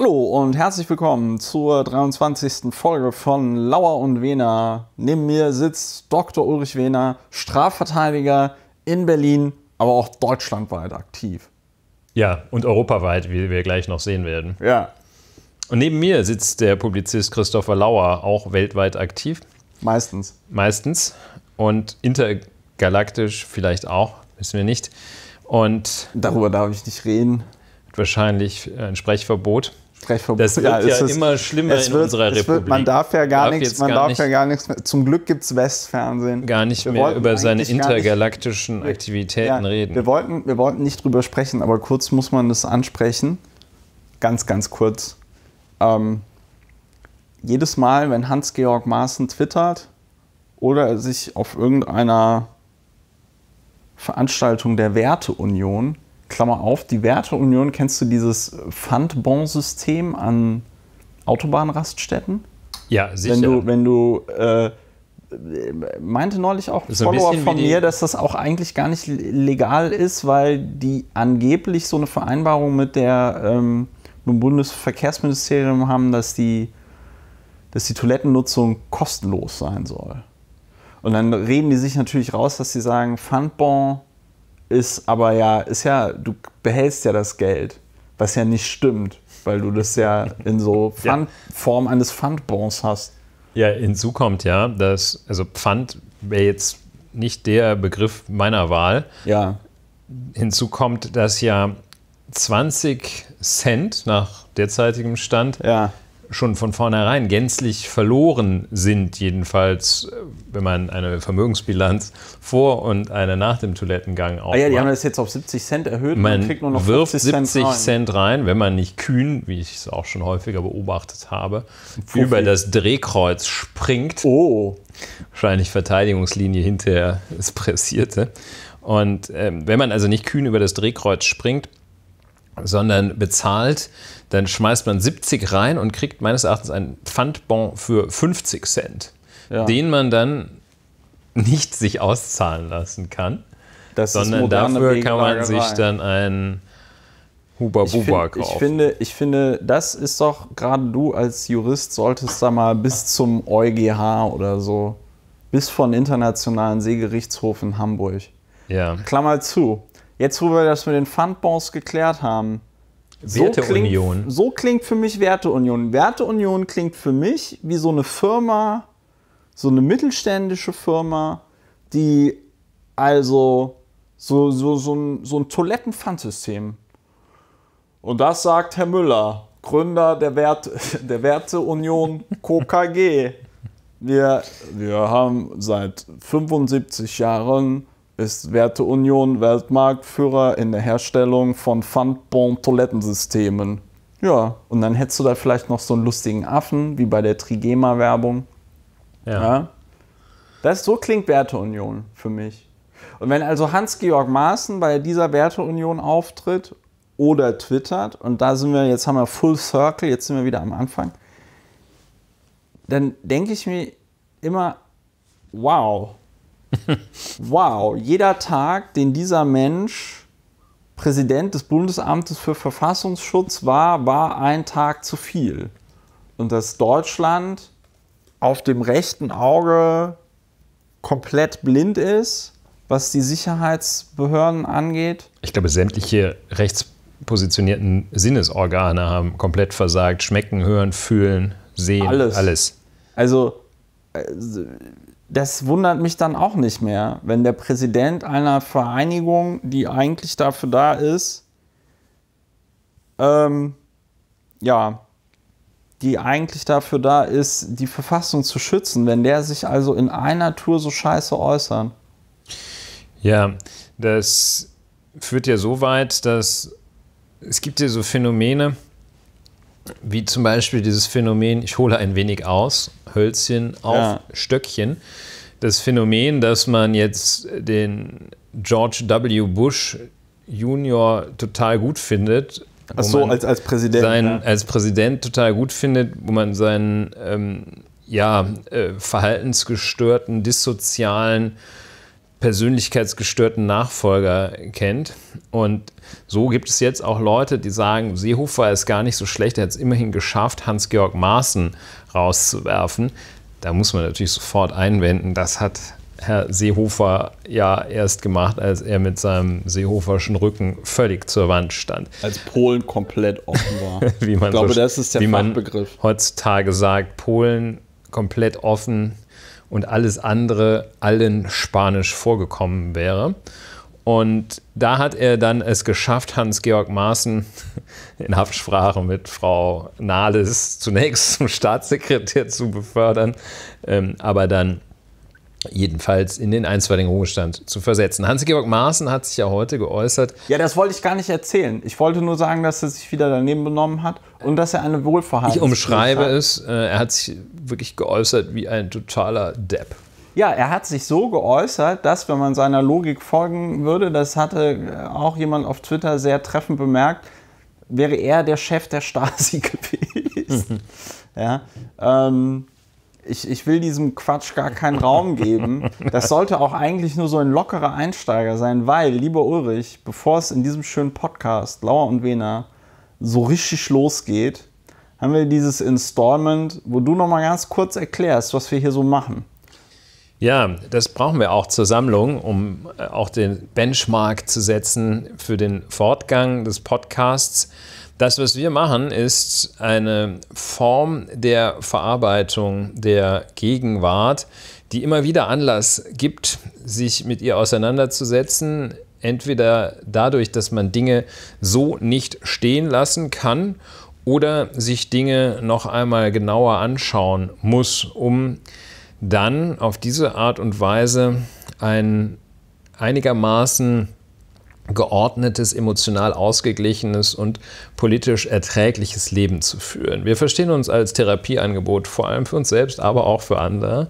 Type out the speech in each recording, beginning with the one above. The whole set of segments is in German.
Hallo und herzlich willkommen zur 23. Folge von Lauer und Wehner. Neben mir sitzt Dr. Ulrich Wehner, Strafverteidiger in Berlin, aber auch deutschlandweit aktiv. Ja, und europaweit, wie wir gleich noch sehen werden. Ja. Und neben mir sitzt der Publizist Christopher Lauer, auch weltweit aktiv. Meistens. Meistens. Und intergalaktisch vielleicht auch, wissen wir nicht. Und darüber darf ich nicht reden wahrscheinlich ein Sprechverbot. Strafverbot. Das wird ja, ja ist, immer schlimmer in wird, unserer Republik. Wird, man darf ja gar nichts, man gar darf nicht, ja gar nichts mehr. Zum Glück gibt es Westfernsehen. Gar nicht wir mehr über seine intergalaktischen nicht, Aktivitäten ja, reden. Wir wollten, wir wollten nicht drüber sprechen, aber kurz muss man das ansprechen. Ganz, ganz kurz. Ähm, jedes Mal, wenn Hans-Georg Maaßen twittert oder sich auf irgendeiner Veranstaltung der Werteunion Klammer auf, die Werteunion, kennst du dieses Pfandbon-System an Autobahnraststätten? Ja, sicher. Wenn du, wenn du äh, meinte neulich auch ein Follower von mir, dass das auch eigentlich gar nicht legal ist, weil die angeblich so eine Vereinbarung mit der ähm, mit dem Bundesverkehrsministerium haben, dass die, dass die Toilettennutzung kostenlos sein soll. Und dann reden die sich natürlich raus, dass sie sagen, Pfandbon ist aber ja, ist ja, du behältst ja das Geld, was ja nicht stimmt, weil du das ja in so Pfand ja. Form eines Pfandbons hast. Ja, hinzu kommt ja, dass, also Pfand wäre jetzt nicht der Begriff meiner Wahl. Ja. Hinzu kommt, dass ja 20 Cent nach derzeitigem Stand ja schon von vornherein gänzlich verloren sind, jedenfalls, äh, wenn man eine Vermögensbilanz vor und eine nach dem Toilettengang aufmacht. Ah ja, die haben das jetzt auf 70 Cent erhöht man und kriegt nur noch wirft 70 Cent, 70 Cent rein. wenn man nicht kühn, wie ich es auch schon häufiger beobachtet habe, Puffi. über das Drehkreuz springt. Oh. Wahrscheinlich Verteidigungslinie hinterher, es pressierte. Und ähm, wenn man also nicht kühn über das Drehkreuz springt, sondern bezahlt, dann schmeißt man 70 rein und kriegt meines Erachtens einen Pfandbon für 50 Cent, ja. den man dann nicht sich auszahlen lassen kann, das sondern dafür kann man sich dann einen Huber ich Buba find, kaufen. Ich finde, ich finde, das ist doch gerade du als Jurist solltest da mal bis zum EuGH oder so, bis von Internationalen Seegerichtshof in Hamburg. Ja. Klammer zu. Jetzt, wo wir das mit den Pfandbons geklärt haben, Werteunion. So klingt, so klingt für mich Werteunion. Werteunion klingt für mich wie so eine Firma, so eine mittelständische Firma, die also so, so, so ein, so ein Toilettenpfandsystem. Und das sagt Herr Müller, Gründer der, Wert, der Werteunion KKG. Wir, wir haben seit 75 Jahren ist Werteunion Weltmarktführer in der Herstellung von Pfandbon-Toilettensystemen. Ja, und dann hättest du da vielleicht noch so einen lustigen Affen, wie bei der Trigema-Werbung. Ja. ja. Das so klingt Werteunion für mich. Und wenn also Hans-Georg Maaßen bei dieser Werteunion auftritt oder twittert, und da sind wir, jetzt haben wir Full Circle, jetzt sind wir wieder am Anfang, dann denke ich mir immer, wow, wow, jeder Tag, den dieser Mensch Präsident des Bundesamtes für Verfassungsschutz war, war ein Tag zu viel. Und dass Deutschland auf dem rechten Auge komplett blind ist, was die Sicherheitsbehörden angeht. Ich glaube, sämtliche rechtspositionierten Sinnesorgane haben komplett versagt. Schmecken, hören, fühlen, sehen, alles. alles. Also also, das wundert mich dann auch nicht mehr, wenn der Präsident einer Vereinigung, die eigentlich dafür da ist, ähm, ja, die eigentlich dafür da ist, die Verfassung zu schützen, wenn der sich also in einer Tour so scheiße äußert. Ja, das führt ja so weit, dass es gibt ja so Phänomene gibt, wie zum Beispiel dieses Phänomen, ich hole ein wenig aus, Hölzchen auf ja. Stöckchen. Das Phänomen, dass man jetzt den George W. Bush Junior total gut findet. Ach so, als, als Präsident. Seinen, ja. Als Präsident total gut findet, wo man seinen ähm, ja, äh, verhaltensgestörten, dissozialen, persönlichkeitsgestörten Nachfolger kennt. Und so gibt es jetzt auch Leute, die sagen, Seehofer ist gar nicht so schlecht, er hat es immerhin geschafft, Hans-Georg Maaßen rauszuwerfen. Da muss man natürlich sofort einwenden, das hat Herr Seehofer ja erst gemacht, als er mit seinem Seehoferschen Rücken völlig zur Wand stand. Als Polen komplett offen war. wie man ich glaube, so, das ist der wie Fachbegriff. Man heutzutage sagt, Polen komplett offen und alles andere allen Spanisch vorgekommen wäre. Und da hat er dann es geschafft, Hans-Georg Maaßen in Absprache mit Frau Nahles zunächst zum Staatssekretär zu befördern, ähm, aber dann jedenfalls in den einstweiligen Ruhestand zu versetzen. Hans-Georg Maaßen hat sich ja heute geäußert. Ja, das wollte ich gar nicht erzählen. Ich wollte nur sagen, dass er sich wieder daneben benommen hat und dass er eine Wohlverhalten Ich umschreibe es, äh, er hat sich wirklich geäußert wie ein totaler Depp. Ja, er hat sich so geäußert, dass, wenn man seiner Logik folgen würde, das hatte äh, auch jemand auf Twitter sehr treffend bemerkt, wäre er der Chef der Stasi gewesen. ja, ähm, ich, ich will diesem Quatsch gar keinen Raum geben. Das sollte auch eigentlich nur so ein lockerer Einsteiger sein, weil, lieber Ulrich, bevor es in diesem schönen Podcast Lauer und Wena so richtig losgeht, haben wir dieses Installment, wo du nochmal ganz kurz erklärst, was wir hier so machen. Ja, das brauchen wir auch zur Sammlung, um äh, auch den Benchmark zu setzen für den Fortgang des Podcasts. Das, was wir machen, ist eine Form der Verarbeitung der Gegenwart, die immer wieder Anlass gibt, sich mit ihr auseinanderzusetzen. Entweder dadurch, dass man Dinge so nicht stehen lassen kann oder sich Dinge noch einmal genauer anschauen muss, um dann auf diese Art und Weise ein einigermaßen geordnetes, emotional ausgeglichenes und politisch erträgliches Leben zu führen. Wir verstehen uns als Therapieangebot vor allem für uns selbst, aber auch für andere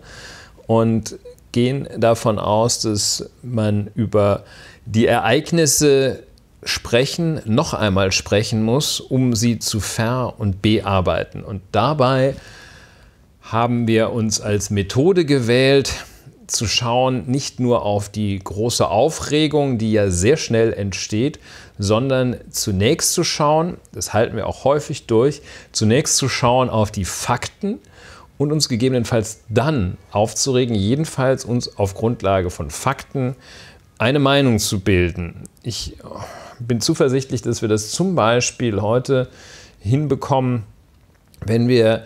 und gehen davon aus, dass man über die Ereignisse sprechen, noch einmal sprechen muss, um sie zu ver- und bearbeiten. Und dabei haben wir uns als Methode gewählt, zu schauen, nicht nur auf die große Aufregung, die ja sehr schnell entsteht, sondern zunächst zu schauen, das halten wir auch häufig durch, zunächst zu schauen auf die Fakten und uns gegebenenfalls dann aufzuregen, jedenfalls uns auf Grundlage von Fakten eine Meinung zu bilden. Ich bin zuversichtlich, dass wir das zum Beispiel heute hinbekommen, wenn wir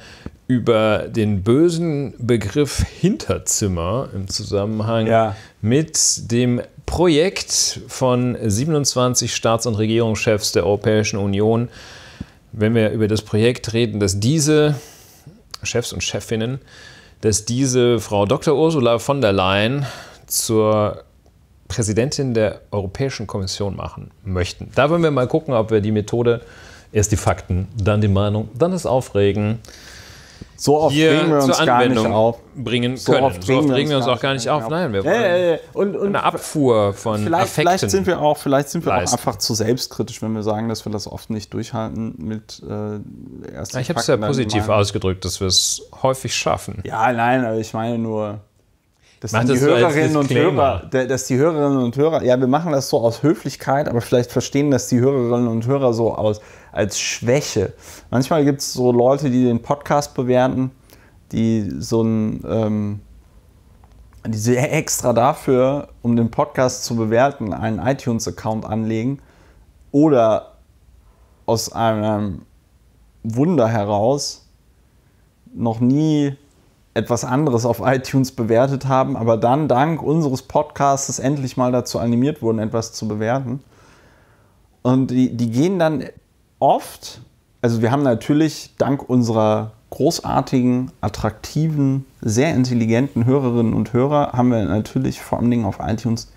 über den bösen Begriff Hinterzimmer im Zusammenhang ja. mit dem Projekt von 27 Staats- und Regierungschefs der Europäischen Union. Wenn wir über das Projekt reden, dass diese Chefs und Chefinnen, dass diese Frau Dr. Ursula von der Leyen zur Präsidentin der Europäischen Kommission machen möchten. Da wollen wir mal gucken, ob wir die Methode, erst die Fakten, dann die Meinung, dann das Aufregen, so oft bringen wir uns gar nicht auf. Bringen können. So oft regen, so oft regen wir uns, auch gar nicht auf. Nein, wir wollen äh, äh, und, und, eine Abfuhr von vielleicht, Affekten. Vielleicht sind wir auch, vielleicht sind wir auch einfach zu selbstkritisch, wenn wir sagen, dass wir das oft nicht durchhalten mit äh, ersten Ich habe es ja positiv ausgedrückt, dass wir es häufig schaffen. Ja, nein, aber ich meine nur dass die das Hörerinnen so und Hörer, dass die Hörerinnen und Hörer, ja, wir machen das so aus Höflichkeit, aber vielleicht verstehen das die Hörerinnen und Hörer so aus als Schwäche. Manchmal gibt es so Leute, die den Podcast bewerten, die so ein ähm, die extra dafür, um den Podcast zu bewerten, einen iTunes-Account anlegen oder aus einem Wunder heraus noch nie etwas anderes auf iTunes bewertet haben, aber dann dank unseres Podcasts endlich mal dazu animiert wurden, etwas zu bewerten. Und die, die gehen dann oft, also wir haben natürlich dank unserer großartigen, attraktiven, sehr intelligenten Hörerinnen und Hörer, haben wir natürlich vor allen Dingen auf iTunes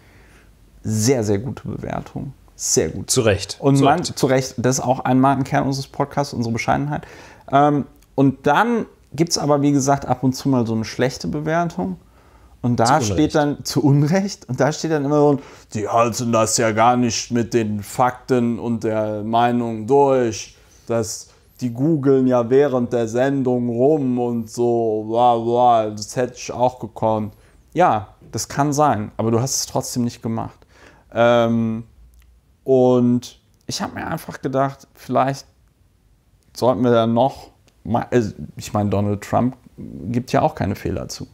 sehr, sehr gute Bewertungen. Sehr gut. Zu Recht. Und man, zu Recht, das ist auch ein Markenkern unseres Podcasts, unsere Bescheidenheit. Ähm, und dann gibt es aber, wie gesagt, ab und zu mal so eine schlechte Bewertung. Und da steht dann zu Unrecht, und da steht dann immer so, die halten das ja gar nicht mit den Fakten und der Meinung durch. dass die googeln ja während der Sendung rum und so, bla bla, das hätte ich auch gekonnt. Ja, das kann sein, aber du hast es trotzdem nicht gemacht. Ähm, und ich habe mir einfach gedacht, vielleicht sollten wir da noch äh, ich meine, Donald Trump gibt ja auch keine Fehler zu.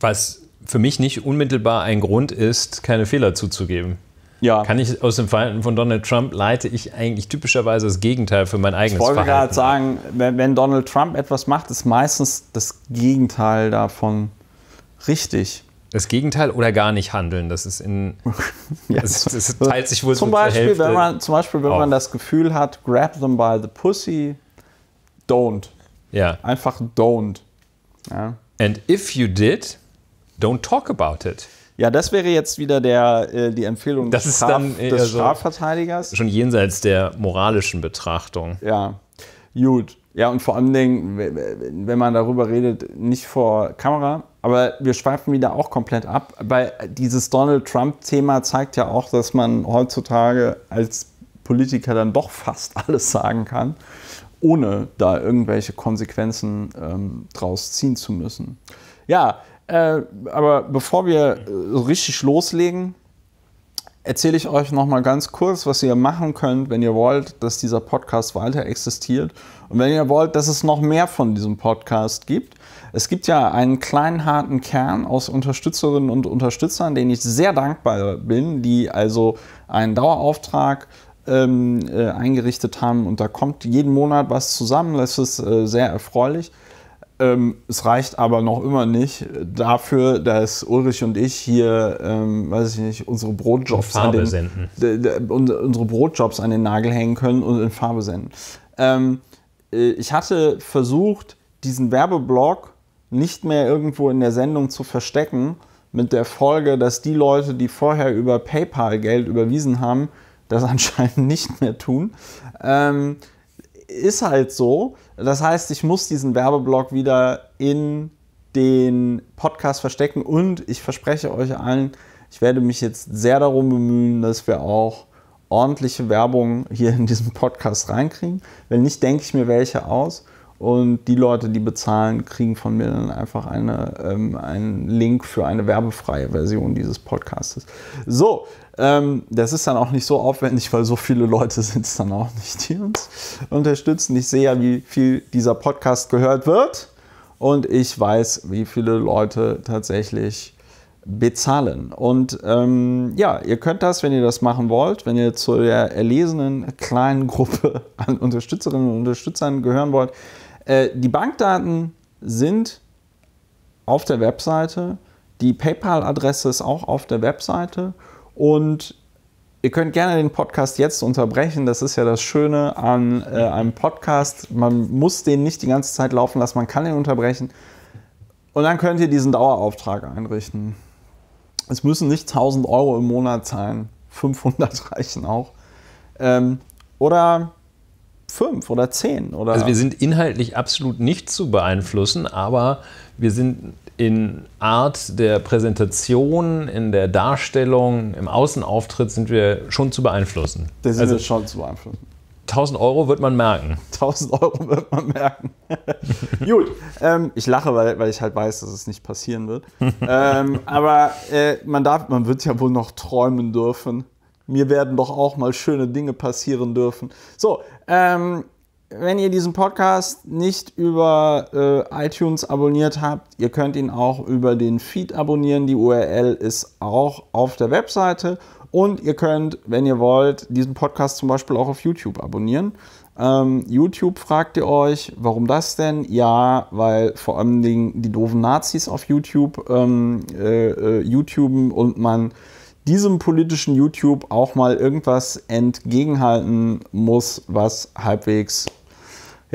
Was für mich nicht unmittelbar ein Grund ist, keine Fehler zuzugeben. Ja. Kann ich aus dem Verhalten von Donald Trump leite ich eigentlich typischerweise das Gegenteil für mein eigenes Verhalten. Ich wollte gerade sagen, wenn, Donald Trump etwas macht, ist meistens das Gegenteil davon richtig. Das Gegenteil oder gar nicht handeln. Das ist in das, das, teilt sich wohl zum so Beispiel, wenn man zum Beispiel wenn auf. man das Gefühl hat, grab them by the pussy, don't. Ja. Einfach don't. Ja. And if you did, don't talk about it. Ja, das wäre jetzt wieder der, äh, die Empfehlung das des, Straf, dann, äh, des also Strafverteidigers. Schon jenseits der moralischen Betrachtung. Ja, gut. Ja, und vor allen Dingen, wenn man darüber redet, nicht vor Kamera. Aber wir schweifen wieder auch komplett ab, weil dieses Donald Trump-Thema zeigt ja auch, dass man heutzutage als Politiker dann doch fast alles sagen kann ohne da irgendwelche Konsequenzen ähm, draus ziehen zu müssen. Ja, äh, aber bevor wir äh, richtig loslegen, erzähle ich euch nochmal ganz kurz, was ihr machen könnt, wenn ihr wollt, dass dieser Podcast weiter existiert und wenn ihr wollt, dass es noch mehr von diesem Podcast gibt. Es gibt ja einen kleinen harten Kern aus Unterstützerinnen und Unterstützern, denen ich sehr dankbar bin, die also einen Dauerauftrag ähm, äh, eingerichtet haben. Und da kommt jeden Monat was zusammen. Das ist äh, sehr erfreulich. Ähm, es reicht aber noch immer nicht dafür, dass Ulrich und ich hier, ähm, weiß ich nicht, unsere Brotjobs, an den, unsere Brotjobs an den Nagel hängen können und in Farbe senden. Ähm, äh, ich hatte versucht, diesen Werbeblock nicht mehr irgendwo in der Sendung zu verstecken, mit der Folge, dass die Leute, die vorher über PayPal Geld überwiesen haben, das anscheinend nicht mehr tun. Ähm, ist halt so. Das heißt, ich muss diesen Werbeblock wieder in den Podcast verstecken und ich verspreche euch allen, ich werde mich jetzt sehr darum bemühen, dass wir auch ordentliche Werbung hier in diesen Podcast reinkriegen. Wenn nicht, denke ich mir welche aus. Und die Leute, die bezahlen, kriegen von mir dann einfach eine, ähm, einen Link für eine werbefreie Version dieses Podcastes. So, ähm, das ist dann auch nicht so aufwendig, weil so viele Leute sind es dann auch nicht, die uns unterstützen. Ich sehe ja, wie viel dieser Podcast gehört wird und ich weiß, wie viele Leute tatsächlich bezahlen. Und ähm, ja, ihr könnt das, wenn ihr das machen wollt, wenn ihr zu der erlesenen kleinen Gruppe an Unterstützerinnen und Unterstützern gehören wollt. Äh, die Bankdaten sind auf der Webseite. Die PayPal-Adresse ist auch auf der Webseite. Und ihr könnt gerne den Podcast jetzt unterbrechen. Das ist ja das Schöne an äh, einem Podcast. Man muss den nicht die ganze Zeit laufen lassen, man kann den unterbrechen. Und dann könnt ihr diesen Dauerauftrag einrichten. Es müssen nicht 1000 Euro im Monat sein. 500 reichen auch. Ähm, oder 5 oder 10. oder. Also wir sind inhaltlich absolut nicht zu beeinflussen, aber wir sind in Art der Präsentation, in der Darstellung, im Außenauftritt sind wir schon zu beeinflussen. Das sind also, wir schon zu beeinflussen. 1000 Euro wird man merken. 1000 Euro wird man merken. Gut, ähm, ich lache, weil, weil ich halt weiß, dass es nicht passieren wird. ähm, aber äh, man, darf, man wird ja wohl noch träumen dürfen. Mir werden doch auch mal schöne Dinge passieren dürfen. So, ähm, wenn ihr diesen Podcast nicht über äh, iTunes abonniert habt, ihr könnt ihn auch über den Feed abonnieren. Die URL ist auch auf der Webseite. Und ihr könnt, wenn ihr wollt, diesen Podcast zum Beispiel auch auf YouTube abonnieren. Ähm, YouTube fragt ihr euch, warum das denn? Ja, weil vor allem die doofen Nazis auf YouTube ähm, äh, äh, YouTuben und man diesem politischen YouTube auch mal irgendwas entgegenhalten muss, was halbwegs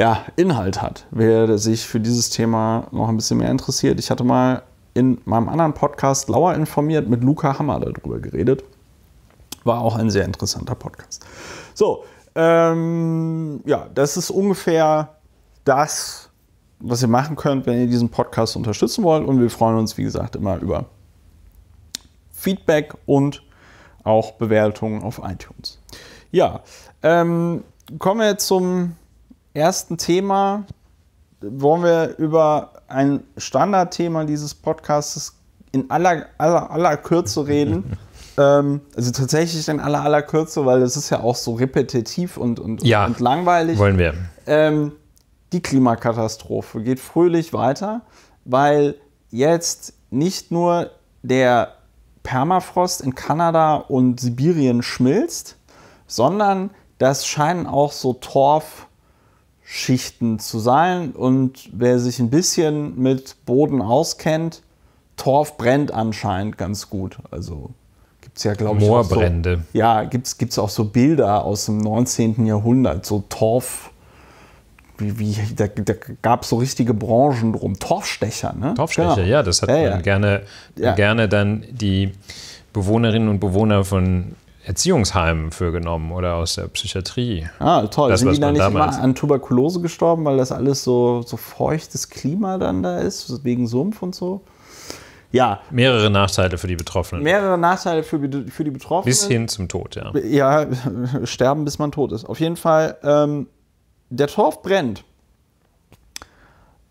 ja, Inhalt hat, wer sich für dieses Thema noch ein bisschen mehr interessiert. Ich hatte mal in meinem anderen Podcast Lauer informiert mit Luca Hammer darüber geredet. War auch ein sehr interessanter Podcast. So, ähm, ja, das ist ungefähr das, was ihr machen könnt, wenn ihr diesen Podcast unterstützen wollt. Und wir freuen uns, wie gesagt, immer über Feedback und auch Bewertungen auf iTunes. Ja, ähm, kommen wir jetzt zum ersten Thema wollen wir über ein Standardthema dieses Podcasts in aller, aller, aller Kürze reden. ähm, also tatsächlich in aller, aller Kürze, weil es ist ja auch so repetitiv und, und, ja, und langweilig. Wollen wir. Ähm, die Klimakatastrophe geht fröhlich weiter, weil jetzt nicht nur der Permafrost in Kanada und Sibirien schmilzt, sondern das scheinen auch so Torf- Schichten zu sein. Und wer sich ein bisschen mit Boden auskennt, Torf brennt anscheinend ganz gut. Also gibt es ja, glaube ich. Moorbrände. So, ja, gibt es auch so Bilder aus dem 19. Jahrhundert, so Torf. Wie, wie, da, da gab es so richtige Branchen drum. Torfstecher, ne? Torfstecher, genau. ja, das hat ja, ja. gerne, ja. gerne dann die Bewohnerinnen und Bewohner von Erziehungsheimen für genommen oder aus der Psychiatrie. Ah, toll. Das, Sind die dann nicht immer an Tuberkulose gestorben, weil das alles so, so feuchtes Klima dann da ist, wegen Sumpf und so? Ja. Mehrere Nachteile für die Betroffenen. Mehrere Nachteile für, für die Betroffenen. Bis hin zum Tod, ja. Ja, sterben, bis man tot ist. Auf jeden Fall, ähm, der Torf brennt.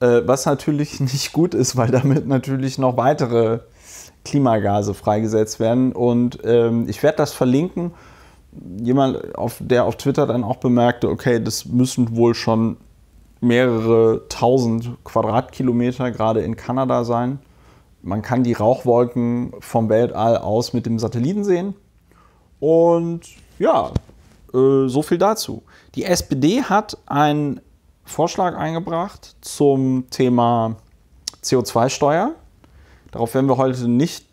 Äh, was natürlich nicht gut ist, weil damit natürlich noch weitere Klimagase freigesetzt werden. Und ähm, ich werde das verlinken. Jemand, auf, der auf Twitter dann auch bemerkte, okay, das müssen wohl schon mehrere tausend Quadratkilometer gerade in Kanada sein. Man kann die Rauchwolken vom Weltall aus mit dem Satelliten sehen. Und ja, äh, so viel dazu. Die SPD hat einen Vorschlag eingebracht zum Thema CO2-Steuer. Darauf werden wir heute nicht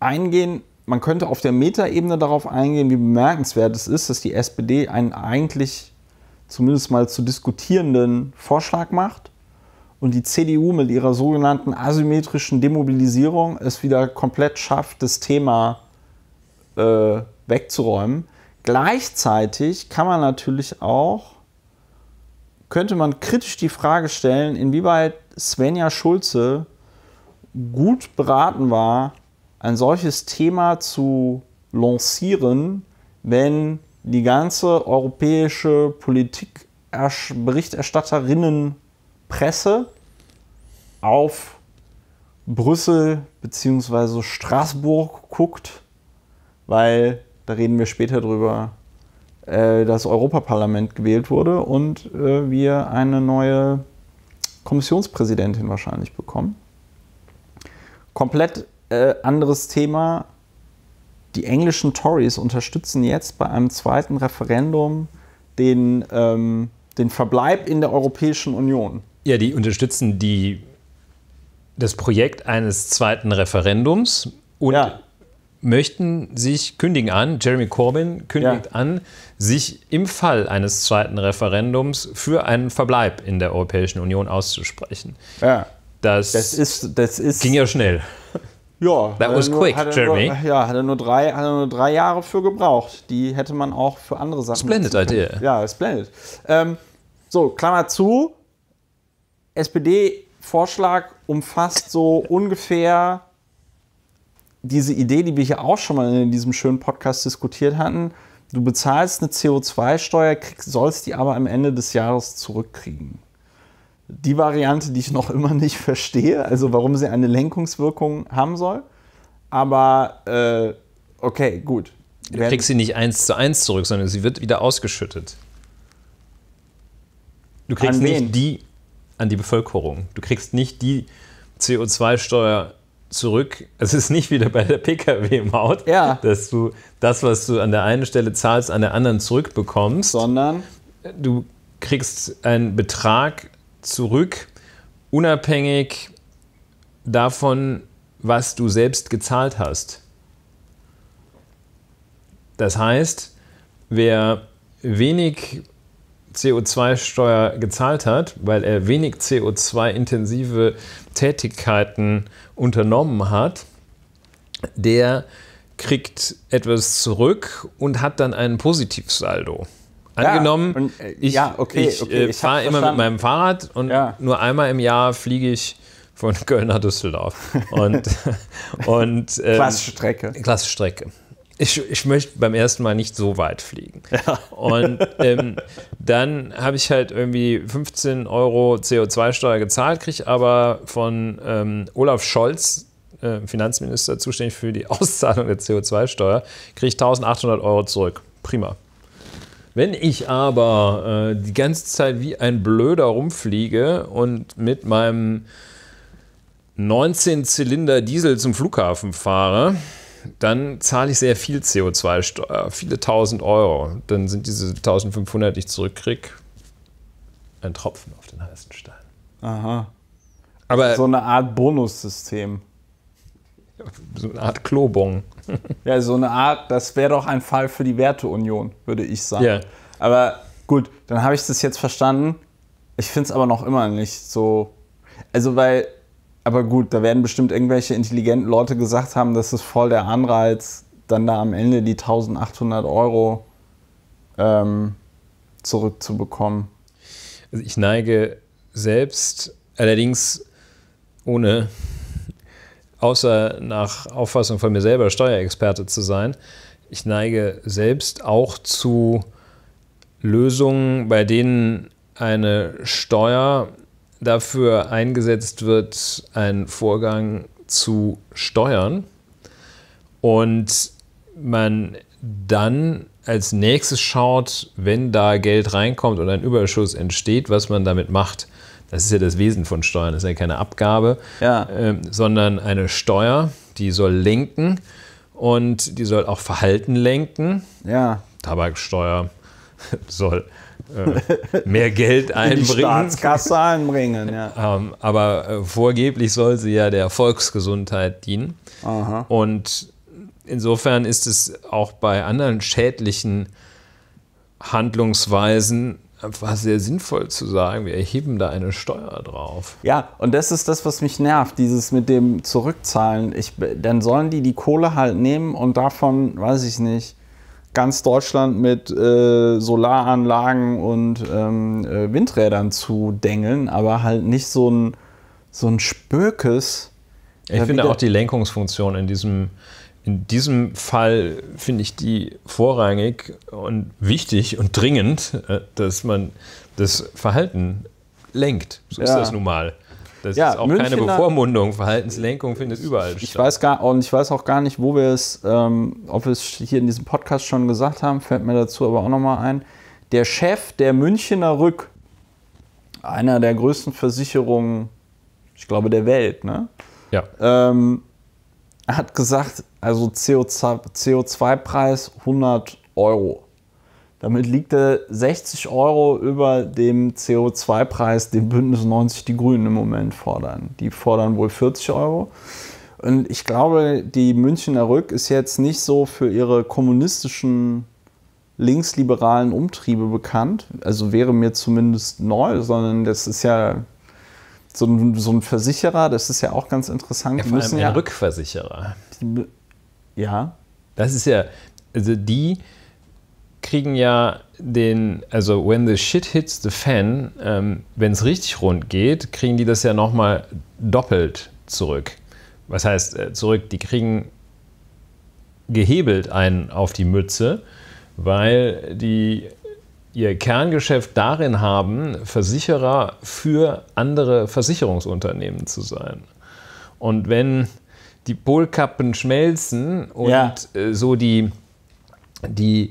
eingehen. Man könnte auf der Metaebene darauf eingehen, wie bemerkenswert es ist, dass die SPD einen eigentlich zumindest mal zu diskutierenden Vorschlag macht und die CDU mit ihrer sogenannten asymmetrischen Demobilisierung es wieder komplett schafft, das Thema äh, wegzuräumen. Gleichzeitig kann man natürlich auch, könnte man kritisch die Frage stellen, inwieweit Svenja Schulze gut beraten war, ein solches Thema zu lancieren, wenn die ganze europäische Politikberichterstatterinnenpresse auf Brüssel bzw. Straßburg guckt, weil, da reden wir später drüber, äh, das Europaparlament gewählt wurde und äh, wir eine neue Kommissionspräsidentin wahrscheinlich bekommen. Komplett äh, anderes Thema. Die englischen Tories unterstützen jetzt bei einem zweiten Referendum den, ähm, den Verbleib in der Europäischen Union. Ja, die unterstützen die, das Projekt eines zweiten Referendums und ja. möchten sich, kündigen an, Jeremy Corbyn kündigt ja. an, sich im Fall eines zweiten Referendums für einen Verbleib in der Europäischen Union auszusprechen. Ja. Das, das, ist, das ist, ging ja schnell. Ja, that was nur, quick, Jeremy. Nur, ja, hat er, nur drei, hat er nur drei Jahre für gebraucht. Die hätte man auch für andere Sachen. Splendid Idee. Ja, splendid. Ähm, so, Klammer zu. SPD-Vorschlag umfasst so ungefähr diese Idee, die wir hier auch schon mal in diesem schönen Podcast diskutiert hatten. Du bezahlst eine CO2-Steuer, sollst die aber am Ende des Jahres zurückkriegen die Variante, die ich noch immer nicht verstehe, also warum sie eine Lenkungswirkung haben soll. Aber äh, okay, gut. Du kriegst sie nicht eins zu eins zurück, sondern sie wird wieder ausgeschüttet. Du kriegst nicht die an die Bevölkerung. Du kriegst nicht die CO2-Steuer zurück. Es ist nicht wieder bei der Pkw-Maut, ja. dass du das, was du an der einen Stelle zahlst, an der anderen zurückbekommst, sondern du kriegst einen Betrag zurück, unabhängig davon, was du selbst gezahlt hast. Das heißt, wer wenig CO2-Steuer gezahlt hat, weil er wenig CO2-intensive Tätigkeiten unternommen hat, der kriegt etwas zurück und hat dann einen Positivsaldo. Angenommen, ja, und, äh, ich, ja, okay, ich, okay, äh, ich fahre immer mit meinem Fahrrad und ja. nur einmal im Jahr fliege ich von Köln nach Düsseldorf. Und, und ähm, Klassstrecke. Klassstrecke. Ich, ich möchte beim ersten Mal nicht so weit fliegen. Ja. Und ähm, dann habe ich halt irgendwie 15 Euro CO2-Steuer gezahlt, kriege aber von ähm, Olaf Scholz, äh, Finanzminister zuständig für die Auszahlung der CO2-Steuer, kriege ich 1800 Euro zurück. Prima. Wenn ich aber äh, die ganze Zeit wie ein Blöder rumfliege und mit meinem 19-Zylinder-Diesel zum Flughafen fahre, dann zahle ich sehr viel CO2-Steuer, äh, viele tausend Euro. Dann sind diese 1500, die ich zurückkriege, ein Tropfen auf den heißen Stein. Aha. Aber so eine Art Bonussystem. So eine Art Klobon ja, so eine Art, das wäre doch ein Fall für die Werteunion, würde ich sagen. Yeah. Aber gut, dann habe ich das jetzt verstanden. Ich finde es aber noch immer nicht so. Also, weil, aber gut, da werden bestimmt irgendwelche intelligenten Leute gesagt haben, das ist voll der Anreiz, dann da am Ende die 1800 Euro ähm, zurückzubekommen. Also, ich neige selbst allerdings ohne außer nach Auffassung von mir selber Steuerexperte zu sein. Ich neige selbst auch zu Lösungen, bei denen eine Steuer dafür eingesetzt wird, einen Vorgang zu steuern und man dann als nächstes schaut, wenn da Geld reinkommt und ein Überschuss entsteht, was man damit macht. Das ist ja das Wesen von Steuern, das ist ja keine Abgabe, ja. ähm, sondern eine Steuer, die soll lenken und die soll auch Verhalten lenken. Ja. Tabaksteuer soll äh, mehr Geld einbringen. In die Staatskasse einbringen, ja. ähm, aber äh, vorgeblich soll sie ja der Volksgesundheit dienen. Aha. Und insofern ist es auch bei anderen schädlichen Handlungsweisen war sehr sinnvoll zu sagen, wir erheben da eine Steuer drauf. Ja, und das ist das, was mich nervt, dieses mit dem Zurückzahlen. Ich, dann sollen die die Kohle halt nehmen und davon, weiß ich nicht, ganz Deutschland mit äh, Solaranlagen und ähm, äh, Windrädern zu dengeln, aber halt nicht so ein, so ein Spökes. Ich finde auch die Lenkungsfunktion in diesem in diesem Fall finde ich die vorrangig und wichtig und dringend, äh, dass man das Verhalten lenkt. So ja. ist das nun mal. Das ja, ist auch Münchener, keine Bevormundung. Verhaltenslenkung findet überall ich statt. Ich weiß gar, und ich weiß auch gar nicht, wo wir es, ähm, ob wir es hier in diesem Podcast schon gesagt haben, fällt mir dazu aber auch nochmal ein. Der Chef der Münchner Rück, einer der größten Versicherungen, ich glaube, der Welt, ne? Ja. Ähm, hat gesagt, also CO2-Preis 100 Euro. Damit liegt er 60 Euro über dem CO2-Preis, den Bündnis 90 Die Grünen im Moment fordern. Die fordern wohl 40 Euro. Und ich glaube, die Münchner Rück ist jetzt nicht so für ihre kommunistischen linksliberalen Umtriebe bekannt. Also wäre mir zumindest neu, sondern das ist ja so ein, so ein Versicherer, das ist ja auch ganz interessant. Ja, vor allem ein ja, Rückversicherer. Ja. Das ist ja, also die kriegen ja den, also when the shit hits the fan, ähm, wenn es richtig rund geht, kriegen die das ja nochmal doppelt zurück. Was heißt äh, zurück? Die kriegen gehebelt einen auf die Mütze, weil die ihr Kerngeschäft darin haben, Versicherer für andere Versicherungsunternehmen zu sein. Und wenn die Polkappen schmelzen und ja. Äh, so die, die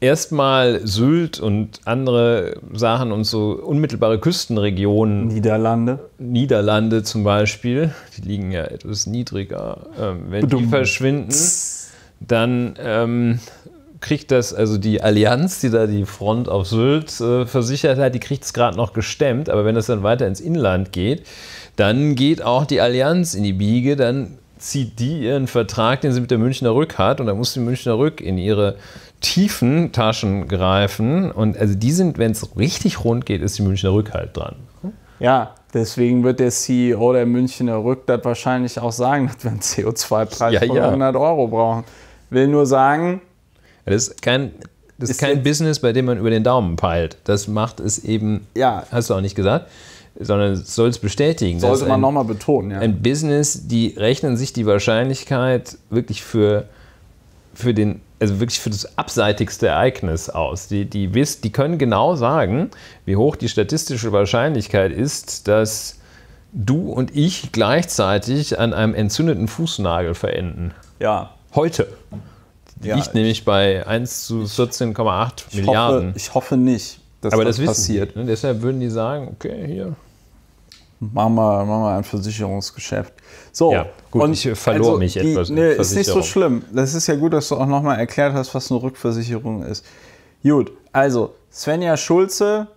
erstmal Sylt und andere Sachen und so unmittelbare Küstenregionen. Niederlande. Niederlande zum Beispiel, die liegen ja etwas niedriger. Ähm, wenn Bedum. die verschwinden, dann ähm, kriegt das, also die Allianz, die da die Front auf Sylt äh, versichert hat, die kriegt es gerade noch gestemmt. Aber wenn das dann weiter ins Inland geht, dann geht auch die Allianz in die Biege, dann zieht die ihren Vertrag, den sie mit der Münchner Rück hat, und da muss die Münchner Rück in ihre tiefen Taschen greifen. Und also die sind, wenn es richtig rund geht, ist die Münchner Rück halt dran. Ja, deswegen wird der CEO der Münchner Rück das wahrscheinlich auch sagen, dass wir einen CO2-Preis ja, von ja. 100 Euro brauchen. Will nur sagen. Das ist kein, das ist kein Business, bei dem man über den Daumen peilt. Das macht es eben, ja. hast du auch nicht gesagt, sondern soll es bestätigen. Sollte man nochmal betonen, ja. Ein Business, die rechnen sich die Wahrscheinlichkeit wirklich für, für den also wirklich für das abseitigste Ereignis aus. Die, die, wisst, die können genau sagen, wie hoch die statistische Wahrscheinlichkeit ist, dass du und ich gleichzeitig an einem entzündeten Fußnagel verenden. Ja. Heute. ja, liegt nämlich bei 1 zu 14,8 Milliarden. Hoffe, ich hoffe nicht dass Aber das, das passiert. Ne? Deshalb würden die sagen, okay, hier. Machen wir, machen wir ein Versicherungsgeschäft. So, ja, gut, und ich verlor also mich die, etwas. Nee, ist nicht so schlimm. Das ist ja gut, dass du auch nochmal erklärt hast, was eine Rückversicherung ist. Gut, also Svenja Schulze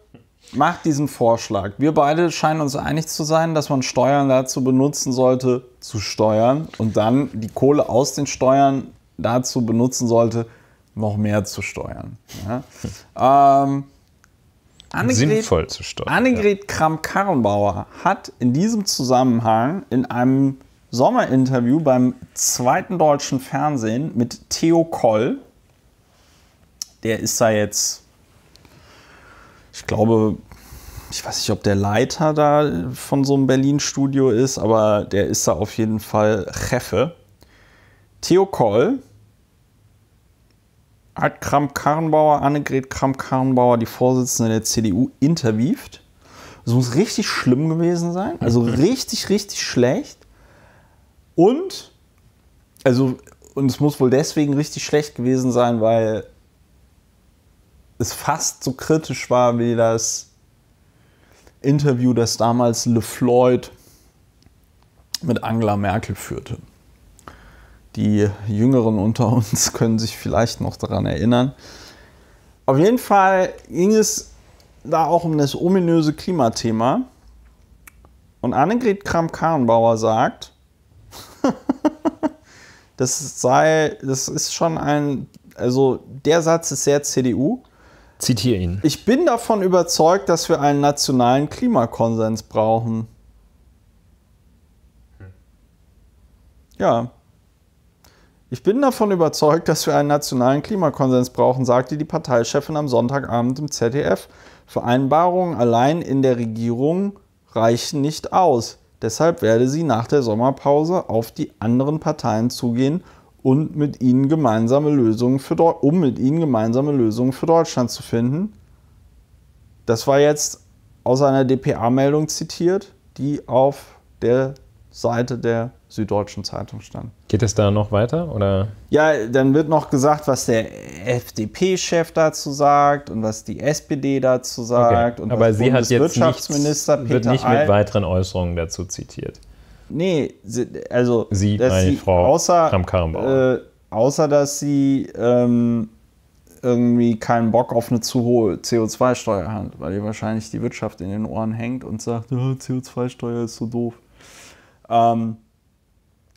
macht diesen Vorschlag. Wir beide scheinen uns einig zu sein, dass man Steuern dazu benutzen sollte, zu steuern und dann die Kohle aus den Steuern dazu benutzen sollte, noch mehr zu steuern. Ja? ähm, Annegret, sinnvoll zu steuern. Annegret ja. Kramp-Karrenbauer hat in diesem Zusammenhang in einem Sommerinterview beim zweiten deutschen Fernsehen mit Theo Koll, der ist da jetzt, ich glaube, ich weiß nicht, ob der Leiter da von so einem Berlin-Studio ist, aber der ist da auf jeden Fall Cheffe. Theo Koll hat Kramp-Karrenbauer, Annegret Kramp-Karrenbauer, die Vorsitzende der CDU, interviewt. Es muss richtig schlimm gewesen sein. Also richtig, richtig schlecht. Und, also, und es muss wohl deswegen richtig schlecht gewesen sein, weil es fast so kritisch war wie das Interview, das damals Le Floyd mit Angela Merkel führte. Die Jüngeren unter uns können sich vielleicht noch daran erinnern. Auf jeden Fall ging es da auch um das ominöse Klimathema. Und Annegret Kramp-Karrenbauer sagt, das sei, das ist schon ein, also der Satz ist sehr CDU. Zitiere ihn. Ich bin davon überzeugt, dass wir einen nationalen Klimakonsens brauchen. Ja. Ich bin davon überzeugt, dass wir einen nationalen Klimakonsens brauchen, sagte die Parteichefin am Sonntagabend im ZDF. Vereinbarungen allein in der Regierung reichen nicht aus. Deshalb werde sie nach der Sommerpause auf die anderen Parteien zugehen und mit ihnen gemeinsame Lösungen für um mit ihnen gemeinsame Lösungen für Deutschland zu finden. Das war jetzt aus einer DPA-Meldung zitiert, die auf der Seite der Süddeutschen Zeitung stand. Geht es da noch weiter? Oder? Ja, dann wird noch gesagt, was der FDP-Chef dazu sagt und was die SPD dazu sagt. Okay. Und Aber sie hat jetzt nichts, wird nicht Al mit weiteren Äußerungen dazu zitiert. Nee, sie, also sie, dass meine sie, Frau außer, äh, außer dass sie ähm, irgendwie keinen Bock auf eine zu hohe CO2-Steuer hat, weil ihr wahrscheinlich die Wirtschaft in den Ohren hängt und sagt, oh, ah, CO2-Steuer ist so doof. Ähm,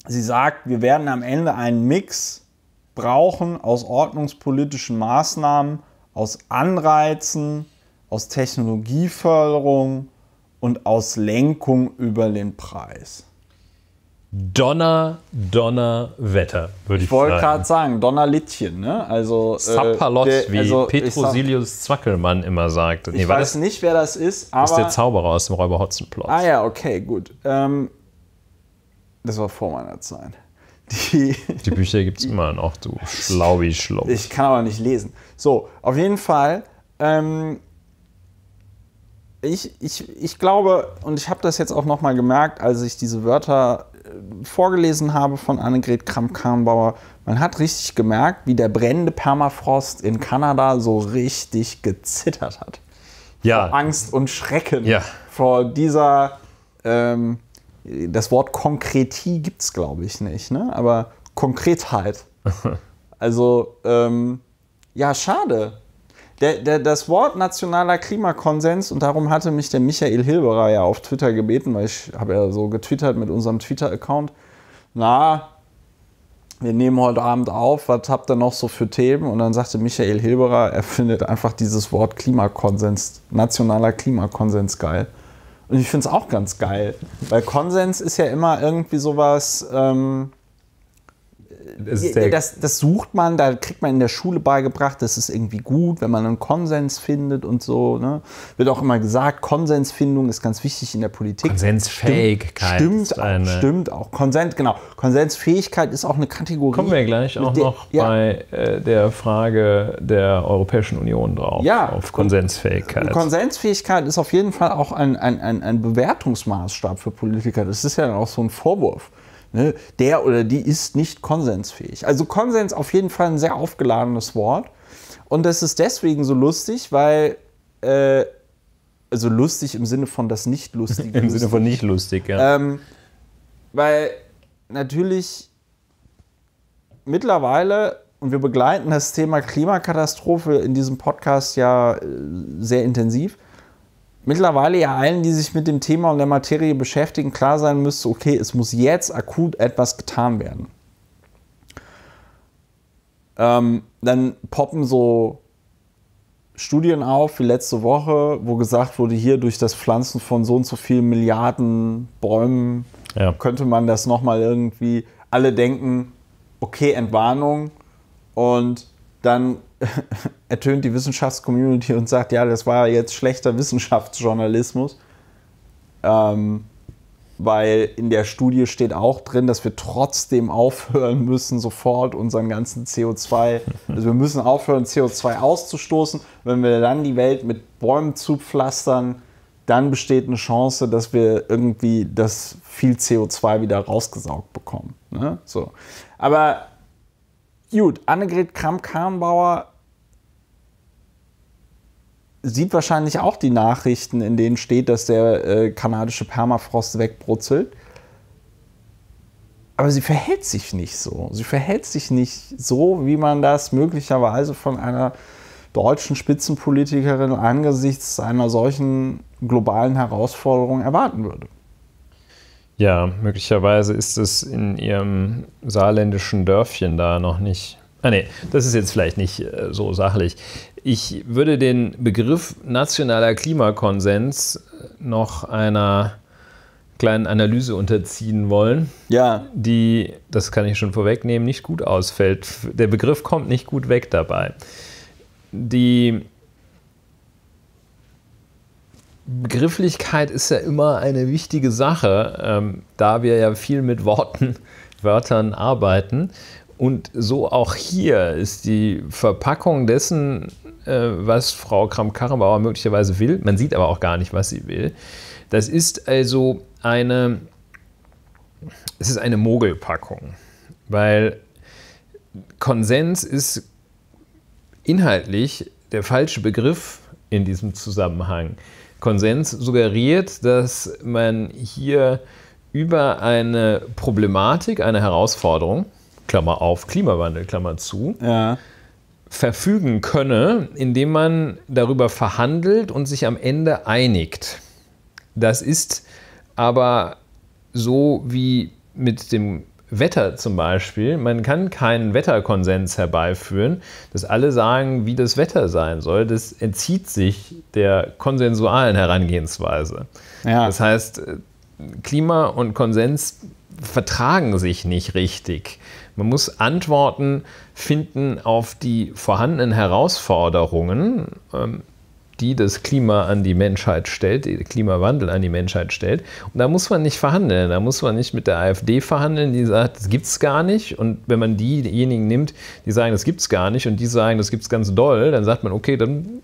sie sagt, wir werden am Ende einen Mix brauchen aus ordnungspolitischen Maßnahmen, aus Anreizen, aus Technologieförderung und aus Lenkung über den Preis. Donner, Donnerwetter, würde ich, ich sagen. Ich wollte gerade sagen, Donnerlittchen, ne? Also, Sapperlot, äh, wie also, Petrosilius Zwackelmann immer sagt. Nee, ich weiß das, nicht, wer das ist, aber. Das ist der Zauberer aus dem Räuber Hotzenplot. Ah ja, okay, gut. Ähm, das war vor meiner Zeit. Die, die Bücher gibt es immer noch, du schlaubi schlau. Ich kann aber nicht lesen. So, auf jeden Fall, ähm, ich, ich, ich glaube, und ich habe das jetzt auch nochmal gemerkt, als ich diese Wörter äh, vorgelesen habe von Annegret Kramp-Karrenbauer, man hat richtig gemerkt, wie der brennende Permafrost in Kanada so richtig gezittert hat. Ja. Vor Angst und Schrecken ja. vor dieser ähm, das Wort Konkretie gibt es, glaube ich, nicht, ne? aber Konkretheit. Also, ähm, ja, schade. Der, der, das Wort nationaler Klimakonsens, und darum hatte mich der Michael Hilberer ja auf Twitter gebeten, weil ich habe ja so getwittert mit unserem Twitter-Account, na, wir nehmen heute Abend auf, was habt ihr noch so für Themen? Und dann sagte Michael Hilberer, er findet einfach dieses Wort Klimakonsens, nationaler Klimakonsens geil. Und ich finde es auch ganz geil, weil Konsens ist ja immer irgendwie sowas. Ähm, das, das, sucht man, da kriegt man in der Schule beigebracht, das ist irgendwie gut, wenn man einen Konsens findet und so. Ne? Wird auch immer gesagt, Konsensfindung ist ganz wichtig in der Politik. Konsensfähigkeit. Stimmt, stimmt, eine... auch, stimmt auch. Konsens, genau. Konsensfähigkeit ist auch eine Kategorie. Kommen wir gleich auch der, noch ja. bei äh, der Frage der Europäischen Union drauf. Ja. Auf Konsensfähigkeit. Konsensfähigkeit ist auf jeden Fall auch ein, ein, ein, ein Bewertungsmaßstab für Politiker. Das ist ja auch so ein Vorwurf. Ne? Der oder die ist nicht konsensfähig. Also Konsens auf jeden Fall ein sehr aufgeladenes Wort. Und das ist deswegen so lustig, weil, äh, also lustig im Sinne von das Nicht-Lustige. Im Sinne von nicht lustig, ja. Ähm, weil natürlich mittlerweile, und wir begleiten das Thema Klimakatastrophe in diesem Podcast ja äh, sehr intensiv, mittlerweile ja allen, die sich mit dem Thema und der Materie beschäftigen, klar sein müsste, okay, es muss jetzt akut etwas getan werden. Ähm, dann poppen so Studien auf, wie letzte Woche, wo gesagt wurde, hier durch das Pflanzen von so und so vielen Milliarden Bäumen ja. könnte man das nochmal irgendwie, alle denken, okay, Entwarnung und dann ertönt die Wissenschaftscommunity und sagt, ja, das war jetzt schlechter Wissenschaftsjournalismus. Ähm, weil in der Studie steht auch drin, dass wir trotzdem aufhören müssen, sofort unseren ganzen CO2, also wir müssen aufhören, CO2 auszustoßen. Wenn wir dann die Welt mit Bäumen zupflastern, dann besteht eine Chance, dass wir irgendwie das viel CO2 wieder rausgesaugt bekommen. Ne? So. Aber gut, Annegret Kramp-Karrenbauer sieht wahrscheinlich auch die Nachrichten, in denen steht, dass der äh, kanadische Permafrost wegbrutzelt. Aber sie verhält sich nicht so. Sie verhält sich nicht so, wie man das möglicherweise von einer deutschen Spitzenpolitikerin angesichts einer solchen globalen Herausforderung erwarten würde. Ja, möglicherweise ist es in ihrem saarländischen Dörfchen da noch nicht Ah nee, das ist jetzt vielleicht nicht äh, so sachlich. Ich würde den Begriff nationaler Klimakonsens äh, noch einer kleinen Analyse unterziehen wollen. Ja. Die, das kann ich schon vorwegnehmen, nicht gut ausfällt. Der Begriff kommt nicht gut weg dabei. Die Begrifflichkeit ist ja immer eine wichtige Sache, ähm, da wir ja viel mit Worten, Wörtern arbeiten. Und so auch hier ist die Verpackung dessen, äh, was Frau Kramp-Karrenbauer möglicherweise will, man sieht aber auch gar nicht, was sie will. Das ist also eine, es ist eine Mogelpackung, weil Konsens ist inhaltlich der falsche Begriff in diesem Zusammenhang. Konsens suggeriert, dass man hier über eine Problematik, eine Herausforderung, Klammer auf, Klimawandel, Klammer zu, ja. verfügen könne, indem man darüber verhandelt und sich am Ende einigt. Das ist aber so wie mit dem Wetter zum Beispiel. Man kann keinen Wetterkonsens herbeiführen, dass alle sagen, wie das Wetter sein soll. Das entzieht sich der konsensualen Herangehensweise. Ja. Das heißt, Klima und Konsens vertragen sich nicht richtig. Man muss Antworten finden auf die vorhandenen Herausforderungen, ähm, die das Klima an die Menschheit stellt, der Klimawandel an die Menschheit stellt. Und da muss man nicht verhandeln. Da muss man nicht mit der AfD verhandeln, die sagt, das gibt es gar nicht. Und wenn man diejenigen nimmt, die sagen, das gibt es gar nicht, und die sagen, das gibt es ganz doll, dann sagt man, okay, dann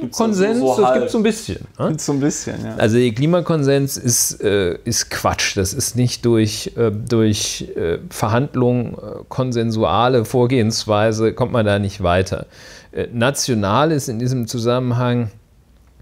gibt's Konsens, so, so das gibt so ein bisschen. Ne? Gibt's so ein bisschen, ja. Also der Klimakonsens ist, äh, ist Quatsch. Das ist nicht durch, äh, durch äh, Verhandlungen, äh, konsensuale Vorgehensweise, kommt man da nicht weiter. Äh, national ist in diesem Zusammenhang,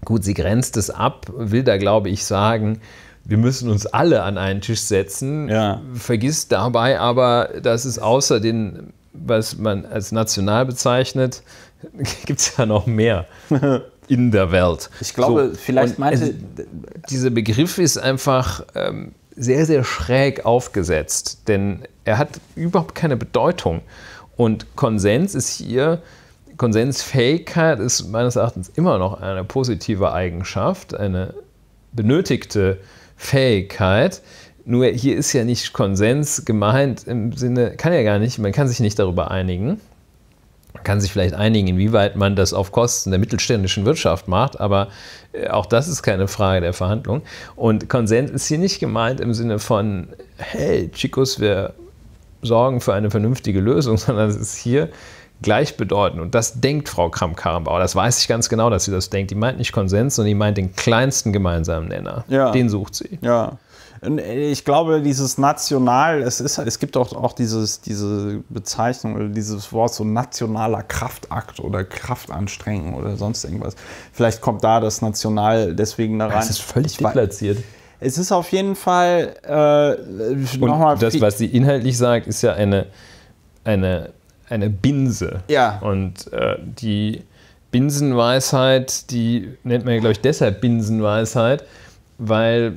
gut, sie grenzt es ab, will da, glaube ich, sagen, wir müssen uns alle an einen Tisch setzen. Ja. Vergiss dabei aber, dass es außer den, was man als national bezeichnet, gibt es ja noch mehr in der Welt. Ich glaube, so, vielleicht meinte. Es, dieser Begriff ist einfach ähm, sehr, sehr schräg aufgesetzt, denn er hat überhaupt keine Bedeutung. Und Konsens ist hier, Konsensfähigkeit ist meines Erachtens immer noch eine positive Eigenschaft, eine benötigte Fähigkeit, nur hier ist ja nicht Konsens gemeint im Sinne, kann ja gar nicht, man kann sich nicht darüber einigen, kann sich vielleicht einigen, inwieweit man das auf Kosten der mittelständischen Wirtschaft macht, aber äh, auch das ist keine Frage der Verhandlung. Und Konsens ist hier nicht gemeint im Sinne von, hey, Chicos, wir sorgen für eine vernünftige Lösung, sondern es ist hier gleichbedeutend. Und das denkt Frau Kramp-Karrenbauer. Das weiß ich ganz genau, dass sie das denkt. Die meint nicht Konsens, sondern die meint den kleinsten gemeinsamen Nenner. Ja. Den sucht sie. Ja. Äh, ich glaube, dieses national, es, ist, es gibt auch, auch dieses, diese Bezeichnung oder dieses Wort so nationaler Kraftakt oder Kraftanstrengung oder sonst irgendwas. Vielleicht kommt da das National deswegen da rein. Es ist völlig platziert. Es ist auf jeden Fall äh, nochmal. Das, was sie inhaltlich sagt, ist ja eine, eine, eine Binse. Ja. Und äh, die Binsenweisheit, die nennt man ja, glaube ich, deshalb Binsenweisheit, weil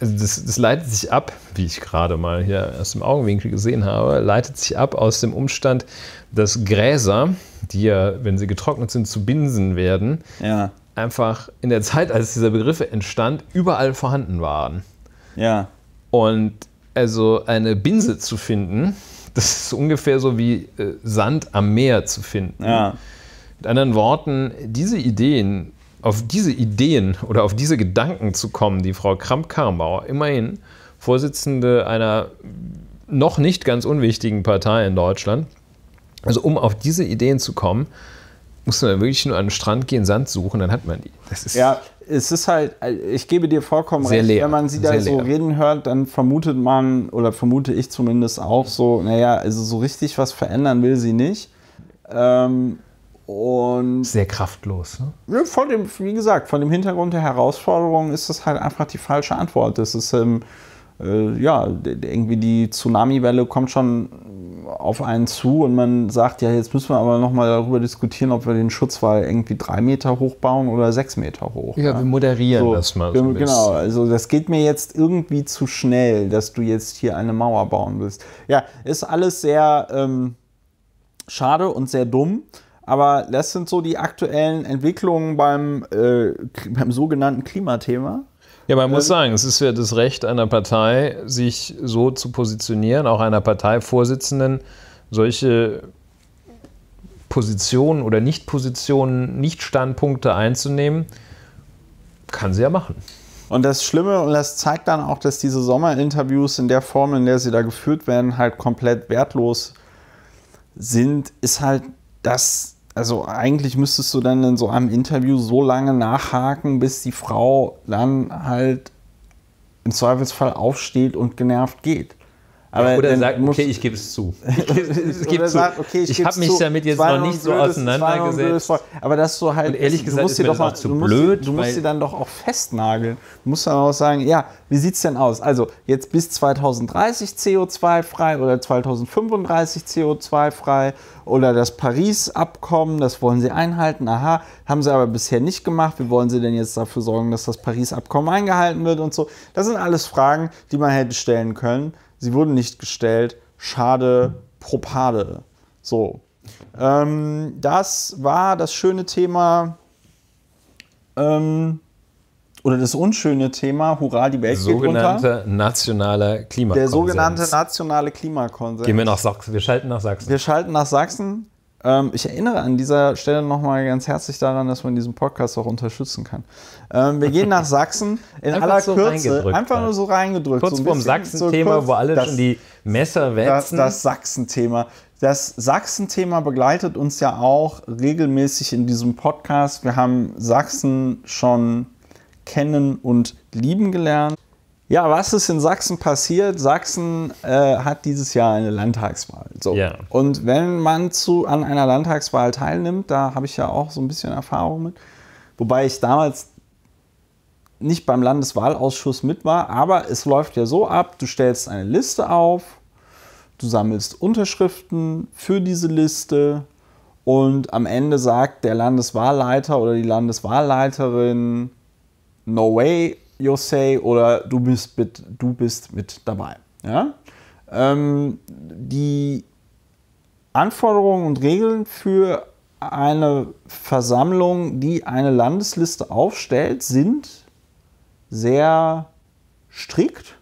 also das, das, leitet sich ab, wie ich gerade mal hier aus dem Augenwinkel gesehen habe, leitet sich ab aus dem Umstand, dass Gräser, die ja, wenn sie getrocknet sind, zu Binsen werden, ja. einfach in der Zeit, als dieser Begriff entstand, überall vorhanden waren. Ja. Und also eine Binse zu finden, das ist ungefähr so wie äh, Sand am Meer zu finden. Ja. Mit anderen Worten, diese Ideen auf diese Ideen oder auf diese Gedanken zu kommen, die Frau Kramp-Karrenbauer, immerhin Vorsitzende einer noch nicht ganz unwichtigen Partei in Deutschland, also um auf diese Ideen zu kommen, muss man wirklich nur an den Strand gehen, Sand suchen, dann hat man die. Das ist ja, es ist halt, ich gebe dir vollkommen recht, leer, wenn man sie da so leer. reden hört, dann vermutet man, oder vermute ich zumindest auch so, naja, also so richtig was verändern will sie nicht. Ähm, und Sehr kraftlos. Ne? Ja, dem, wie gesagt, von dem Hintergrund der Herausforderung ist das halt einfach die falsche Antwort. Das ist, ähm, äh, ja, irgendwie die Tsunami-Welle kommt schon auf einen zu und man sagt, ja, jetzt müssen wir aber nochmal darüber diskutieren, ob wir den Schutzwall irgendwie drei Meter hoch bauen oder sechs Meter hoch. Ja, ja? wir moderieren so, das mal. So genau, bisschen. also das geht mir jetzt irgendwie zu schnell, dass du jetzt hier eine Mauer bauen willst. Ja, ist alles sehr ähm, schade und sehr dumm. Aber das sind so die aktuellen Entwicklungen beim, äh, beim sogenannten Klimathema. Ja, man muss ähm, sagen, es ist ja das Recht einer Partei, sich so zu positionieren, auch einer Parteivorsitzenden, solche Positionen oder Nicht-Positionen, Nicht-Standpunkte einzunehmen, kann sie ja machen. Und das Schlimme, und das zeigt dann auch, dass diese Sommerinterviews in der Form, in der sie da geführt werden, halt komplett wertlos sind, ist halt, dass also eigentlich müsstest du dann in so einem Interview so lange nachhaken, bis die Frau dann halt im Zweifelsfall aufsteht und genervt geht. Aber oder sagt, okay, ich gebe es zu. ich gebe zu. Sagt, okay, ich, ich habe mich damit jetzt noch nicht so auseinandergesetzt. Aber das so halt, und ehrlich gesagt, du musst ist dir doch auch zu blöd. Du musst sie dann doch auch festnageln. Du musst dann auch sagen, ja, wie sieht es denn aus? Also jetzt bis 2030 CO2-frei oder 2035 CO2-frei oder das Paris-Abkommen, das wollen sie einhalten. Aha, haben sie aber bisher nicht gemacht. Wie wollen sie denn jetzt dafür sorgen, dass das Paris-Abkommen eingehalten wird und so? Das sind alles Fragen, die man hätte stellen können. Sie wurden nicht gestellt. Schade, Propade. So. Ähm, das war das schöne Thema. Ähm, oder das unschöne Thema, hurra, die Welt sogenannte geht runter. Nationaler Klimakonsens. Der sogenannte nationale Klimakonsens. Gehen wir nach Sachsen. Wir schalten nach Sachsen. Wir schalten nach Sachsen. Ähm, ich erinnere an dieser Stelle nochmal ganz herzlich daran, dass man diesen Podcast auch unterstützen kann. Ähm, wir gehen nach Sachsen in aller so Kürze. Einfach nur so reingedrückt. Kurz so vorm Sachsen-Thema, so wo alle das, schon die Messer wetzen. Das, das Sachsen-Thema. Das Sachsen-Thema begleitet uns ja auch regelmäßig in diesem Podcast. Wir haben Sachsen schon kennen und lieben gelernt. Ja, was ist in Sachsen passiert? Sachsen äh, hat dieses Jahr eine Landtagswahl. So. Yeah. Und wenn man zu, an einer Landtagswahl teilnimmt, da habe ich ja auch so ein bisschen Erfahrung mit, wobei ich damals nicht beim Landeswahlausschuss mit war, aber es läuft ja so ab, du stellst eine Liste auf, du sammelst Unterschriften für diese Liste und am Ende sagt der Landeswahlleiter oder die Landeswahlleiterin, no way, your say oder du bist mit, du bist mit dabei. Ja? Ähm, die Anforderungen und Regeln für eine Versammlung, die eine Landesliste aufstellt, sind sehr strikt,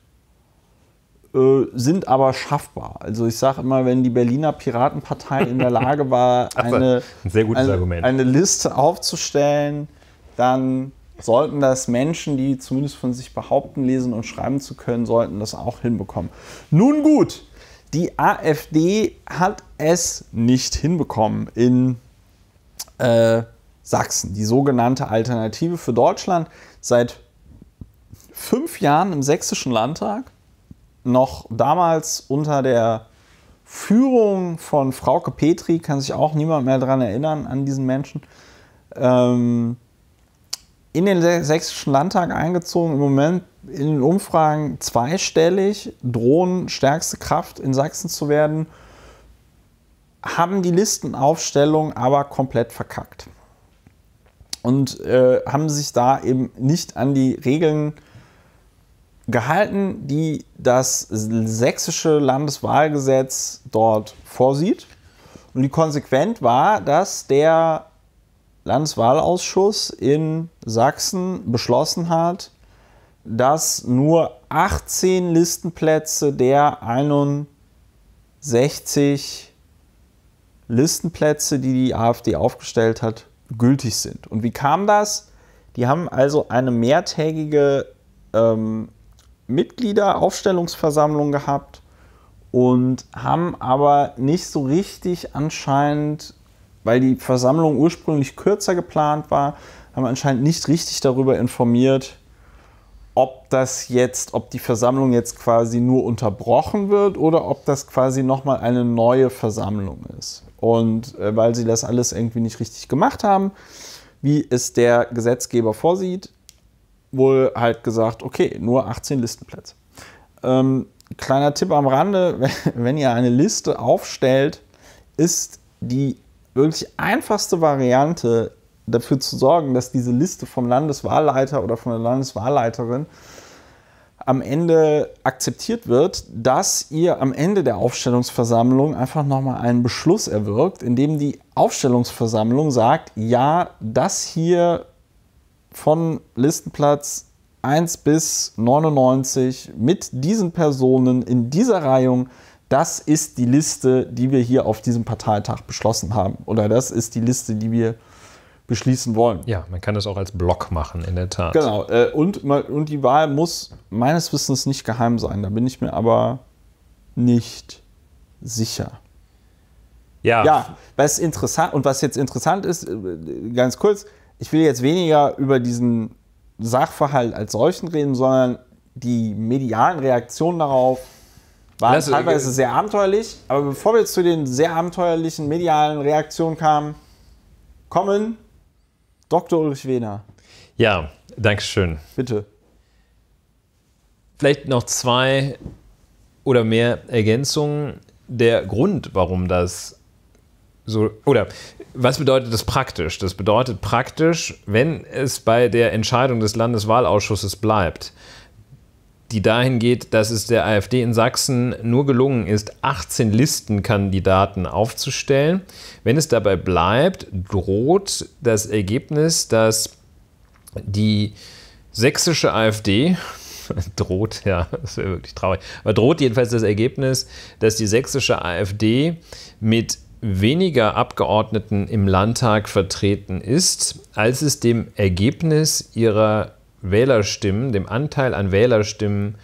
äh, sind aber schaffbar. Also ich sage immer, wenn die Berliner Piratenpartei in der Lage war, eine, ein eine, eine Liste aufzustellen, dann sollten das Menschen, die zumindest von sich behaupten, lesen und schreiben zu können, sollten das auch hinbekommen. Nun gut, die AfD hat es nicht hinbekommen in äh, Sachsen. Die sogenannte Alternative für Deutschland seit fünf Jahren im sächsischen Landtag, noch damals unter der Führung von Frauke Petri, kann sich auch niemand mehr daran erinnern, an diesen Menschen. Ähm, in den sächsischen Landtag eingezogen, im Moment in den Umfragen zweistellig, drohen stärkste Kraft in Sachsen zu werden, haben die Listenaufstellung aber komplett verkackt und äh, haben sich da eben nicht an die Regeln gehalten, die das sächsische Landeswahlgesetz dort vorsieht. Und die Konsequenz war, dass der Landeswahlausschuss in Sachsen beschlossen hat, dass nur 18 Listenplätze der 61 Listenplätze, die die AfD aufgestellt hat, gültig sind. Und wie kam das? Die haben also eine mehrtägige ähm, Mitgliederaufstellungsversammlung gehabt und haben aber nicht so richtig anscheinend weil die Versammlung ursprünglich kürzer geplant war, haben wir anscheinend nicht richtig darüber informiert, ob das jetzt, ob die Versammlung jetzt quasi nur unterbrochen wird oder ob das quasi nochmal eine neue Versammlung ist. Und äh, weil sie das alles irgendwie nicht richtig gemacht haben, wie es der Gesetzgeber vorsieht, wohl halt gesagt, okay, nur 18 Listenplätze. Ähm, kleiner Tipp am Rande, wenn ihr eine Liste aufstellt, ist die wirklich einfachste Variante dafür zu sorgen, dass diese Liste vom Landeswahlleiter oder von der Landeswahlleiterin am Ende akzeptiert wird, dass ihr am Ende der Aufstellungsversammlung einfach nochmal einen Beschluss erwirkt, in dem die Aufstellungsversammlung sagt, ja, das hier von Listenplatz 1 bis 99 mit diesen Personen in dieser Reihung das ist die Liste, die wir hier auf diesem Parteitag beschlossen haben. Oder das ist die Liste, die wir beschließen wollen. Ja, man kann das auch als Block machen, in der Tat. Genau. Äh, und, und die Wahl muss meines Wissens nicht geheim sein. Da bin ich mir aber nicht sicher. Ja. Ja, was interessant und was jetzt interessant ist, äh, ganz kurz, ich will jetzt weniger über diesen Sachverhalt als solchen reden, sondern die medialen Reaktionen darauf, war Lass teilweise sehr abenteuerlich, aber bevor wir zu den sehr abenteuerlichen medialen Reaktionen kamen, kommen Dr. Ulrich Wehner. Ja, danke schön. Bitte. Vielleicht noch zwei oder mehr Ergänzungen. Der Grund, warum das so, oder was bedeutet das praktisch? Das bedeutet praktisch, wenn es bei der Entscheidung des Landeswahlausschusses bleibt, die dahin geht, dass es der AfD in Sachsen nur gelungen ist, 18 Listenkandidaten aufzustellen. Wenn es dabei bleibt, droht das Ergebnis, dass die sächsische AfD droht, ja, das wäre wirklich traurig, aber droht jedenfalls das Ergebnis, dass die sächsische AfD mit weniger Abgeordneten im Landtag vertreten ist, als es dem Ergebnis ihrer Wählerstimmen, dem Anteil an Wählerstimmen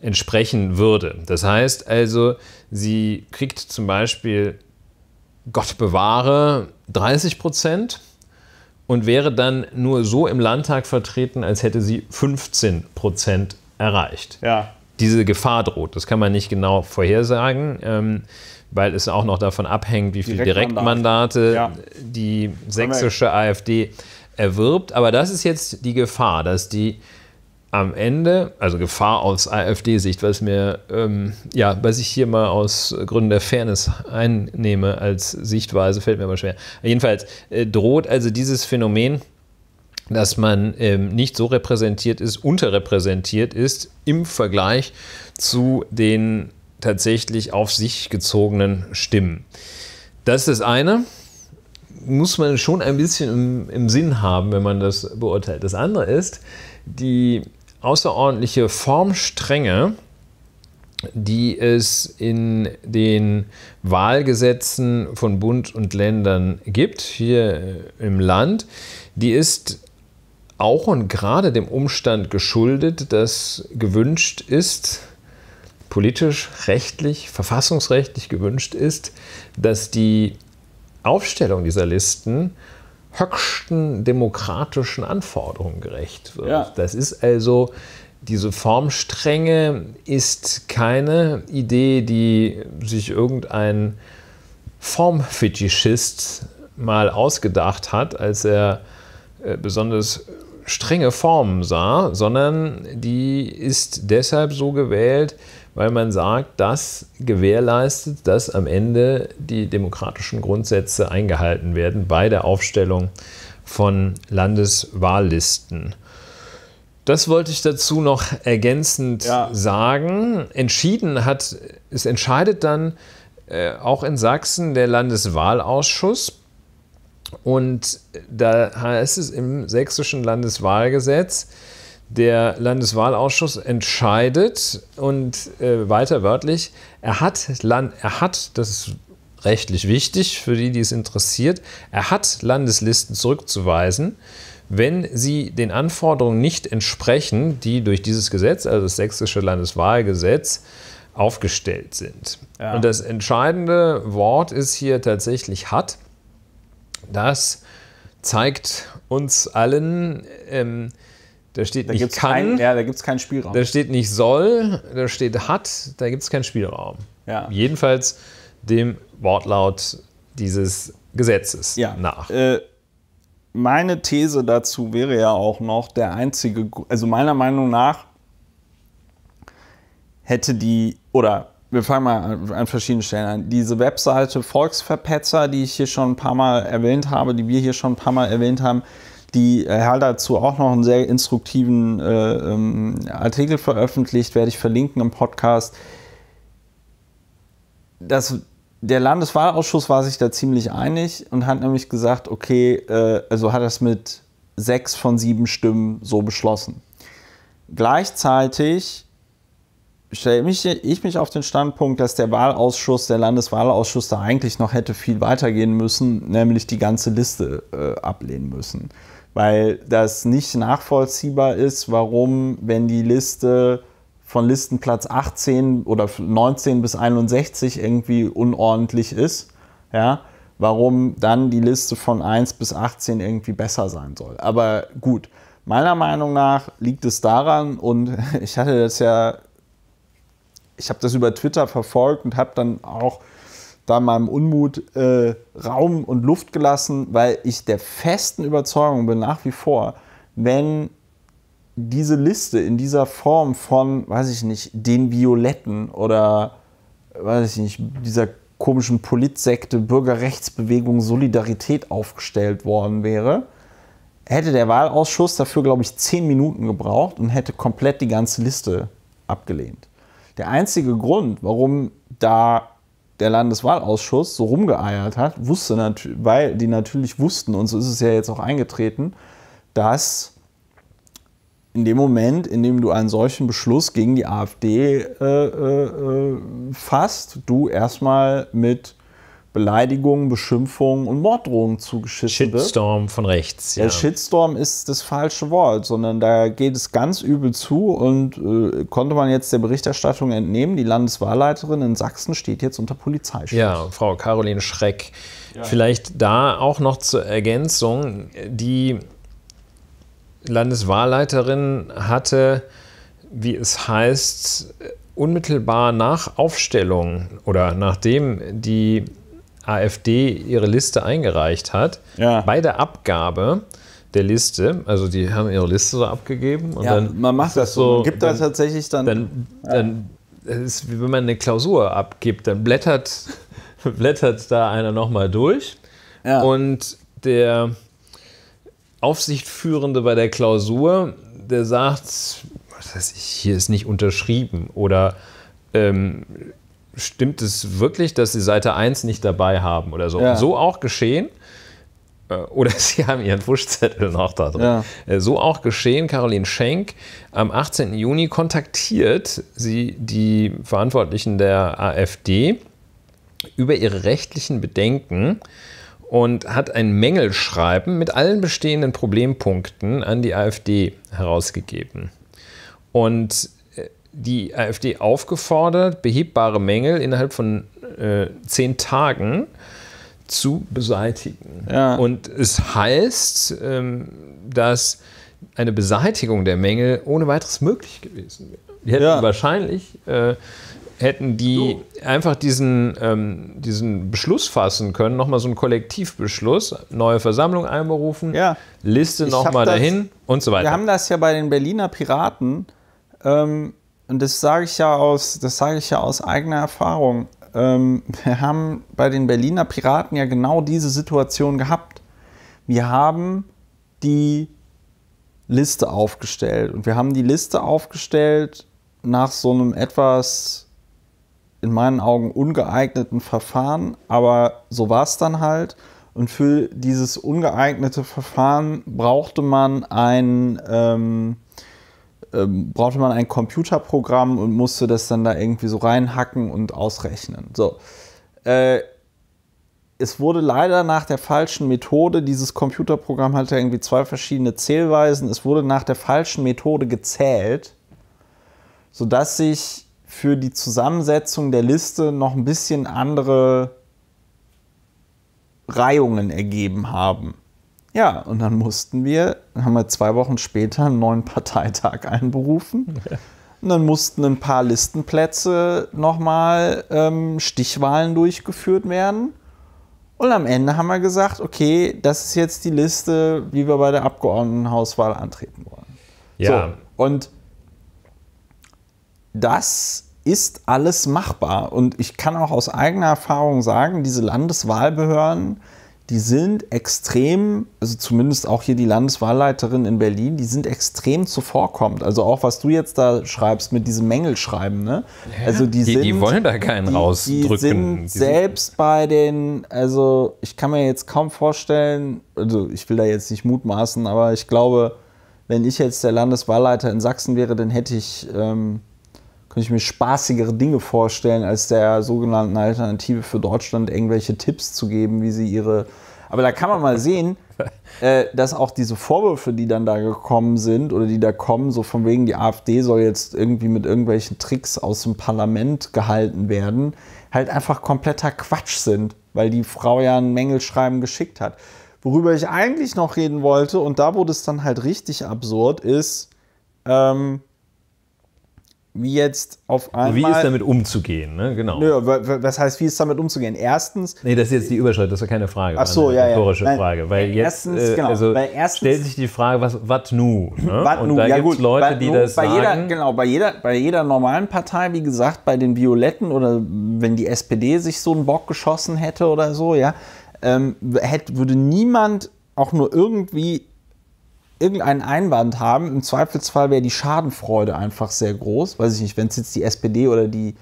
entsprechen würde. Das heißt also, sie kriegt zum Beispiel, Gott bewahre, 30 Prozent und wäre dann nur so im Landtag vertreten, als hätte sie 15 Prozent erreicht. Ja. Diese Gefahr droht. Das kann man nicht genau vorhersagen, ähm, weil es auch noch davon abhängt, wie viele Direktmandate ja. die sächsische AfD erwirbt. Aber das ist jetzt die Gefahr, dass die am Ende, also Gefahr aus AfD-Sicht, was mir, ähm, ja, was ich hier mal aus Gründen der Fairness einnehme als Sichtweise, fällt mir aber schwer. Jedenfalls äh, droht also dieses Phänomen, dass man ähm, nicht so repräsentiert ist, unterrepräsentiert ist im Vergleich zu den tatsächlich auf sich gezogenen Stimmen. Das ist das eine muss man schon ein bisschen im, im Sinn haben, wenn man das beurteilt. Das andere ist die außerordentliche Formstrenge, die es in den Wahlgesetzen von Bund und Ländern gibt, hier äh, im Land, die ist auch und gerade dem Umstand geschuldet, dass gewünscht ist, politisch, rechtlich, verfassungsrechtlich gewünscht ist, dass die Aufstellung dieser Listen höchsten demokratischen Anforderungen gerecht wird. Ja. Das ist also, diese Formstrenge ist keine Idee, die sich irgendein Formfetischist mal ausgedacht hat, als er äh, besonders strenge Formen sah, sondern die ist deshalb so gewählt, weil man sagt, das gewährleistet, dass am Ende die demokratischen Grundsätze eingehalten werden bei der Aufstellung von Landeswahllisten. Das wollte ich dazu noch ergänzend ja. sagen. Entschieden hat, es entscheidet dann äh, auch in Sachsen der Landeswahlausschuss. Und da heißt es im sächsischen Landeswahlgesetz, der Landeswahlausschuss entscheidet und äh, weiter wörtlich, er hat, Land, er hat, das ist rechtlich wichtig für die, die es interessiert, er hat Landeslisten zurückzuweisen, wenn sie den Anforderungen nicht entsprechen, die durch dieses Gesetz, also das sächsische Landeswahlgesetz, aufgestellt sind. Ja. Und das entscheidende Wort ist hier tatsächlich hat. Das zeigt uns allen, ähm, da steht da nicht gibt's kann. Kein, ja, da gibt es keinen Spielraum. Da steht nicht soll, da steht hat, da gibt es keinen Spielraum. Ja. Jedenfalls dem Wortlaut dieses Gesetzes ja. nach. Äh, meine These dazu wäre ja auch noch der einzige, also meiner Meinung nach hätte die, oder wir fangen mal an, an verschiedenen Stellen an, diese Webseite Volksverpetzer, die ich hier schon ein paar Mal erwähnt habe, die wir hier schon ein paar Mal erwähnt haben, die äh, Herr dazu auch noch einen sehr instruktiven äh, ähm, Artikel veröffentlicht, werde ich verlinken im Podcast. Das, der Landeswahlausschuss war sich da ziemlich einig und hat nämlich gesagt, okay, äh, also hat das mit sechs von sieben Stimmen so beschlossen. Gleichzeitig stelle mich, ich mich auf den Standpunkt, dass der Wahlausschuss, der Landeswahlausschuss da eigentlich noch hätte viel weitergehen müssen, nämlich die ganze Liste äh, ablehnen müssen weil das nicht nachvollziehbar ist, warum, wenn die Liste von Listenplatz 18 oder 19 bis 61 irgendwie unordentlich ist, ja, warum dann die Liste von 1 bis 18 irgendwie besser sein soll. Aber gut, meiner Meinung nach liegt es daran, und ich hatte das ja, ich habe das über Twitter verfolgt und habe dann auch da meinem Unmut äh, Raum und Luft gelassen, weil ich der festen Überzeugung bin nach wie vor, wenn diese Liste in dieser Form von, weiß ich nicht, den Violetten oder, weiß ich nicht, dieser komischen Politsekte, Bürgerrechtsbewegung, Solidarität aufgestellt worden wäre, hätte der Wahlausschuss dafür, glaube ich, zehn Minuten gebraucht und hätte komplett die ganze Liste abgelehnt. Der einzige Grund, warum da der Landeswahlausschuss so rumgeeiert hat, wusste natürlich, weil die natürlich wussten, und so ist es ja jetzt auch eingetreten, dass in dem Moment, in dem du einen solchen Beschluss gegen die AfD äh, äh, äh, fasst, du erstmal mit Beleidigungen, Beschimpfungen und Morddrohungen zugeschissen wird. Shitstorm von rechts. Ja. Der Shitstorm ist das falsche Wort, sondern da geht es ganz übel zu und äh, konnte man jetzt der Berichterstattung entnehmen. Die Landeswahlleiterin in Sachsen steht jetzt unter Polizeischutz. Ja, Frau Caroline Schreck. Ja. Vielleicht da auch noch zur Ergänzung. Die Landeswahlleiterin hatte, wie es heißt, unmittelbar nach Aufstellung oder nachdem die AfD ihre Liste eingereicht hat, ja. bei der Abgabe der Liste, also die haben ihre Liste so abgegeben und ja, dann man macht das so, gibt da tatsächlich dann, dann, dann ist wie wenn man eine Klausur abgibt, dann blättert blättert da einer nochmal durch ja. und der Aufsichtführende bei der Klausur, der sagt, was weiß ich, hier ist nicht unterschrieben oder ähm, stimmt es wirklich, dass sie Seite 1 nicht dabei haben oder so. Ja. So auch geschehen. Äh, oder sie haben ihren Wuschzettel noch da drin. Ja. Äh, so auch geschehen, Caroline Schenk am 18. Juni kontaktiert sie die Verantwortlichen der AfD über ihre rechtlichen Bedenken und hat ein Mängelschreiben mit allen bestehenden Problempunkten an die AfD herausgegeben. Und die AfD aufgefordert, behebbare Mängel innerhalb von äh, zehn Tagen zu beseitigen. Ja. Und es heißt, ähm, dass eine Beseitigung der Mängel ohne weiteres möglich gewesen wäre. Die hätten ja. wahrscheinlich äh, hätten die so. einfach diesen, ähm, diesen Beschluss fassen können, nochmal so einen Kollektivbeschluss, neue Versammlung einberufen, ja. Liste nochmal dahin und so weiter. Wir haben das ja bei den Berliner Piraten ähm, und das sage ich ja aus, das sage ich ja aus eigener Erfahrung. Ähm, wir haben bei den Berliner Piraten ja genau diese Situation gehabt. Wir haben die Liste aufgestellt und wir haben die Liste aufgestellt nach so einem etwas in meinen Augen ungeeigneten Verfahren, aber so war es dann halt. Und für dieses ungeeignete Verfahren brauchte man ein ähm, ähm, brauchte man ein Computerprogramm und musste das dann da irgendwie so reinhacken und ausrechnen. So. Äh, es wurde leider nach der falschen Methode, dieses Computerprogramm hatte irgendwie zwei verschiedene Zählweisen, es wurde nach der falschen Methode gezählt, sodass sich für die Zusammensetzung der Liste noch ein bisschen andere Reihungen ergeben haben. Ja, und dann mussten wir, haben wir zwei Wochen später einen neuen Parteitag einberufen. Und dann mussten ein paar Listenplätze nochmal ähm, Stichwahlen durchgeführt werden. Und am Ende haben wir gesagt, okay, das ist jetzt die Liste, wie wir bei der Abgeordnetenhauswahl antreten wollen. Ja. So, und das ist alles machbar. Und ich kann auch aus eigener Erfahrung sagen, diese Landeswahlbehörden, die sind extrem, also zumindest auch hier die Landeswahlleiterin in Berlin, die sind extrem zuvorkommend. Also auch was du jetzt da schreibst mit diesem Mängelschreiben, ne? Ja, also die, die, sind, die wollen da keinen die, rausdrücken. Die sind die selbst sind bei den, also ich kann mir jetzt kaum vorstellen, also ich will da jetzt nicht mutmaßen, aber ich glaube, wenn ich jetzt der Landeswahlleiter in Sachsen wäre, dann hätte ich ähm, könnte ich mir spaßigere Dinge vorstellen, als der sogenannten Alternative für Deutschland irgendwelche Tipps zu geben, wie sie ihre. Aber da kann man mal sehen, äh, dass auch diese Vorwürfe, die dann da gekommen sind oder die da kommen, so von wegen, die AfD soll jetzt irgendwie mit irgendwelchen Tricks aus dem Parlament gehalten werden, halt einfach kompletter Quatsch sind, weil die Frau ja ein Mängelschreiben geschickt hat. Worüber ich eigentlich noch reden wollte, und da wurde es dann halt richtig absurd, ist, ähm, wie jetzt auf einmal. Also wie ist damit umzugehen, ne? Genau. Nö, was heißt, wie ist damit umzugehen? Erstens. Nee, das ist jetzt die Überschrift, das war keine Frage. Ach so, ja, ja. Rhetorische Nein, Frage. Weil jetzt, äh, genau, also weil erstens, stellt sich die Frage, was wat nu? Ne? Wat Und nu, da ja, gibt es Leute, die nu, das bei sagen. Jeder, genau, bei jeder, bei jeder normalen Partei, wie gesagt, bei den Violetten oder wenn die SPD sich so einen Bock geschossen hätte oder so, ja, ähm, hätte, würde niemand auch nur irgendwie irgendeinen Einwand haben. Im Zweifelsfall wäre die Schadenfreude einfach sehr groß. Weiß ich nicht, wenn es jetzt die SPD oder die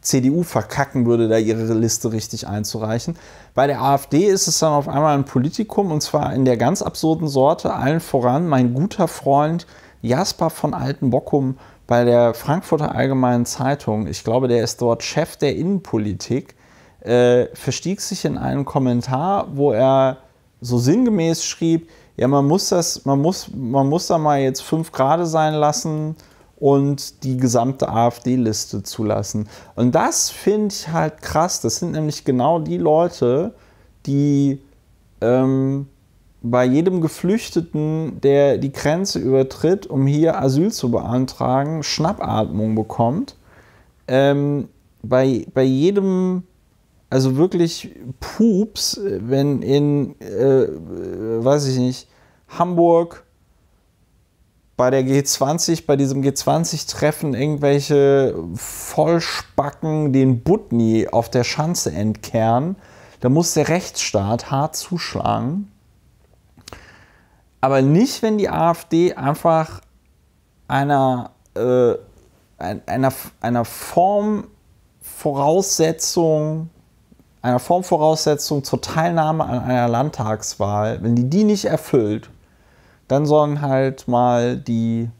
CDU verkacken würde, da ihre Liste richtig einzureichen. Bei der AfD ist es dann auf einmal ein Politikum und zwar in der ganz absurden Sorte. Allen voran mein guter Freund Jasper von Altenbockum bei der Frankfurter Allgemeinen Zeitung. Ich glaube, der ist dort Chef der Innenpolitik. Äh, verstieg sich in einen Kommentar, wo er so sinngemäß schrieb, ja, man muss das, man muss, man muss da mal jetzt fünf Grade sein lassen und die gesamte AfD-Liste zulassen. Und das finde ich halt krass. Das sind nämlich genau die Leute, die ähm, bei jedem Geflüchteten, der die Grenze übertritt, um hier Asyl zu beantragen, Schnappatmung bekommt. Ähm, bei, bei jedem, also wirklich Pups, wenn in, äh, äh weiß ich nicht, Hamburg bei der G20, bei diesem G20-Treffen irgendwelche Vollspacken den Butni auf der Schanze entkehren. Da muss der Rechtsstaat hart zuschlagen. Aber nicht, wenn die AfD einfach einer, äh, einer, einer Formvoraussetzung einer Formvoraussetzung zur Teilnahme an einer Landtagswahl, wenn die die nicht erfüllt, dann sollen halt mal die,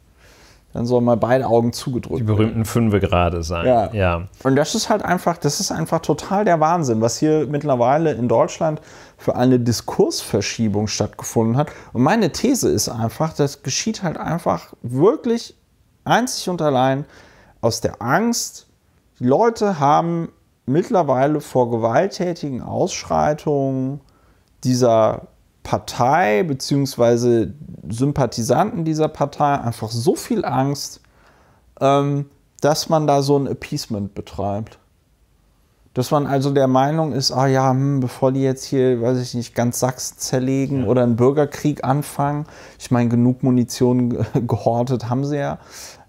dann sollen mal beide Augen zugedrückt Die berühmten Fünfe gerade sein. Ja. ja. Und das ist halt einfach, das ist einfach total der Wahnsinn, was hier mittlerweile in Deutschland für eine Diskursverschiebung stattgefunden hat. Und meine These ist einfach, das geschieht halt einfach wirklich einzig und allein aus der Angst. Die Leute haben mittlerweile vor gewalttätigen Ausschreitungen dieser Partei bzw. Sympathisanten dieser Partei einfach so viel Angst, ähm, dass man da so ein Appeasement betreibt. Dass man also der Meinung ist, ah ja, hm, bevor die jetzt hier, weiß ich nicht, ganz Sachsen zerlegen ja. oder einen Bürgerkrieg anfangen, ich meine, genug Munition gehortet haben sie ja,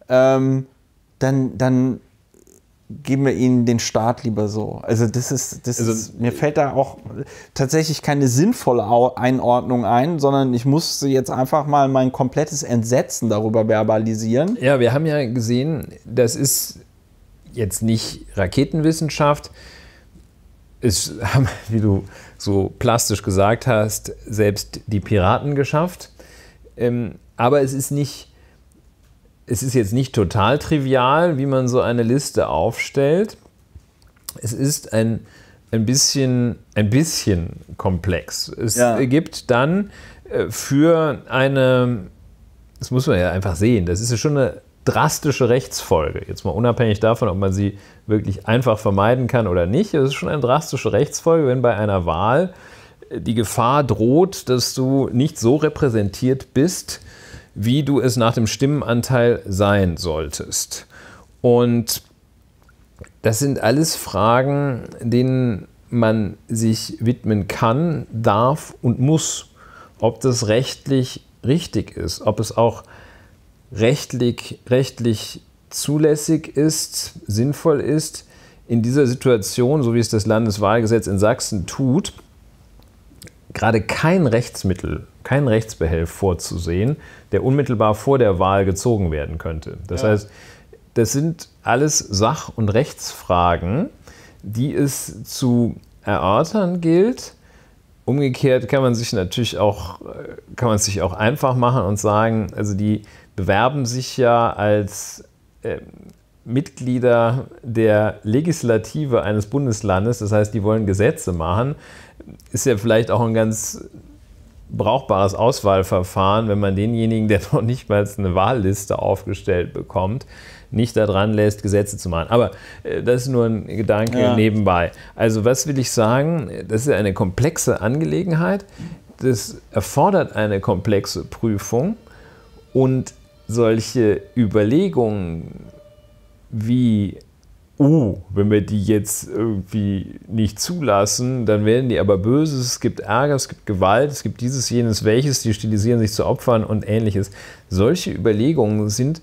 ähm, dann, dann geben wir ihnen den Start lieber so. Also das ist, das also, ist, mir fällt da auch tatsächlich keine sinnvolle Einordnung ein, sondern ich musste jetzt einfach mal mein komplettes Entsetzen darüber verbalisieren. Ja, wir haben ja gesehen, das ist jetzt nicht Raketenwissenschaft. Es haben, wie du so plastisch gesagt hast, selbst die Piraten geschafft. Ähm, aber es ist nicht es ist jetzt nicht total trivial, wie man so eine Liste aufstellt. Es ist ein, ein, bisschen, ein bisschen komplex. Es ja. gibt dann äh, für eine, das muss man ja einfach sehen, das ist ja schon eine drastische Rechtsfolge. Jetzt mal unabhängig davon, ob man sie wirklich einfach vermeiden kann oder nicht. Es ist schon eine drastische Rechtsfolge, wenn bei einer Wahl äh, die Gefahr droht, dass du nicht so repräsentiert bist, wie du es nach dem Stimmenanteil sein solltest. Und das sind alles Fragen, denen man sich widmen kann, darf und muss. Ob das rechtlich richtig ist, ob es auch rechtlich, rechtlich zulässig ist, sinnvoll ist, in dieser Situation, so wie es das Landeswahlgesetz in Sachsen tut, gerade kein Rechtsmittel keinen Rechtsbehelf vorzusehen, der unmittelbar vor der Wahl gezogen werden könnte. Das ja. heißt, das sind alles Sach- und Rechtsfragen, die es zu erörtern gilt. Umgekehrt kann man sich natürlich auch, äh, kann man sich auch einfach machen und sagen, also die bewerben sich ja als äh, Mitglieder der Legislative eines Bundeslandes, das heißt, die wollen Gesetze machen, ist ja vielleicht auch ein ganz brauchbares Auswahlverfahren, wenn man denjenigen, der noch nicht mal eine Wahlliste aufgestellt bekommt, nicht daran lässt, Gesetze zu machen. Aber äh, das ist nur ein Gedanke ja. nebenbei. Also was will ich sagen? Das ist eine komplexe Angelegenheit. Das erfordert eine komplexe Prüfung und solche Überlegungen, wie oh, wenn wir die jetzt irgendwie nicht zulassen, dann werden die aber böse, es gibt Ärger, es gibt Gewalt, es gibt dieses, jenes, welches, die stilisieren sich zu Opfern und ähnliches. Solche Überlegungen sind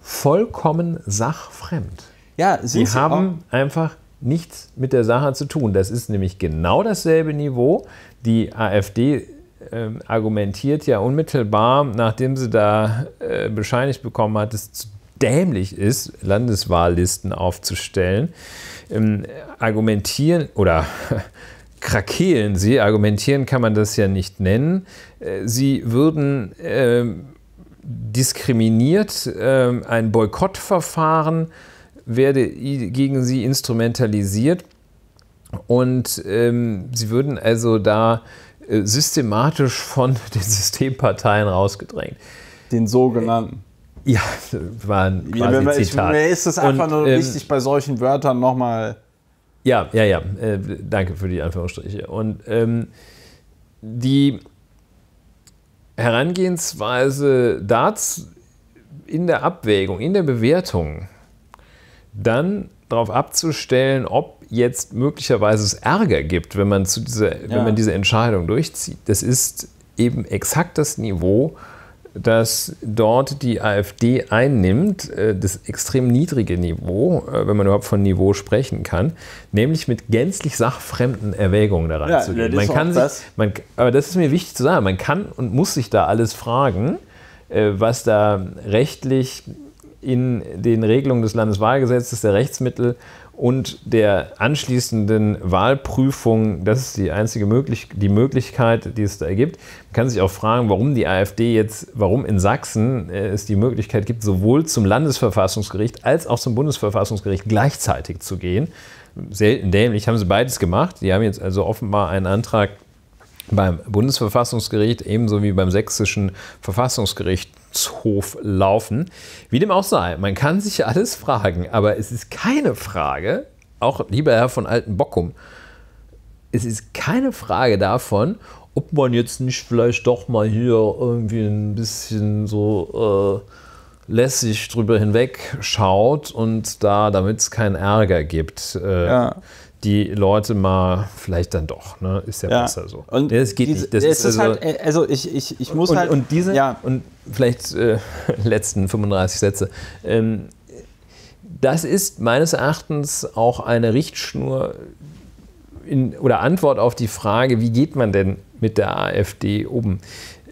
vollkommen sachfremd. Ja, sie haben auch? einfach nichts mit der Sache zu tun. Das ist nämlich genau dasselbe Niveau. Die AfD äh, argumentiert ja unmittelbar, nachdem sie da äh, bescheinigt bekommen hat, es zu dämlich ist, Landeswahllisten aufzustellen, ähm, argumentieren oder krakeelen sie, argumentieren kann man das ja nicht nennen, äh, sie würden äh, diskriminiert, äh, ein Boykottverfahren werde gegen sie instrumentalisiert und ähm, sie würden also da äh, systematisch von den Systemparteien rausgedrängt. Den sogenannten. Ja, waren quasi ja, man, Zitat. mir ist es einfach und, nur ähm, wichtig, bei solchen Wörtern nochmal. Ja, ja, ja. Äh, danke für die Anführungsstriche. Und ähm, die Herangehensweise Darts in der Abwägung, in der Bewertung, dann darauf abzustellen, ob jetzt möglicherweise es Ärger gibt, wenn man, zu dieser, ja. wenn man diese Entscheidung durchzieht. Das ist eben exakt das Niveau, dass dort die AfD einnimmt, äh, das extrem niedrige Niveau, äh, wenn man überhaupt von Niveau sprechen kann, nämlich mit gänzlich sachfremden Erwägungen daran ja, zu gehen. Man kann sich, man, aber das ist mir wichtig zu sagen, man kann und muss sich da alles fragen, äh, was da rechtlich in den Regelungen des Landeswahlgesetzes der Rechtsmittel und der anschließenden Wahlprüfung, das ist die einzige möglich die Möglichkeit, die es da gibt. Man kann sich auch fragen, warum die AfD jetzt, warum in Sachsen äh, es die Möglichkeit gibt, sowohl zum Landesverfassungsgericht als auch zum Bundesverfassungsgericht gleichzeitig zu gehen. Selten dämlich haben sie beides gemacht. Die haben jetzt also offenbar einen Antrag beim Bundesverfassungsgericht ebenso wie beim sächsischen Verfassungsgericht Wirtschaftshof laufen. Wie dem auch sei, man kann sich alles fragen, aber es ist keine Frage, auch lieber Herr von Altenbockum, es ist keine Frage davon, ob man jetzt nicht vielleicht doch mal hier irgendwie ein bisschen so äh, lässig drüber hinweg schaut und da, damit es keinen Ärger gibt, äh, ja die Leute mal, vielleicht dann doch, ne? ist ja, ja. besser so. Und nee, geht diese, nicht. Das ist also, halt, äh, also ich, ich, ich muss und, halt. Und diese, ja. und vielleicht äh, letzten 35 Sätze. Ähm, das ist meines Erachtens auch eine Richtschnur in, oder Antwort auf die Frage, wie geht man denn mit der AfD um?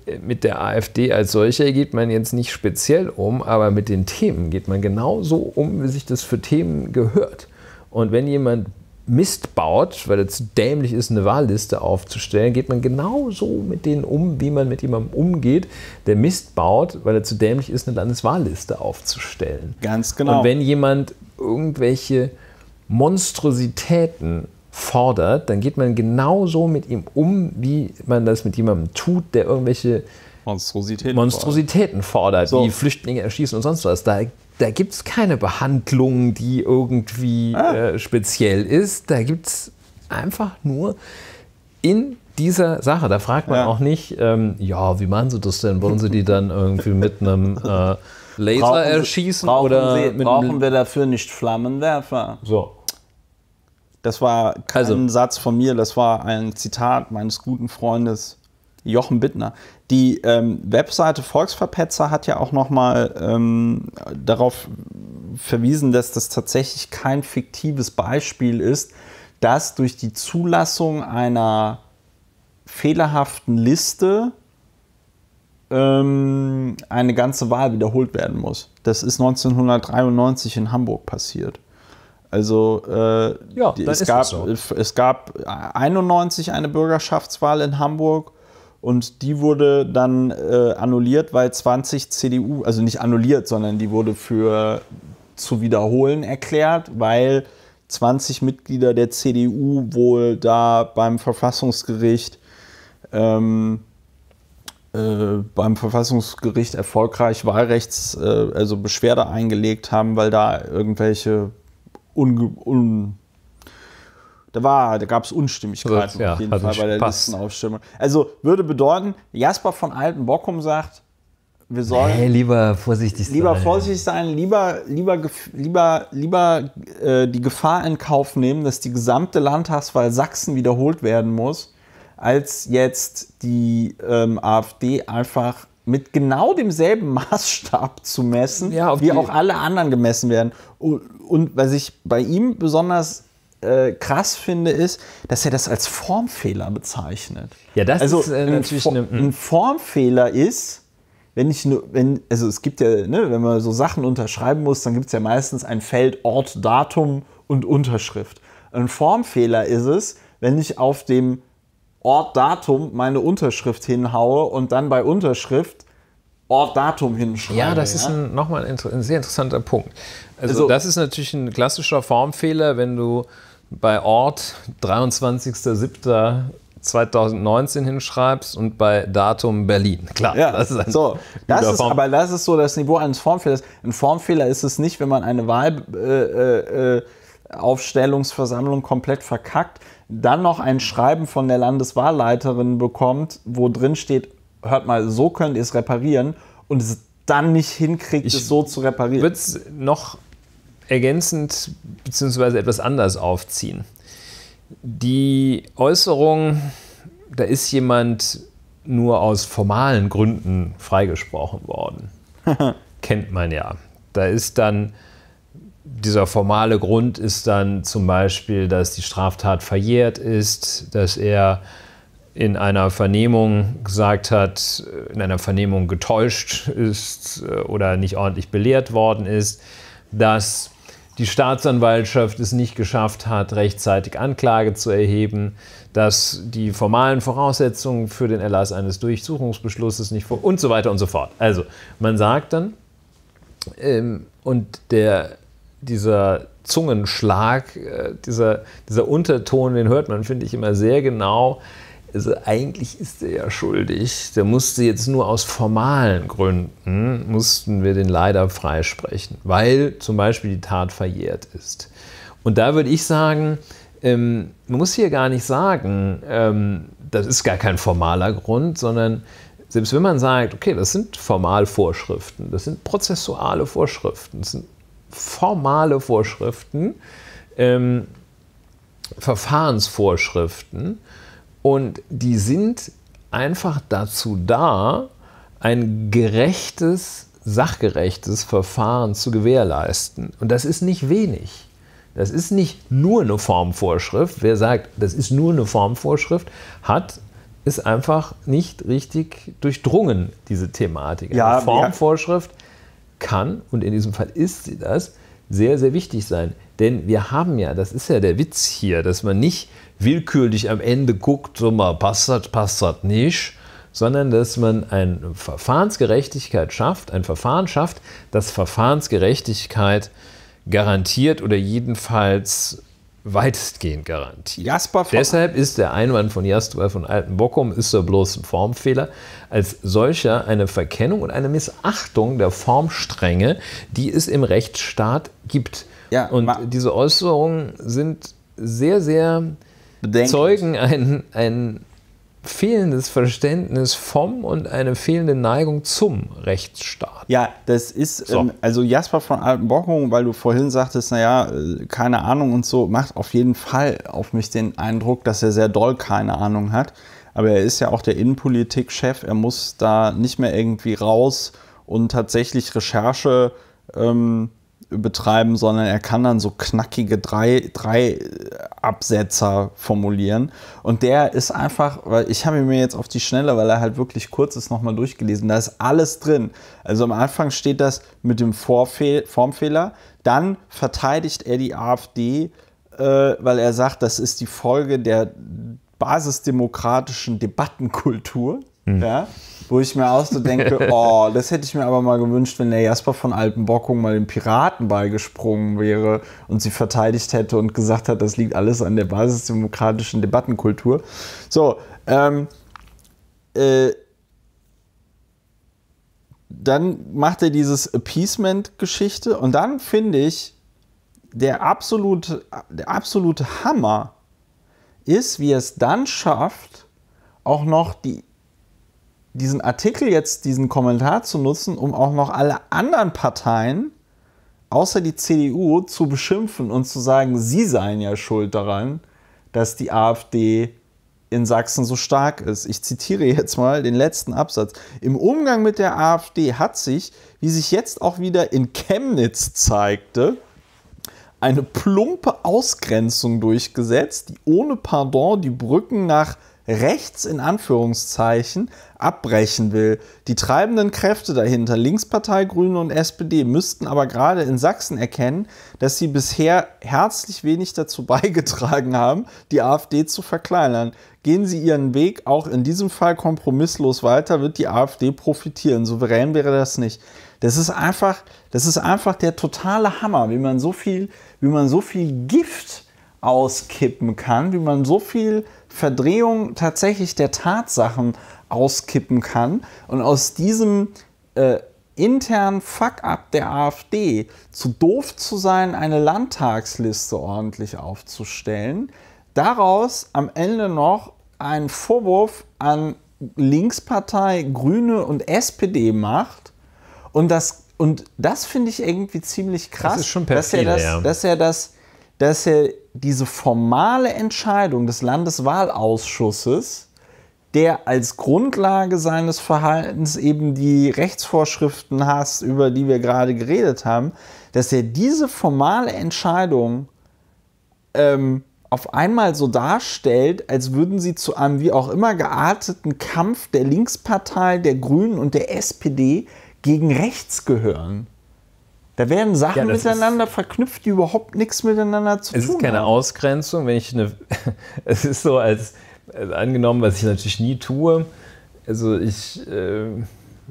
Äh, mit der AfD als solcher geht man jetzt nicht speziell um, aber mit den Themen geht man genauso um, wie sich das für Themen gehört. Und wenn jemand Mist baut, weil es dämlich ist, eine Wahlliste aufzustellen, geht man genauso mit denen um, wie man mit jemandem umgeht, der Mist baut, weil er zu dämlich ist, eine Landeswahlliste aufzustellen. Ganz genau. Und wenn jemand irgendwelche Monstrositäten fordert, dann geht man genauso mit ihm um, wie man das mit jemandem tut, der irgendwelche Monstrositäten, Monstrositäten fordert, so. wie Flüchtlinge erschießen und sonst was. Da da gibt es keine Behandlung, die irgendwie ah. äh, speziell ist. Da gibt es einfach nur in dieser Sache. Da fragt man ja. auch nicht, ähm, ja, wie machen Sie das denn? Wollen Sie die dann irgendwie mit einem äh, Laser brauchen erschießen? Sie, brauchen oder Sie, brauchen wir dafür nicht Flammenwerfer? So. Das war kein also. Satz von mir, das war ein Zitat meines guten Freundes Jochen Bittner. Die ähm, Webseite Volksverpetzer hat ja auch nochmal ähm, darauf verwiesen, dass das tatsächlich kein fiktives Beispiel ist, dass durch die Zulassung einer fehlerhaften Liste ähm, eine ganze Wahl wiederholt werden muss. Das ist 1993 in Hamburg passiert. Also äh, ja, es, gab, so. es gab 91 eine Bürgerschaftswahl in Hamburg und die wurde dann äh, annulliert, weil 20 CDU, also nicht annulliert, sondern die wurde für zu wiederholen erklärt, weil 20 Mitglieder der CDU wohl da beim Verfassungsgericht ähm, äh, beim Verfassungsgericht erfolgreich Wahlrechts, äh, also Beschwerde eingelegt haben, weil da irgendwelche unge un da, war, da gab es Unstimmigkeiten also, ja, auf jeden Fall bei der passt. Listenaufstimmung. Also würde bedeuten, Jasper von Altenbockum sagt, wir sollen hey, lieber vorsichtig sein. Lieber vorsichtig sein, lieber, lieber, lieber, lieber äh, die Gefahr in Kauf nehmen, dass die gesamte Landtagswahl Sachsen wiederholt werden muss, als jetzt die ähm, AfD einfach mit genau demselben Maßstab zu messen, ja, wie auch alle anderen gemessen werden. Und, und was ich bei ihm besonders äh, krass finde, ist, dass er das als Formfehler bezeichnet. Ja, das also ist äh, natürlich ein, eine, ein hm. Formfehler ist, wenn ich nur, wenn, also es gibt ja, ne, wenn man so Sachen unterschreiben muss, dann gibt es ja meistens ein Feld Ort, Datum und Unterschrift. Ein Formfehler ist es, wenn ich auf dem Ort, Datum meine Unterschrift hinhaue und dann bei Unterschrift Ort, Datum hinschreibe. Ja, das ja? ist nochmal ein, ein, sehr interessanter Punkt. Also, also, das ist natürlich ein klassischer Formfehler, wenn du bei Ort 23.07.2019 hinschreibst und bei Datum Berlin. Klar, ja, das ist so. Das ist, aber das ist so das Niveau eines Formfehlers. Ein Formfehler ist es nicht, wenn man eine Wahlaufstellungsversammlung äh, äh, äh komplett verkackt, dann noch ein Schreiben von der Landeswahlleiterin bekommt, wo drin steht, hört mal, so könnt ihr es reparieren und es dann nicht hinkriegt, ich es so zu reparieren. Ich würde es noch ergänzend bzw. etwas anders aufziehen. Die Äußerung, da ist jemand nur aus formalen Gründen freigesprochen worden, kennt man ja. Da ist dann dieser formale Grund ist dann zum Beispiel, dass die Straftat verjährt ist, dass er in einer Vernehmung gesagt hat, in einer Vernehmung getäuscht ist äh, oder nicht ordentlich belehrt worden ist, dass die Staatsanwaltschaft es nicht geschafft hat, rechtzeitig Anklage zu erheben, dass die formalen Voraussetzungen für den Erlass eines Durchsuchungsbeschlusses nicht vor und so weiter und so fort. Also man sagt dann, ähm, und der, dieser Zungenschlag, äh, dieser, dieser Unterton, den hört man, finde ich, immer sehr genau also eigentlich ist er ja schuldig. Der musste jetzt nur aus formalen Gründen, mussten wir den leider freisprechen, weil zum Beispiel die Tat verjährt ist. Und da würde ich sagen, ähm, man muss hier gar nicht sagen, ähm, das ist gar kein formaler Grund, sondern selbst wenn man sagt, okay, das sind Formalvorschriften, das sind prozessuale Vorschriften, das sind formale Vorschriften, ähm, Verfahrensvorschriften, und die sind einfach dazu da, ein gerechtes, sachgerechtes Verfahren zu gewährleisten. Und das ist nicht wenig. Das ist nicht nur eine Formvorschrift. Wer sagt, das ist nur eine Formvorschrift, hat es einfach nicht richtig durchdrungen, diese Thematik. Ja, eine Formvorschrift kann, und in diesem Fall ist sie das, sehr, sehr wichtig sein. Denn wir haben ja, das ist ja der Witz hier, dass man nicht willkürlich am Ende guckt, so mal passt das, passt das nicht, sondern dass man ein Verfahrensgerechtigkeit schafft, ein Verfahren schafft, das Verfahrensgerechtigkeit garantiert oder jedenfalls weitestgehend garantiert. Jasper Deshalb ist der Einwand von Jasper von Altenbockum ist ja bloß ein Formfehler, als solcher eine Verkennung und eine Missachtung der Formstränge, die es im Rechtsstaat gibt. Ja, und diese Äußerungen sind sehr, sehr Bedenklich. zeugen ein, ein fehlendes Verständnis vom und eine fehlende Neigung zum Rechtsstaat. Ja, das ist, so. ähm, also Jasper von Altenbockung, weil du vorhin sagtest, naja, äh, keine Ahnung und so, macht auf jeden Fall auf mich den Eindruck, dass er sehr doll keine Ahnung hat. Aber er ist ja auch der Innenpolitik-Chef, er muss da nicht mehr irgendwie raus und tatsächlich Recherche ähm, betreiben, sondern er kann dann so knackige drei, drei äh, Absetzer formulieren. Und der ist einfach, weil ich habe ihn mir jetzt auf die Schnelle, weil er halt wirklich kurz ist, nochmal durchgelesen. Da ist alles drin. Also am Anfang steht das mit dem Vorfe Formfehler. Dann verteidigt er die AfD, äh, weil er sagt, das ist die Folge der basisdemokratischen Debattenkultur. Mhm. Ja wo ich mir auch so denke, oh, das hätte ich mir aber mal gewünscht, wenn der Jasper von Alpenbockung mal den Piraten beigesprungen wäre und sie verteidigt hätte und gesagt hat, das liegt alles an der basisdemokratischen Debattenkultur. So, ähm, äh, dann macht er dieses Appeasement-Geschichte und dann finde ich, der absolute, der absolute Hammer ist, wie er es dann schafft, auch noch die diesen Artikel jetzt, diesen Kommentar zu nutzen, um auch noch alle anderen Parteien, außer die CDU, zu beschimpfen und zu sagen, sie seien ja schuld daran, dass die AfD in Sachsen so stark ist. Ich zitiere jetzt mal den letzten Absatz. Im Umgang mit der AfD hat sich, wie sich jetzt auch wieder in Chemnitz zeigte, eine plumpe Ausgrenzung durchgesetzt, die ohne Pardon die Brücken nach rechts in Anführungszeichen abbrechen will. Die treibenden Kräfte dahinter, Linkspartei, Grüne und SPD, müssten aber gerade in Sachsen erkennen, dass sie bisher herzlich wenig dazu beigetragen haben, die AfD zu verkleinern. Gehen sie ihren Weg auch in diesem Fall kompromisslos weiter, wird die AfD profitieren. Souverän wäre das nicht. Das ist einfach, das ist einfach der totale Hammer, wie man so viel, wie man so viel Gift auskippen kann, wie man so viel Verdrehung tatsächlich der Tatsachen auskippen kann und aus diesem äh, internen Fuck-up der AfD zu doof zu sein, eine Landtagsliste ordentlich aufzustellen, daraus am Ende noch einen Vorwurf an Linkspartei, Grüne und SPD macht und das und das finde ich irgendwie ziemlich krass, das dass er das, dass er das dass er diese formale Entscheidung des Landeswahlausschusses, der als Grundlage seines Verhaltens eben die Rechtsvorschriften hat, über die wir gerade geredet haben, dass er diese formale Entscheidung ähm, auf einmal so darstellt, als würden sie zu einem wie auch immer gearteten Kampf der Linkspartei, der Grünen und der SPD gegen rechts gehören. Da werden Sachen ja, miteinander verknüpft, die überhaupt nichts miteinander zu tun haben. Es ist keine haben. Ausgrenzung, wenn ich eine. es ist so, als, als, angenommen, was ich natürlich nie tue. Also ich. Äh,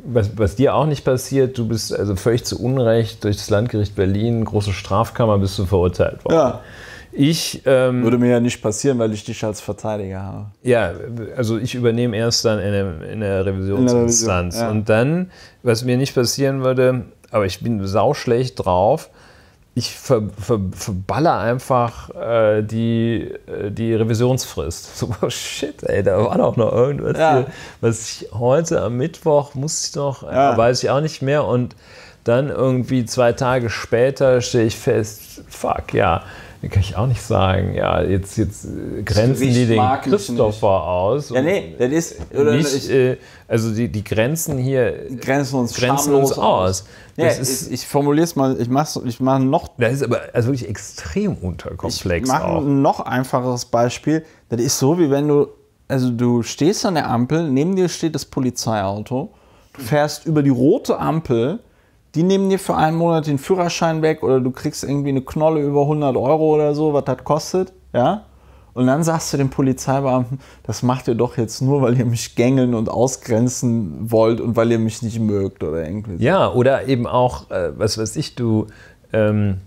was, was, dir auch nicht passiert, du bist also völlig zu Unrecht durch das Landgericht Berlin, große Strafkammer, bist du verurteilt worden. Ja. Ich. Ähm, Würde mir ja nicht passieren, weil ich dich als Verteidiger habe. Ja, also ich übernehme erst dann in der, in der Revisionsinstanz. In der Revision, ja. Und dann, was mir nicht passieren würde, aber ich bin sauschlecht drauf. Ich ver, ver, verballer einfach äh, die, äh, die Revisionsfrist. So, shit, ey, da war doch noch irgendwas ja. hier, was ich heute am Mittwoch muss ich noch, äh, ja. weiß ich auch nicht mehr. Und dann irgendwie zwei Tage später stehe ich fest, fuck, ja dann kann ich auch nicht sagen, ja, jetzt, jetzt grenzen die den Christopher nicht. aus. Ja, nee, das ist. Nicht, ich, äh, also die, die Grenzen hier die grenzen uns, grenzen uns aus. aus. Ja, ist, ich, formuliere es mal, ich mache ich mach noch. Das ist aber also wirklich extrem unterkomplex. Ich mache ein noch einfacheres Beispiel. Das ist so, wie wenn du, also du stehst an der Ampel, neben dir steht das Polizeiauto, du fährst über die rote Ampel die nehmen dir für einen Monat den Führerschein weg oder du kriegst irgendwie eine Knolle über 100 Euro oder so, was das kostet, ja. Und dann sagst du dem Polizeibeamten, das macht ihr doch jetzt nur, weil ihr mich gängeln und ausgrenzen wollt und weil ihr mich nicht mögt oder irgendwie. Ja, oder eben auch, äh, was weiß ich, du, ähm,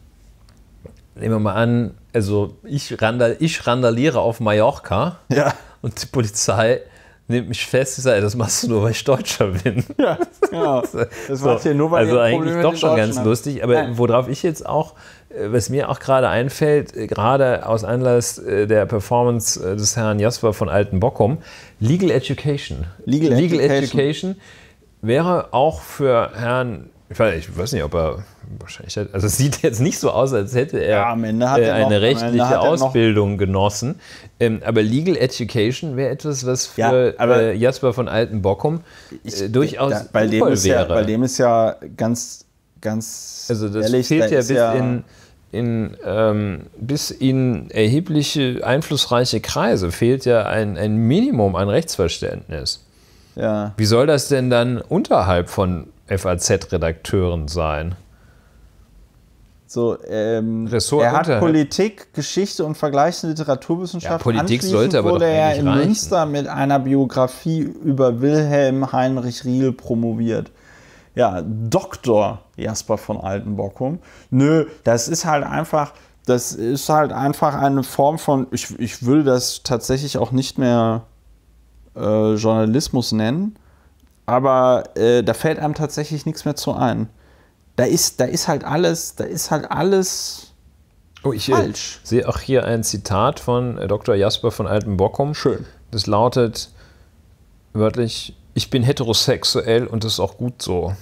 nehmen wir mal an, also ich, randal, ich randaliere auf Mallorca ja. und die Polizei nimmt mich fest und sagt, das machst du nur, weil ich Deutscher bin. Ja, genau. Das so, machst hier nur, weil Also eigentlich doch schon ganz lustig, aber Nein. worauf ich jetzt auch, äh, was mir auch gerade einfällt, äh, gerade aus Anlass äh, der Performance des Herrn Jasper von Alten Bockum, Legal Education. Legal, Legal Education. Education wäre auch für Herrn ich weiß nicht, ob er wahrscheinlich hat, also es sieht jetzt nicht so aus, als hätte er ja, äh, eine noch, rechtliche Ausbildung genossen. Ähm, aber Legal Education wäre etwas, was für ja, äh, Jasper von Altenbockum äh, durchaus da, bei dem ist wäre. Ja, bei dem ist ja ganz, ganz Also das ehrlich, fehlt da ja bis ja in, in ähm, bis in erhebliche einflussreiche Kreise fehlt ja ein, ein Minimum an Rechtsverständnis. Ja. Wie soll das denn dann unterhalb von FAZ-Redakteuren sein. So, ähm, Ressort er hat Unterhalt. Politik, Geschichte und vergleichende Literaturwissenschaft. Ja, Politik sollte aber wurde doch er in reichen. Münster mit einer Biografie über Wilhelm Heinrich Riel promoviert. Ja, Doktor Jasper von Altenbockum. Nö, das ist halt einfach, das ist halt einfach eine Form von, ich, ich würde das tatsächlich auch nicht mehr äh, Journalismus nennen, aber äh, da fällt einem tatsächlich nichts mehr zu ein. Da ist, da ist halt alles, da ist halt alles oh, ich, äh, falsch. Ich sehe auch hier ein Zitat von äh, Dr. Jasper von Altenbockum. Schön. Das lautet wörtlich: Ich bin heterosexuell und das ist auch gut so.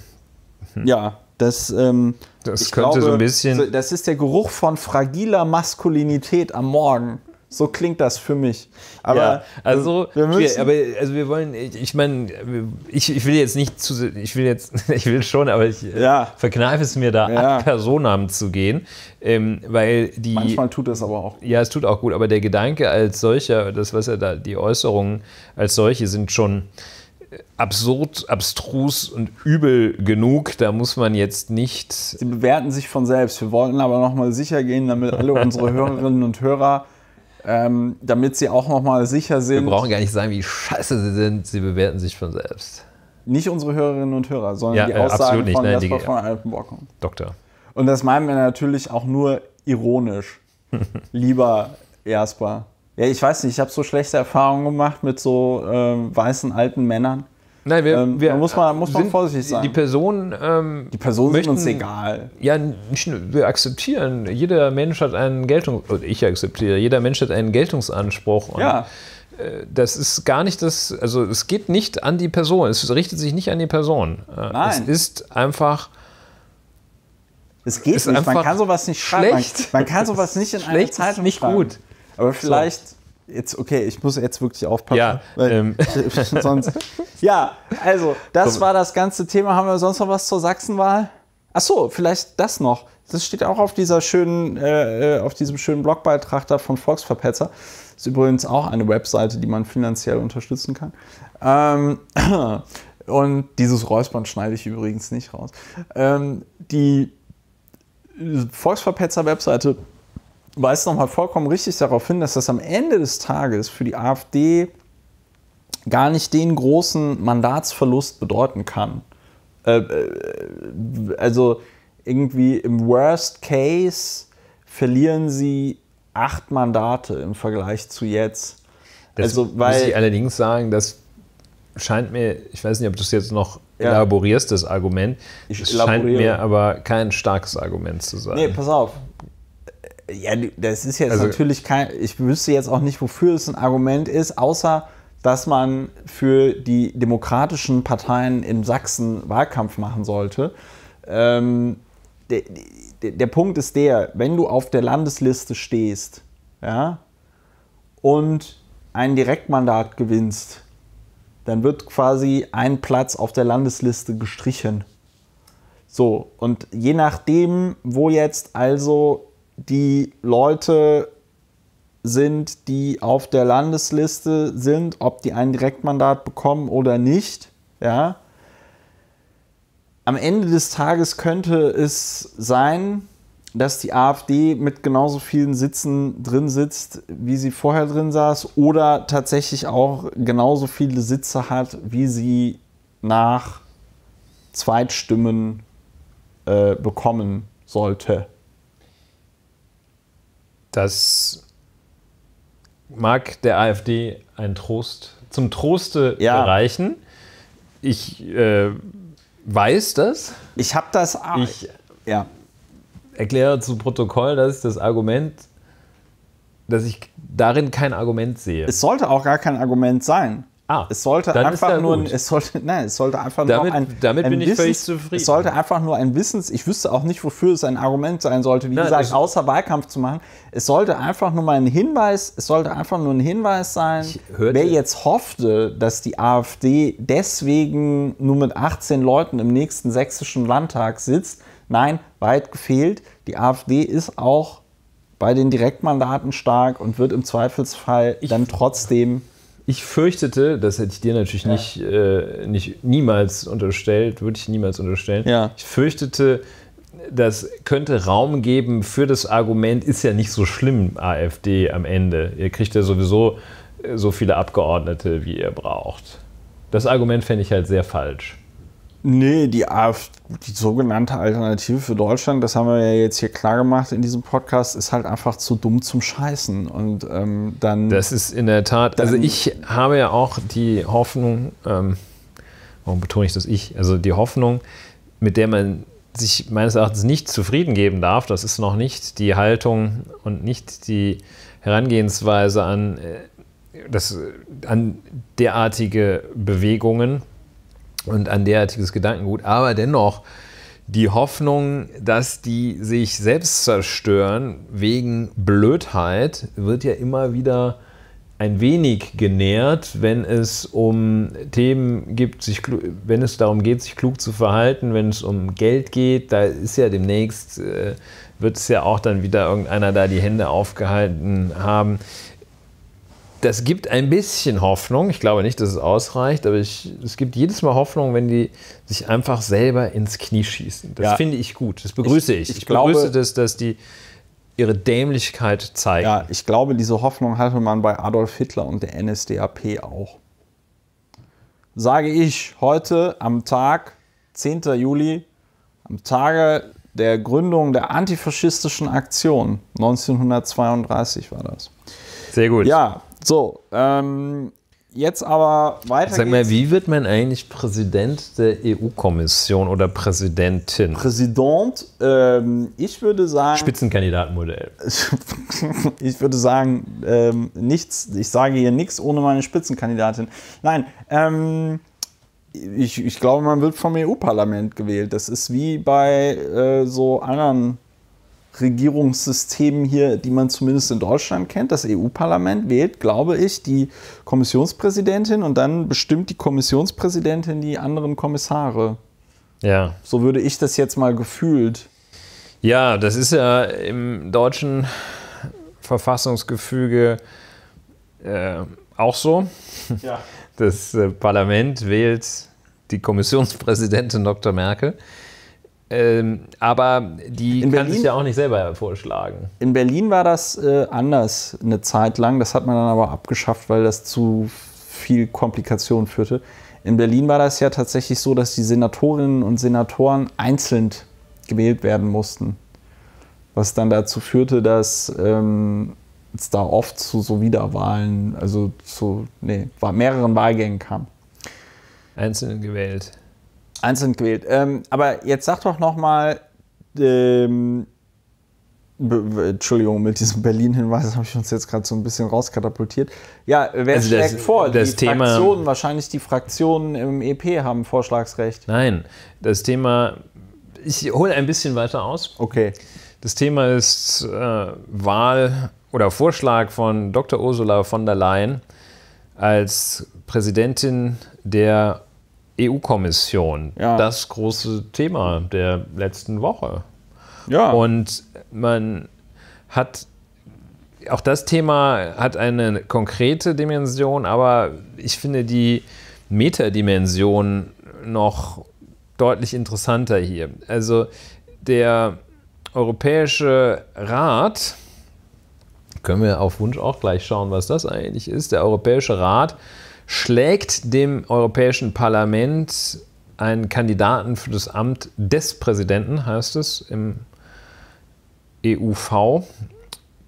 Hm. Ja, das, ähm, das könnte glaube, so ein bisschen. Das ist der Geruch von fragiler Maskulinität am Morgen. So klingt das für mich. Aber ja, also, wir müssen wir, aber, also wir wollen, ich, ich meine, ich, ich will jetzt nicht zu, ich will jetzt, ich will schon, aber ich äh, ja. verkneife es mir da, ja. an Personen zu gehen, ähm, weil die. Manchmal tut das aber auch. Ja, es tut auch gut, aber der Gedanke als solcher, das was er da, die Äußerungen als solche sind schon äh, absurd, abstrus und übel genug. Da muss man jetzt nicht. Sie bewerten sich von selbst. Wir wollten aber nochmal sicher gehen, damit alle unsere Hörerinnen und Hörer ähm, damit sie auch nochmal sicher sind. Wir brauchen gar nicht sagen, wie scheiße sie sind, sie bewerten sich von selbst. Nicht unsere Hörerinnen und Hörer, sondern ja, die äh, Aussagen nicht, von nein, die, von Alpenbocken. Doktor. Und das meinen wir natürlich auch nur ironisch. Lieber Jasper. Ja, ich weiß nicht, ich habe so schlechte Erfahrungen gemacht mit so äh, weißen alten Männern, Nein, wir, ähm, wir muss man, muss man vorsichtig sein. Die Personen, ähm, die Personen möchten, sind uns egal. Ja, wir akzeptieren. Jeder Mensch hat einen Geltung, ich akzeptiere. Jeder Mensch hat einen Geltungsanspruch. ja. Äh, das ist gar nicht das, also es geht nicht an die Person. Es richtet sich nicht an die Person. Äh, Nein. Es ist einfach. Es geht nicht. man kann sowas nicht schlecht. Man, man kann sowas nicht in schlecht einer Zeitung nicht schreiben. gut. Aber vielleicht. So jetzt, okay, ich muss jetzt wirklich aufpassen. Ja, ähm. sonst, ja also, das war das ganze Thema. Haben wir sonst noch was zur Sachsenwahl? Ach so, vielleicht das noch. Das steht auch auf dieser schönen, äh, äh auf diesem schönen Blogbeitrag da von Volksverpetzer. Das Ist übrigens auch eine Webseite, die man finanziell unterstützen kann. Ähm, und dieses Räuspern schneide ich übrigens nicht raus. Ähm, die Volksverpetzer-Webseite weist nochmal vollkommen richtig darauf hin, dass das am Ende des Tages für die AfD gar nicht den großen Mandatsverlust bedeuten kann. Äh, äh, also irgendwie im Worst Case verlieren sie acht Mandate im Vergleich zu jetzt. Das also, weil, muss ich allerdings sagen, das scheint mir, ich weiß nicht, ob du es jetzt noch ja. elaborierst, das Argument, Es scheint mir aber kein starkes Argument zu sein. Nee, pass auf, ja, das ist jetzt also, natürlich kein. Ich wüsste jetzt auch nicht, wofür es ein Argument ist, außer dass man für die demokratischen Parteien in Sachsen Wahlkampf machen sollte. Ähm, der, der, der Punkt ist der, wenn du auf der Landesliste stehst ja, und ein Direktmandat gewinnst, dann wird quasi ein Platz auf der Landesliste gestrichen. So, und je nachdem, wo jetzt also die Leute sind, die auf der Landesliste sind, ob die ein Direktmandat bekommen oder nicht. Ja. Am Ende des Tages könnte es sein, dass die AfD mit genauso vielen Sitzen drin sitzt, wie sie vorher drin saß, oder tatsächlich auch genauso viele Sitze hat, wie sie nach Zweitstimmen äh, bekommen sollte. Das mag der AfD ein Trost, zum Troste ja. erreichen. Ich äh, weiß das. Ich habe das auch. Ich ja. erkläre zu Protokoll, dass ich das Argument, dass ich darin kein Argument sehe. Es sollte auch gar kein Argument sein. Ah, es sollte einfach nur, gut. es sollte, nein, es sollte einfach damit, nur ein, damit ein bin Wissens, ich völlig zufrieden. Es sollte einfach nur ein Wissens, ich wüsste auch nicht, wofür es ein Argument sein sollte, wie nein, gesagt, also, außer Wahlkampf zu machen. Es sollte einfach nur mal ein Hinweis, es sollte einfach nur ein Hinweis sein, wer jetzt hoffte, dass die AfD deswegen nur mit 18 Leuten im nächsten sächsischen Landtag sitzt. Nein, weit gefehlt. Die AfD ist auch bei den Direktmandaten stark und wird im Zweifelsfall ich, dann trotzdem ich fürchtete, das hätte ich dir natürlich ja. nicht, äh, nicht niemals unterstellt, würde ich niemals unterstellen. Ja. Ich fürchtete, das könnte Raum geben für das Argument, ist ja nicht so schlimm, AfD am Ende. Ihr kriegt ja sowieso äh, so viele Abgeordnete, wie ihr braucht. Das Argument fände ich halt sehr falsch. Nee, die, AfD, die sogenannte Alternative für Deutschland, das haben wir ja jetzt hier klar gemacht in diesem Podcast, ist halt einfach zu dumm zum Scheißen. Und ähm, dann. Das ist in der Tat. Also, ich habe ja auch die Hoffnung, ähm, warum betone ich das ich? Also, die Hoffnung, mit der man sich meines Erachtens nicht zufrieden geben darf, das ist noch nicht die Haltung und nicht die Herangehensweise an, äh, das, an derartige Bewegungen und ein derartiges Gedankengut. Aber dennoch die Hoffnung, dass die sich selbst zerstören wegen Blödheit, wird ja immer wieder ein wenig genährt, wenn es um Themen gibt, sich, wenn es darum geht, sich klug zu verhalten, wenn es um Geld geht, da ist ja demnächst, äh, wird es ja auch dann wieder irgendeiner da die Hände aufgehalten haben das gibt ein bisschen Hoffnung. Ich glaube nicht, dass es ausreicht, aber ich, es gibt jedes Mal Hoffnung, wenn die sich einfach selber ins Knie schießen. Das ja. finde ich gut. Das begrüße ich. Ich, ich, ich glaube, begrüße das, dass die ihre Dämlichkeit zeigen. Ja, ich glaube, diese Hoffnung hatte man bei Adolf Hitler und der NSDAP auch. Sage ich heute am Tag, 10. Juli, am Tage der Gründung der antifaschistischen Aktion, 1932 war das. Sehr gut. Ja, so, ähm, jetzt aber weiter. Sag mal, wie wird man eigentlich Präsident der EU-Kommission oder Präsidentin? Präsident, ähm, ich würde sagen. Spitzenkandidatenmodell. ich würde sagen, ähm, nichts, ich sage hier nichts ohne meine Spitzenkandidatin. Nein, ähm, ich, ich glaube, man wird vom EU-Parlament gewählt. Das ist wie bei äh, so anderen Regierungssystemen hier, die man zumindest in Deutschland kennt. Das EU-Parlament wählt, glaube ich, die Kommissionspräsidentin und dann bestimmt die Kommissionspräsidentin die anderen Kommissare. Ja. So würde ich das jetzt mal gefühlt. Ja, das ist ja im deutschen Verfassungsgefüge äh, auch so. Ja. Das äh, Parlament wählt die Kommissionspräsidentin Dr. Merkel ähm, aber die in kann Berlin, sich ja auch nicht selber vorschlagen. In Berlin war das äh, anders eine Zeit lang. Das hat man dann aber abgeschafft, weil das zu viel Komplikationen führte. In Berlin war das ja tatsächlich so, dass die Senatorinnen und Senatoren einzeln gewählt werden mussten. Was dann dazu führte, dass ähm, es da oft zu so Wiederwahlen, also zu nee, mehreren Wahlgängen kam. Einzeln gewählt. Einzeln gewählt. Ähm, aber jetzt sag doch nochmal, ähm, Entschuldigung, mit diesem Berlin-Hinweis habe ich uns jetzt gerade so ein bisschen rauskatapultiert. Ja, wer also schlägt das, vor? Das die Thema, Fraktionen, wahrscheinlich die Fraktionen im EP haben Vorschlagsrecht. Nein, das Thema, ich hole ein bisschen weiter aus. Okay. Das Thema ist äh, Wahl oder Vorschlag von Dr. Ursula von der Leyen als Präsidentin der EU-Kommission. Ja. Das große Thema der letzten Woche. Ja. Und man hat auch das Thema hat eine konkrete Dimension, aber ich finde die Metadimension noch deutlich interessanter hier. Also der Europäische Rat, können wir auf Wunsch auch gleich schauen, was das eigentlich ist, der Europäische Rat schlägt dem Europäischen Parlament einen Kandidaten für das Amt des Präsidenten, heißt es im EUV,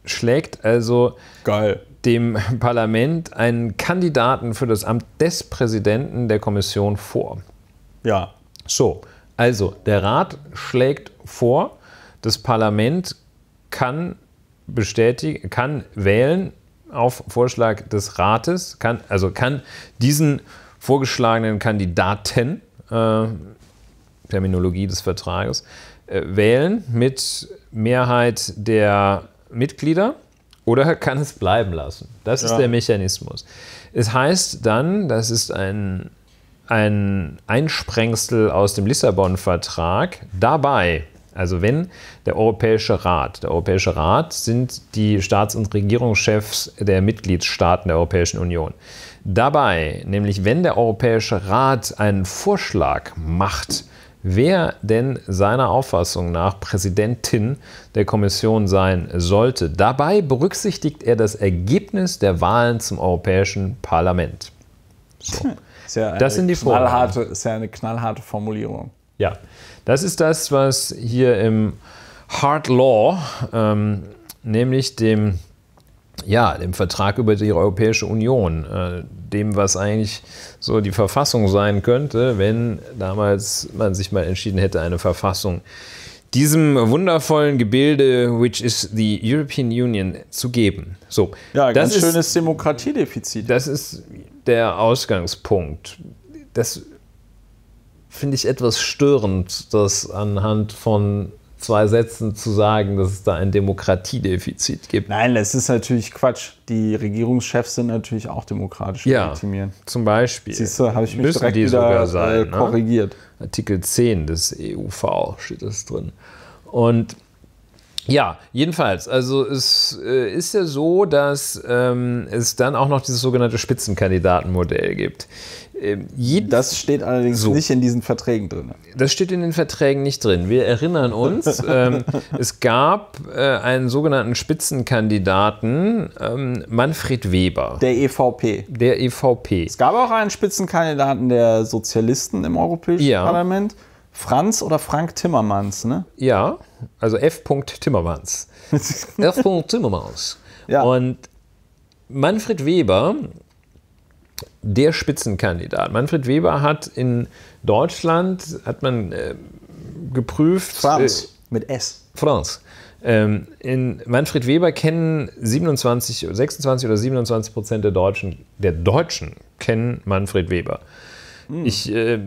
schlägt also Geil. dem Parlament einen Kandidaten für das Amt des Präsidenten der Kommission vor. Ja. So, also der Rat schlägt vor, das Parlament kann bestätigen, kann wählen, auf Vorschlag des Rates, kann, also kann diesen vorgeschlagenen Kandidaten, äh, Terminologie des Vertrages, äh, wählen mit Mehrheit der Mitglieder oder kann es bleiben lassen. Das ja. ist der Mechanismus. Es heißt dann, das ist ein, ein Einsprengsel aus dem Lissabon-Vertrag, dabei also wenn der Europäische Rat, der Europäische Rat sind die Staats- und Regierungschefs der Mitgliedstaaten der Europäischen Union. Dabei, nämlich wenn der Europäische Rat einen Vorschlag macht, wer denn seiner Auffassung nach Präsidentin der Kommission sein sollte, dabei berücksichtigt er das Ergebnis der Wahlen zum Europäischen Parlament. So. Hm. Ja das sind die Vorgaben. Ist ja eine knallharte Formulierung. Ja. Das ist das, was hier im Hard Law, ähm, nämlich dem, ja, dem Vertrag über die Europäische Union, äh, dem, was eigentlich so die Verfassung sein könnte, wenn damals man sich mal entschieden hätte, eine Verfassung diesem wundervollen Gebilde, which is the European Union, zu geben. So, ja, das ganz ist, schönes Demokratiedefizit. Das ist der Ausgangspunkt. Das ist finde ich etwas störend, das anhand von zwei Sätzen zu sagen, dass es da ein Demokratiedefizit gibt. Nein, das ist natürlich Quatsch. Die Regierungschefs sind natürlich auch demokratisch ja, legitimiert. Zum Beispiel. Siehst du, habe ich mich Müssen direkt die wieder sein, äh, ne? korrigiert. Ne? Artikel 10 des EUV steht das drin. Und ja, jedenfalls, also es äh, ist ja so, dass ähm, es dann auch noch dieses sogenannte Spitzenkandidatenmodell gibt. Ähm, das steht allerdings so. nicht in diesen Verträgen drin. Das steht in den Verträgen nicht drin. Wir erinnern uns, ähm, es gab äh, einen sogenannten Spitzenkandidaten, ähm, Manfred Weber. Der EVP. Der EVP. Es gab auch einen Spitzenkandidaten der Sozialisten im Europäischen ja. Parlament. Franz oder Frank Timmermans, ne? Ja, also F. Timmermans. F. Timmermans. Ja. Und Manfred Weber der Spitzenkandidat. Manfred Weber hat in Deutschland, hat man äh, geprüft. Franz, äh, mit S. Franz. Ähm, in Manfred Weber kennen 27, 26 oder 27 Prozent der Deutschen, der Deutschen kennen Manfred Weber. Hm. Ich äh,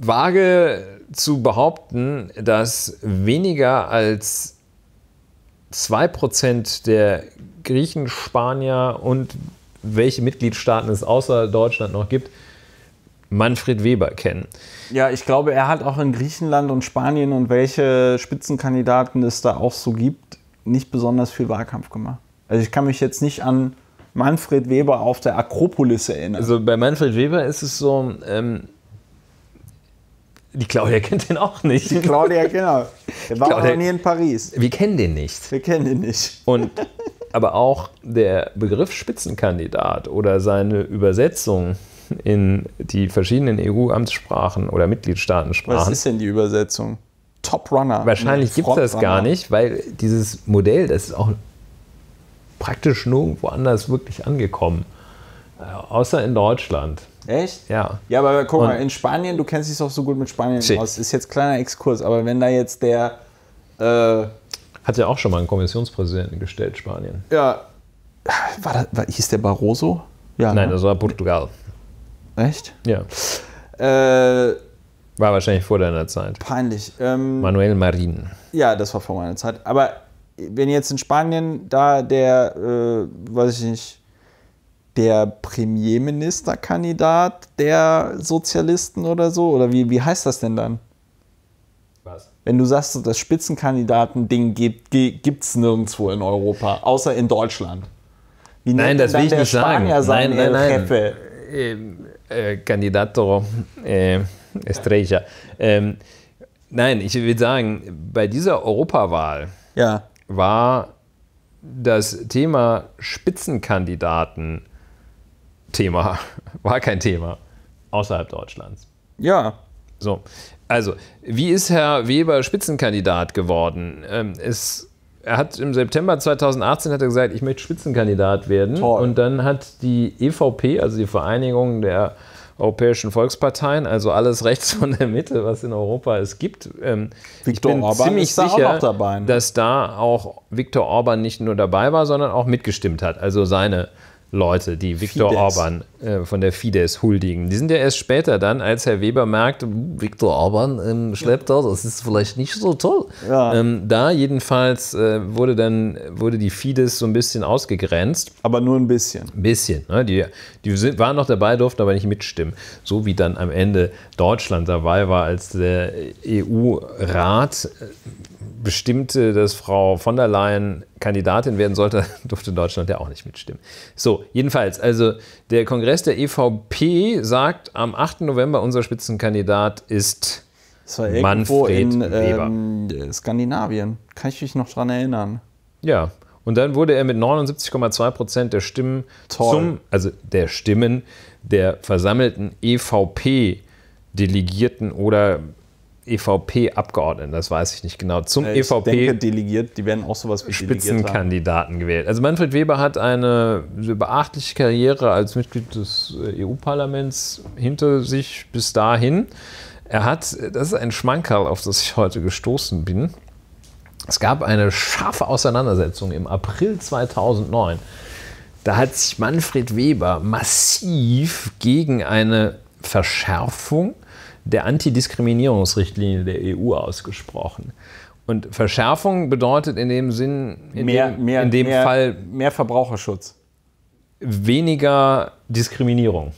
wage zu behaupten, dass weniger als 2% Prozent der Griechen, Spanier und welche Mitgliedstaaten es außer Deutschland noch gibt, Manfred Weber kennen. Ja, ich glaube, er hat auch in Griechenland und Spanien und welche Spitzenkandidaten es da auch so gibt, nicht besonders viel Wahlkampf gemacht. Also ich kann mich jetzt nicht an Manfred Weber auf der Akropolis erinnern. Also bei Manfred Weber ist es so, ähm, die Claudia kennt den auch nicht. Die Claudia, genau. Er war Claudia, auch nie in Paris. Wir kennen den nicht. Wir kennen den nicht. Und aber auch der Begriff Spitzenkandidat oder seine Übersetzung in die verschiedenen EU-Amtssprachen oder Mitgliedstaatensprachen. Was ist denn die Übersetzung? Top Runner. Wahrscheinlich gibt es das gar nicht, weil dieses Modell, das ist auch praktisch nirgendwo anders wirklich angekommen. Äh, außer in Deutschland. Echt? Ja. Ja, aber guck Und mal, in Spanien, du kennst dich doch so gut mit Spanien schick. aus, ist jetzt kleiner Exkurs, aber wenn da jetzt der äh, hat ja auch schon mal einen Kommissionspräsidenten gestellt, Spanien. Ja. War das, war, hieß der Barroso? Ja, Nein, ne? das war Portugal. Echt? Ja. Äh, war wahrscheinlich vor deiner Zeit. Peinlich. Ähm, Manuel Marin. Ja, das war vor meiner Zeit. Aber wenn jetzt in Spanien da der, äh, weiß ich nicht, der Premierministerkandidat der Sozialisten oder so, oder wie, wie heißt das denn dann? wenn du sagst, das Spitzenkandidaten-Ding gibt, es nirgendwo in Europa, außer in Deutschland. Wie nein, das will ich nicht Spanier sagen. Nein, nein, nein. Ähm, äh, Kandidato äh, Estrella. Ähm, nein, ich will sagen, bei dieser Europawahl ja. war das Thema Spitzenkandidaten Thema, war kein Thema außerhalb Deutschlands. Ja. So. Also, wie ist Herr Weber Spitzenkandidat geworden? Ähm, es, er hat im September 2018 hat er gesagt, ich möchte Spitzenkandidat werden. Toll. Und dann hat die EVP, also die Vereinigung der europäischen Volksparteien, also alles rechts von der Mitte, was in Europa es gibt. Ähm, ich bin Orban ziemlich da sicher, dabei, ne? dass da auch Viktor Orban nicht nur dabei war, sondern auch mitgestimmt hat. Also seine Leute, die Viktor Fidesz. Orban äh, von der Fidesz huldigen. Die sind ja erst später dann, als Herr Weber merkt, hm, Viktor Orban ähm, schleppt da, das ist vielleicht nicht so toll. Ja. Ähm, da jedenfalls äh, wurde dann wurde die Fidesz so ein bisschen ausgegrenzt. Aber nur ein bisschen. Ein bisschen. Ne? Die, die sind, waren noch dabei, durften aber nicht mitstimmen. So wie dann am Ende Deutschland dabei war, als der EU-Rat äh, bestimmte, dass Frau von der Leyen Kandidatin werden sollte, durfte Deutschland ja auch nicht mitstimmen. So, jedenfalls, also der Kongress der EVP sagt am 8. November, unser Spitzenkandidat ist Manfred in, ähm, Weber. Ähm, Skandinavien. Kann ich mich noch dran erinnern. Ja. Und dann wurde er mit 79,2 Prozent der Stimmen Toll. zum, also der Stimmen der versammelten EVP Delegierten oder EVP-Abgeordneten, das weiß ich nicht genau, zum ich EVP. Denke, delegiert, die werden auch sowas wie Spitzenkandidaten gewählt. Also Manfred Weber hat eine beachtliche Karriere als Mitglied des äh, EU-Parlaments hinter sich bis dahin. Er hat, das ist ein Schmankerl, auf das ich heute gestoßen bin. Es gab eine scharfe Auseinandersetzung im April 2009. Da hat sich Manfred Weber massiv gegen eine Verschärfung der Antidiskriminierungsrichtlinie der EU ausgesprochen. Und Verschärfung bedeutet in dem Sinn, in mehr, dem, mehr, in dem mehr, Fall mehr Verbraucherschutz. Weniger Diskriminierung.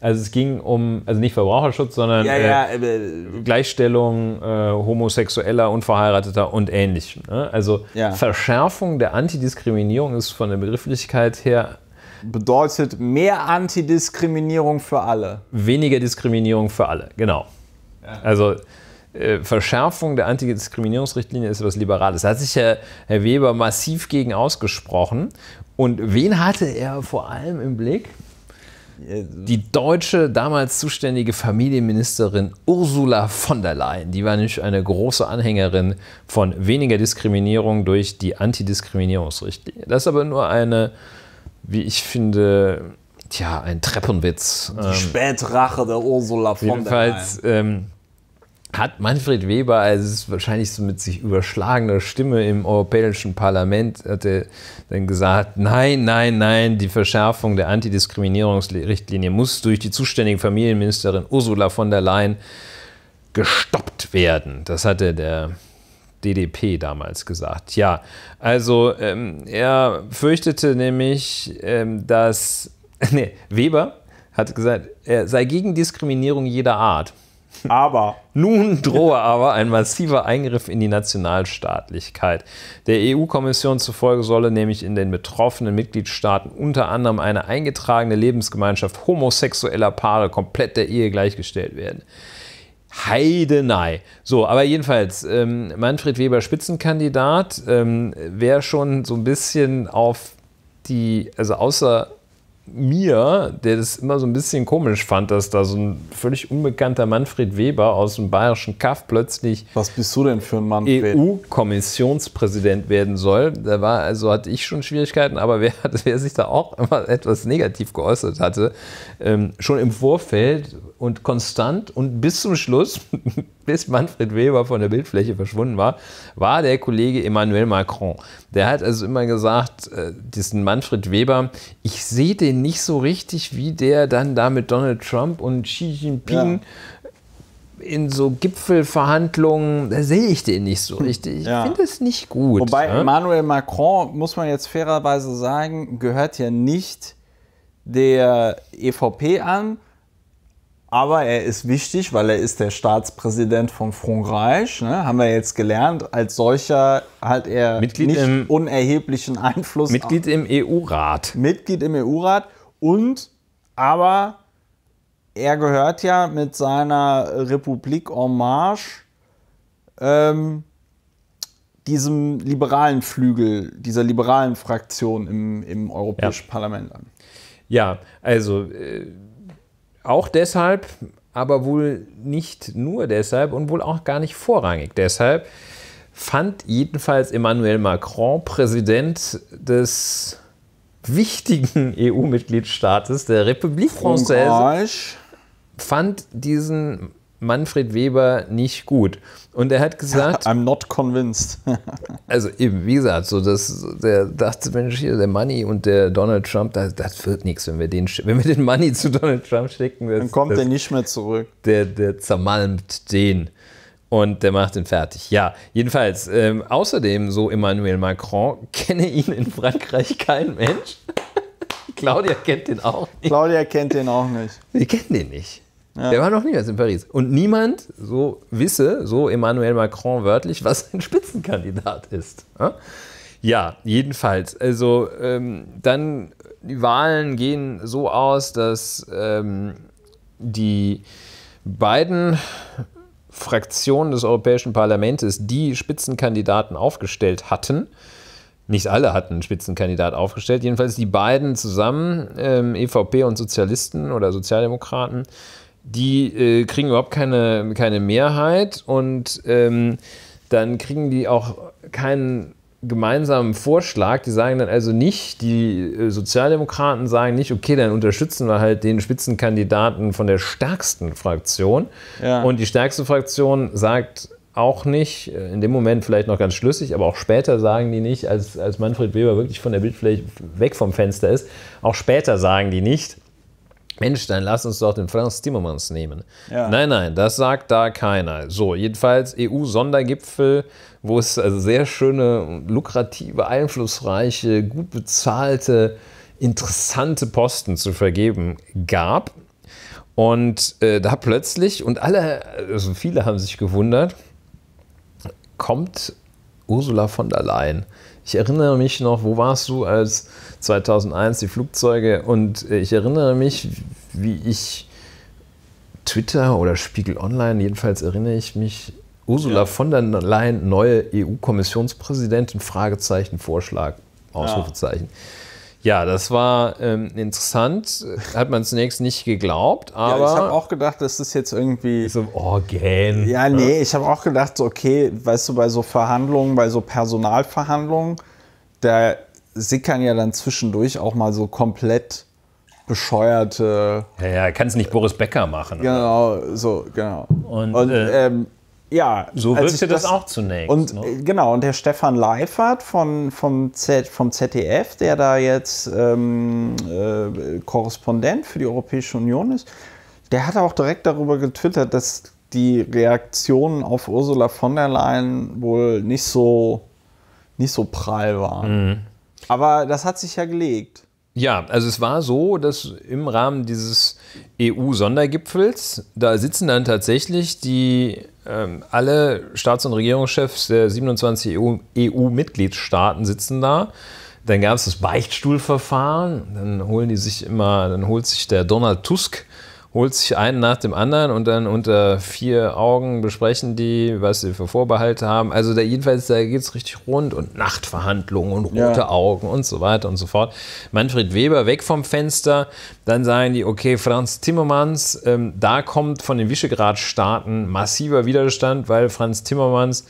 Also es ging um, also nicht Verbraucherschutz, sondern ja, ja, äh, Gleichstellung äh, homosexueller, unverheirateter und ähnlichem. Ne? Also ja. Verschärfung der Antidiskriminierung ist von der Begrifflichkeit her bedeutet mehr Antidiskriminierung für alle. Weniger Diskriminierung für alle, genau. Ja. Also äh, Verschärfung der Antidiskriminierungsrichtlinie ist etwas Liberales. Da hat sich Herr, Herr Weber massiv gegen ausgesprochen. Und wen hatte er vor allem im Blick? die deutsche damals zuständige Familienministerin Ursula von der Leyen. Die war nämlich eine große Anhängerin von weniger Diskriminierung durch die Antidiskriminierungsrichtlinie. Das ist aber nur eine wie ich finde, tja, ein Treppenwitz. Die ähm, Spätrache der Ursula von jedenfalls, der Leyen. Ähm, hat Manfred Weber, also es ist wahrscheinlich so mit sich überschlagener Stimme im Europäischen Parlament, hat er dann gesagt, nein, nein, nein, die Verschärfung der Antidiskriminierungsrichtlinie muss durch die zuständige Familienministerin Ursula von der Leyen gestoppt werden. Das hatte der DDP damals gesagt. Ja, also ähm, er fürchtete nämlich, ähm, dass nee, Weber hat gesagt, er sei gegen Diskriminierung jeder Art. Aber. Nun drohe aber ein massiver Eingriff in die Nationalstaatlichkeit. Der EU-Kommission zufolge solle nämlich in den betroffenen Mitgliedstaaten unter anderem eine eingetragene Lebensgemeinschaft homosexueller Paare komplett der Ehe gleichgestellt werden. Heidenei. So, aber jedenfalls, ähm, Manfred Weber Spitzenkandidat. Ähm, wer schon so ein bisschen auf die, also außer mir, der das immer so ein bisschen komisch fand, dass da so ein völlig unbekannter Manfred Weber aus dem bayerischen Kaff plötzlich Was bist du denn für ein Manfred? EU-Kommissionspräsident werden soll. Da war also hatte ich schon Schwierigkeiten, aber wer, wer sich da auch immer etwas negativ geäußert hatte, ähm, schon im Vorfeld und konstant und bis zum Schluss bis Manfred Weber von der Bildfläche verschwunden war, war der Kollege Emmanuel Macron. Der hat also immer gesagt, äh, diesen Manfred Weber, ich sehe den nicht so richtig, wie der dann da mit Donald Trump und Xi Jinping ja. in so Gipfelverhandlungen, da sehe ich den nicht so richtig. Ich ja. finde es nicht gut. Wobei ja? Ne? Emmanuel Macron, muss man jetzt fairerweise sagen, gehört ja nicht der EVP an, aber er ist wichtig, weil er ist der Staatspräsident von Frankreich. Ne? Haben wir jetzt gelernt. Als solcher hat er Mitglied nicht unerheblichen Einfluss. Mitglied im EU-Rat. Mitglied im EU-Rat. Und aber er gehört ja mit seiner Republik en Marche ähm, diesem liberalen Flügel, dieser liberalen Fraktion im, im Europäischen ja. Parlament an. Ja, also äh, auch deshalb, aber wohl nicht nur deshalb und wohl auch gar nicht vorrangig deshalb, fand jedenfalls Emmanuel Macron, Präsident des wichtigen EU-Mitgliedstaates der Republik Française, fand diesen Manfred Weber nicht gut. Und er hat gesagt. I'm not convinced. also eben, wie gesagt, so dass der dachte, Mensch, hier, der Money und der Donald Trump, das, das wird nichts, wenn wir den wenn wir den Money zu Donald Trump schicken. Das, Dann kommt das, der nicht mehr zurück. Der, der zermalmt den. Und der macht ihn fertig. Ja, jedenfalls, ähm, außerdem, so Emmanuel Macron, kenne ihn in Frankreich kein Mensch. Claudia kennt den auch nicht. Claudia kennt den auch nicht. Wir kennen den nicht. Ja. Der war noch niemals in Paris. Und niemand so wisse, so Emmanuel Macron wörtlich, was ein Spitzenkandidat ist. Ja, jedenfalls. Also ähm, dann, die Wahlen gehen so aus, dass ähm, die beiden Fraktionen des Europäischen Parlaments, die Spitzenkandidaten aufgestellt hatten, nicht alle hatten einen Spitzenkandidat aufgestellt, jedenfalls die beiden zusammen, ähm, EVP und Sozialisten oder Sozialdemokraten, die äh, kriegen überhaupt keine, keine Mehrheit und ähm, dann kriegen die auch keinen gemeinsamen Vorschlag. Die sagen dann also nicht, die äh, Sozialdemokraten sagen nicht, okay, dann unterstützen wir halt den Spitzenkandidaten von der stärksten Fraktion. Ja. Und die stärkste Fraktion sagt auch nicht, äh, in dem Moment vielleicht noch ganz schlüssig, aber auch später sagen die nicht, als, als Manfred Weber wirklich von der Bildfläche weg vom Fenster ist, auch später sagen die nicht, Mensch, dann lass uns doch den Franz Timmermans nehmen. Ja. Nein, nein, das sagt da keiner. So, jedenfalls EU-Sondergipfel, wo es also sehr schöne, lukrative, einflussreiche, gut bezahlte, interessante Posten zu vergeben gab. Und äh, da plötzlich, und alle, also viele haben sich gewundert, kommt Ursula von der Leyen ich erinnere mich noch, wo warst du als 2001 die Flugzeuge? Und äh, ich erinnere mich, wie ich Twitter oder Spiegel Online, jedenfalls erinnere ich mich, Ursula ja. von der Leyen, neue EU-Kommissionspräsidentin, Fragezeichen, Vorschlag, Ausrufezeichen. Ja. Ja, das war ähm, interessant. Hat man zunächst nicht geglaubt, aber. Ja, ich habe auch gedacht, das ist jetzt irgendwie. So, oh, gähn. Ja, ne? nee, ich habe auch gedacht, so, okay, weißt du, bei so Verhandlungen, bei so Personalverhandlungen, da sickern ja dann zwischendurch auch mal so komplett bescheuerte. Ja, ja, kannst nicht Boris Becker machen. Genau, oder? so, genau. Und, Und äh, ähm, ja, so wirkte das, das, auch zunächst. Und ne? Äh, genau, und der Stefan Leifert von, vom, Z, vom ZDF, der da jetzt ähm, äh, Korrespondent für die Europäische Union ist, der hat auch direkt darüber getwittert, dass die Reaktionen auf Ursula von der Leyen wohl nicht so, nicht so prall waren. Mhm. Aber das hat sich ja gelegt. Ja, also es war so, dass im Rahmen dieses EU-Sondergipfels, da sitzen dann tatsächlich die ähm, alle Staats- und Regierungschefs der 27 EU-Mitgliedstaaten e EU sitzen da. Dann gab es das Beichtstuhlverfahren, dann holen die sich immer, dann holt sich der Donald Tusk holt sich einen nach dem anderen und dann unter vier Augen besprechen die, was sie für Vorbehalte haben. Also da jedenfalls, da geht es richtig rund und Nachtverhandlungen und rote ja. Augen und so weiter und so fort. Manfred Weber weg vom Fenster, dann sagen die, okay, Franz Timmermans, ähm, da kommt von den Visegrad-Staaten massiver Widerstand, weil Franz Timmermans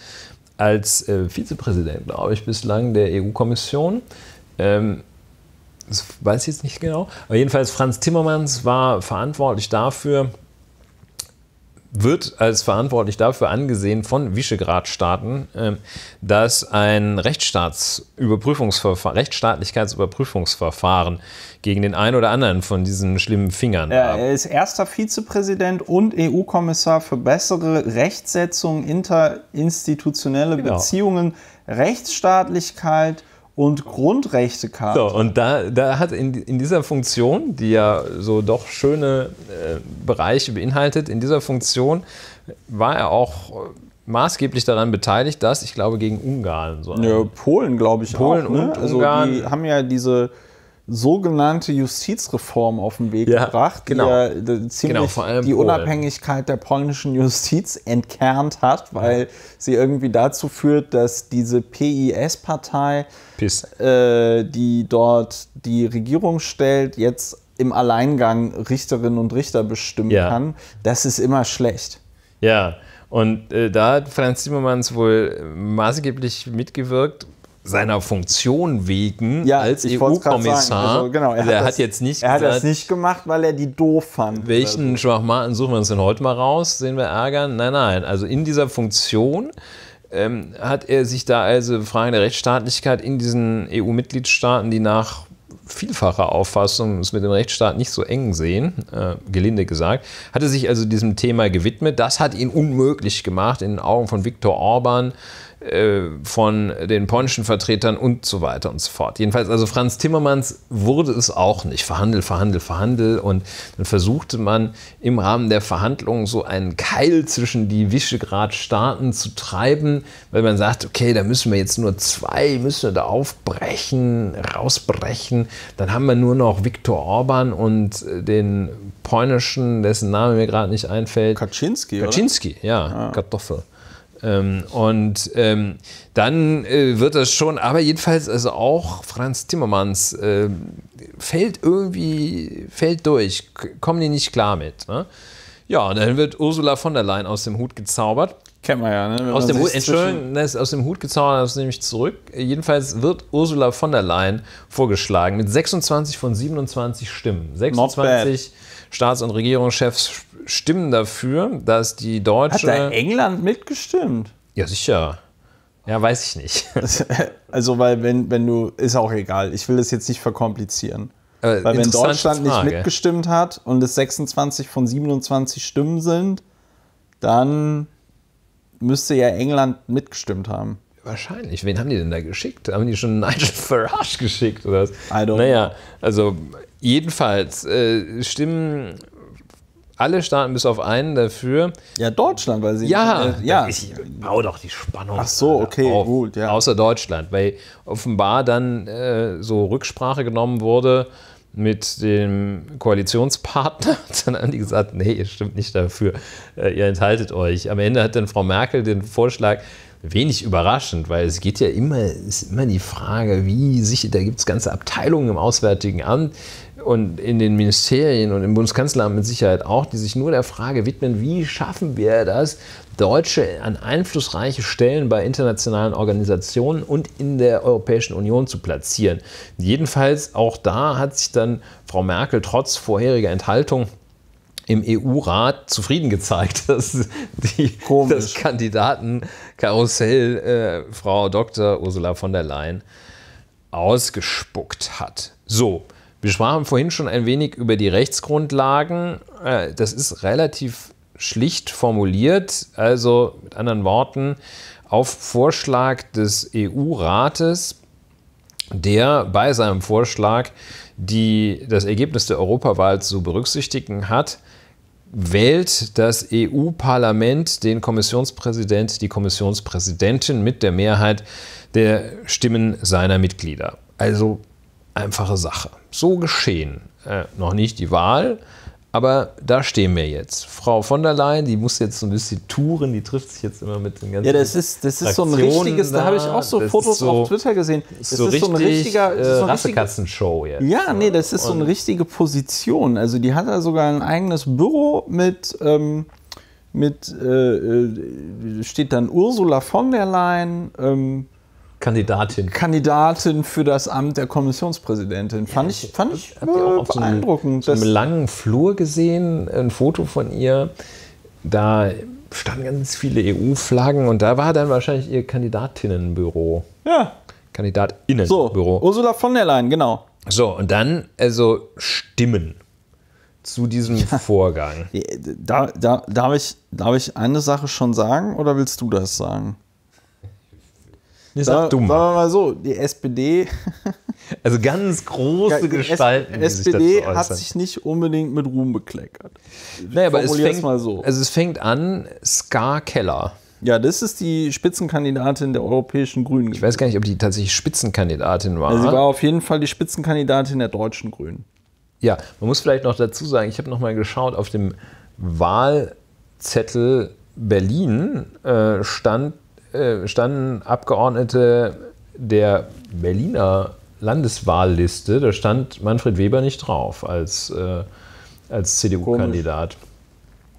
als äh, Vizepräsident, glaube ich, bislang der EU-Kommission ähm, das weiß ich jetzt nicht genau, aber jedenfalls Franz Timmermans war verantwortlich dafür, wird als verantwortlich dafür angesehen von Visegrad-Staaten, ähm, dass ein Rechtsstaatsüberprüfungsverfahren, Rechtsstaatlichkeitsüberprüfungsverfahren gegen den einen oder anderen von diesen schlimmen Fingern. Er, ist erster Vizepräsident und EU-Kommissar für bessere Rechtsetzung, interinstitutionelle genau. Beziehungen, Rechtsstaatlichkeit und Grundrechtekarte. So, und da, da hat in, in dieser Funktion, die ja so doch schöne äh, Bereiche beinhaltet, in dieser Funktion war er auch äh, maßgeblich daran beteiligt, dass, ich glaube, gegen Ungarn. So ja, Polen, glaube ich, Polen auch. Ne? Und also Ungarn. die haben ja diese sogenannte Justizreform auf den Weg ja, gebracht, genau. die ja äh, ziemlich genau, die Polen. Unabhängigkeit der polnischen Justiz entkernt hat, weil ja. sie irgendwie dazu führt, dass diese PIS-Partei, äh, die dort die Regierung stellt, jetzt im Alleingang Richterinnen und Richter bestimmen ja. kann. Das ist immer schlecht. Ja, und äh, da hat Franz Zimmermanns wohl maßgeblich mitgewirkt seiner Funktion wegen ja, als EU-Kommissar. Also, genau, er, also hat, das, hat jetzt nicht Er hat gesagt, das nicht gemacht, weil er die doof fand. Welchen so. Schwachmaten suchen wir uns denn heute mal raus? Sehen wir ärgern? Nein, nein. Also in dieser Funktion ähm, hat er sich da also Fragen der Rechtsstaatlichkeit in diesen EU-Mitgliedstaaten, die nach vielfacher Auffassung es mit dem Rechtsstaat nicht so eng sehen, äh, gelinde gesagt, hatte sich also diesem Thema gewidmet. Das hat ihn unmöglich gemacht in den Augen von Viktor Orban äh, von den polnischen Vertretern und so weiter und so fort. Jedenfalls, also Franz Timmermans wurde es auch nicht. Verhandel, verhandel, verhandel. Und dann versuchte man im Rahmen der Verhandlungen so einen Keil zwischen die Visegrad-Staaten zu treiben, weil man sagt, okay, da müssen wir jetzt nur zwei, müssen wir da aufbrechen, rausbrechen. Dann haben wir nur noch Viktor Orban und äh, den polnischen, dessen Name mir gerade nicht einfällt. Kaczynski, Kaczynski, oder? ja, ah. Kartoffel. Ähm, und ähm, dann äh, wird das schon, aber jedenfalls, also auch Franz Timmermans äh, fällt irgendwie, fällt durch, kommen die nicht klar mit. Ne? Ja, und dann wird Ursula von der Leyen aus dem Hut gezaubert. Kennen wir ja, ne? Aus dem, Hut, Entschuldigung, ne, ist aus dem Hut gezaubert, das nehme ich zurück. Jedenfalls wird Ursula von der Leyen vorgeschlagen mit 26 von 27 Stimmen. 26 Staats- und Regierungschefs Stimmen dafür, dass die deutsche. Hat da England mitgestimmt? Ja, sicher. Ja, weiß ich nicht. also, weil, wenn, wenn du. Ist auch egal. Ich will das jetzt nicht verkomplizieren. Aber äh, weil, wenn Deutschland Frage. nicht mitgestimmt hat und es 26 von 27 Stimmen sind, dann müsste ja England mitgestimmt haben. Wahrscheinlich. Wen haben die denn da geschickt? Haben die schon Nigel Farage geschickt oder was? I don't naja, also jedenfalls äh, Stimmen alle Staaten bis auf einen dafür. Ja, Deutschland, weil sie. Ja, äh, ja. Ich baue doch die Spannung. Ach so, okay, auf, gut, ja. Außer Deutschland, weil offenbar dann äh, so Rücksprache genommen wurde mit dem Koalitionspartner. Dann haben die gesagt: Nee, ihr stimmt nicht dafür, äh, ihr enthaltet euch. Am Ende hat dann Frau Merkel den Vorschlag. Wenig überraschend, weil es geht ja immer, ist immer die Frage, wie sich, da gibt es ganze Abteilungen im Auswärtigen Amt, und in den Ministerien und im Bundeskanzleramt mit Sicherheit auch, die sich nur der Frage widmen, wie schaffen wir das, Deutsche an einflussreiche Stellen bei internationalen Organisationen und in der Europäischen Union zu platzieren. Jedenfalls auch da hat sich dann Frau Merkel trotz vorheriger Enthaltung im EU-Rat zufrieden gezeigt, dass die, das Kandidatenkarussell äh, Frau Dr. Ursula von der Leyen ausgespuckt hat. So, wir sprachen vorhin schon ein wenig über die Rechtsgrundlagen. Äh, das ist relativ schlicht formuliert, also mit anderen Worten, auf Vorschlag des EU-Rates, der bei seinem Vorschlag die, das Ergebnis der Europawahl zu berücksichtigen hat, wählt das EU-Parlament den Kommissionspräsident, die Kommissionspräsidentin mit der Mehrheit der Stimmen seiner Mitglieder. Also einfache Sache. So geschehen. Äh, noch nicht die Wahl, aber da stehen wir jetzt. Frau von der Leyen, die muss jetzt so ein bisschen touren, die trifft sich jetzt immer mit den ganzen. Ja, das ist, das ist so ein richtiges, da, da habe ich auch so Fotos so, auf Twitter gesehen. Das so ist, richtig, so ein richtiger. Äh, so Rassekatzenshow jetzt. Ja, nee, das ist so eine richtige Position. Also die hat da sogar ein eigenes Büro mit. Ähm, mit äh, äh steht dann Ursula von der Leyen, ähm, Kandidatin. Kandidatin für das Amt der Kommissionspräsidentin. Fand ja, ich, fand ich, ich auch beeindruckend. So einem, so langen Flur gesehen, ein Foto von ihr. Da standen ganz viele EU-Flaggen und da war dann wahrscheinlich ihr Kandidatinnenbüro. Ja. Kandidatinnenbüro. So, Ursula von der Leyen, genau. So, und dann also Stimmen zu diesem ja. Vorgang. Äh, da, da, darf, ich, darf ich eine Sache schon sagen oder willst du das sagen? Ist da, dumm. Sagen wir mal so, die SPD. also ganz große Gestalten. Die SPD sich hat sich nicht unbedingt mit Ruhm bekleckert. Naja, aber es fängt, mal so. also es fängt an, Ska Keller. Ja, das ist die Spitzenkandidatin der Europäischen Grünen. Ich weiß gar nicht, ob die tatsächlich Spitzenkandidatin war. Ja, also sie war auf jeden Fall die Spitzenkandidatin der deutschen Grünen. Ja, man muss vielleicht noch dazu sagen, ich habe nochmal geschaut, auf dem Wahlzettel Berlin äh, stand äh, standen Abgeordnete der Berliner Landeswahlliste, da stand Manfred Weber nicht drauf als, äh, als CDU-Kandidat.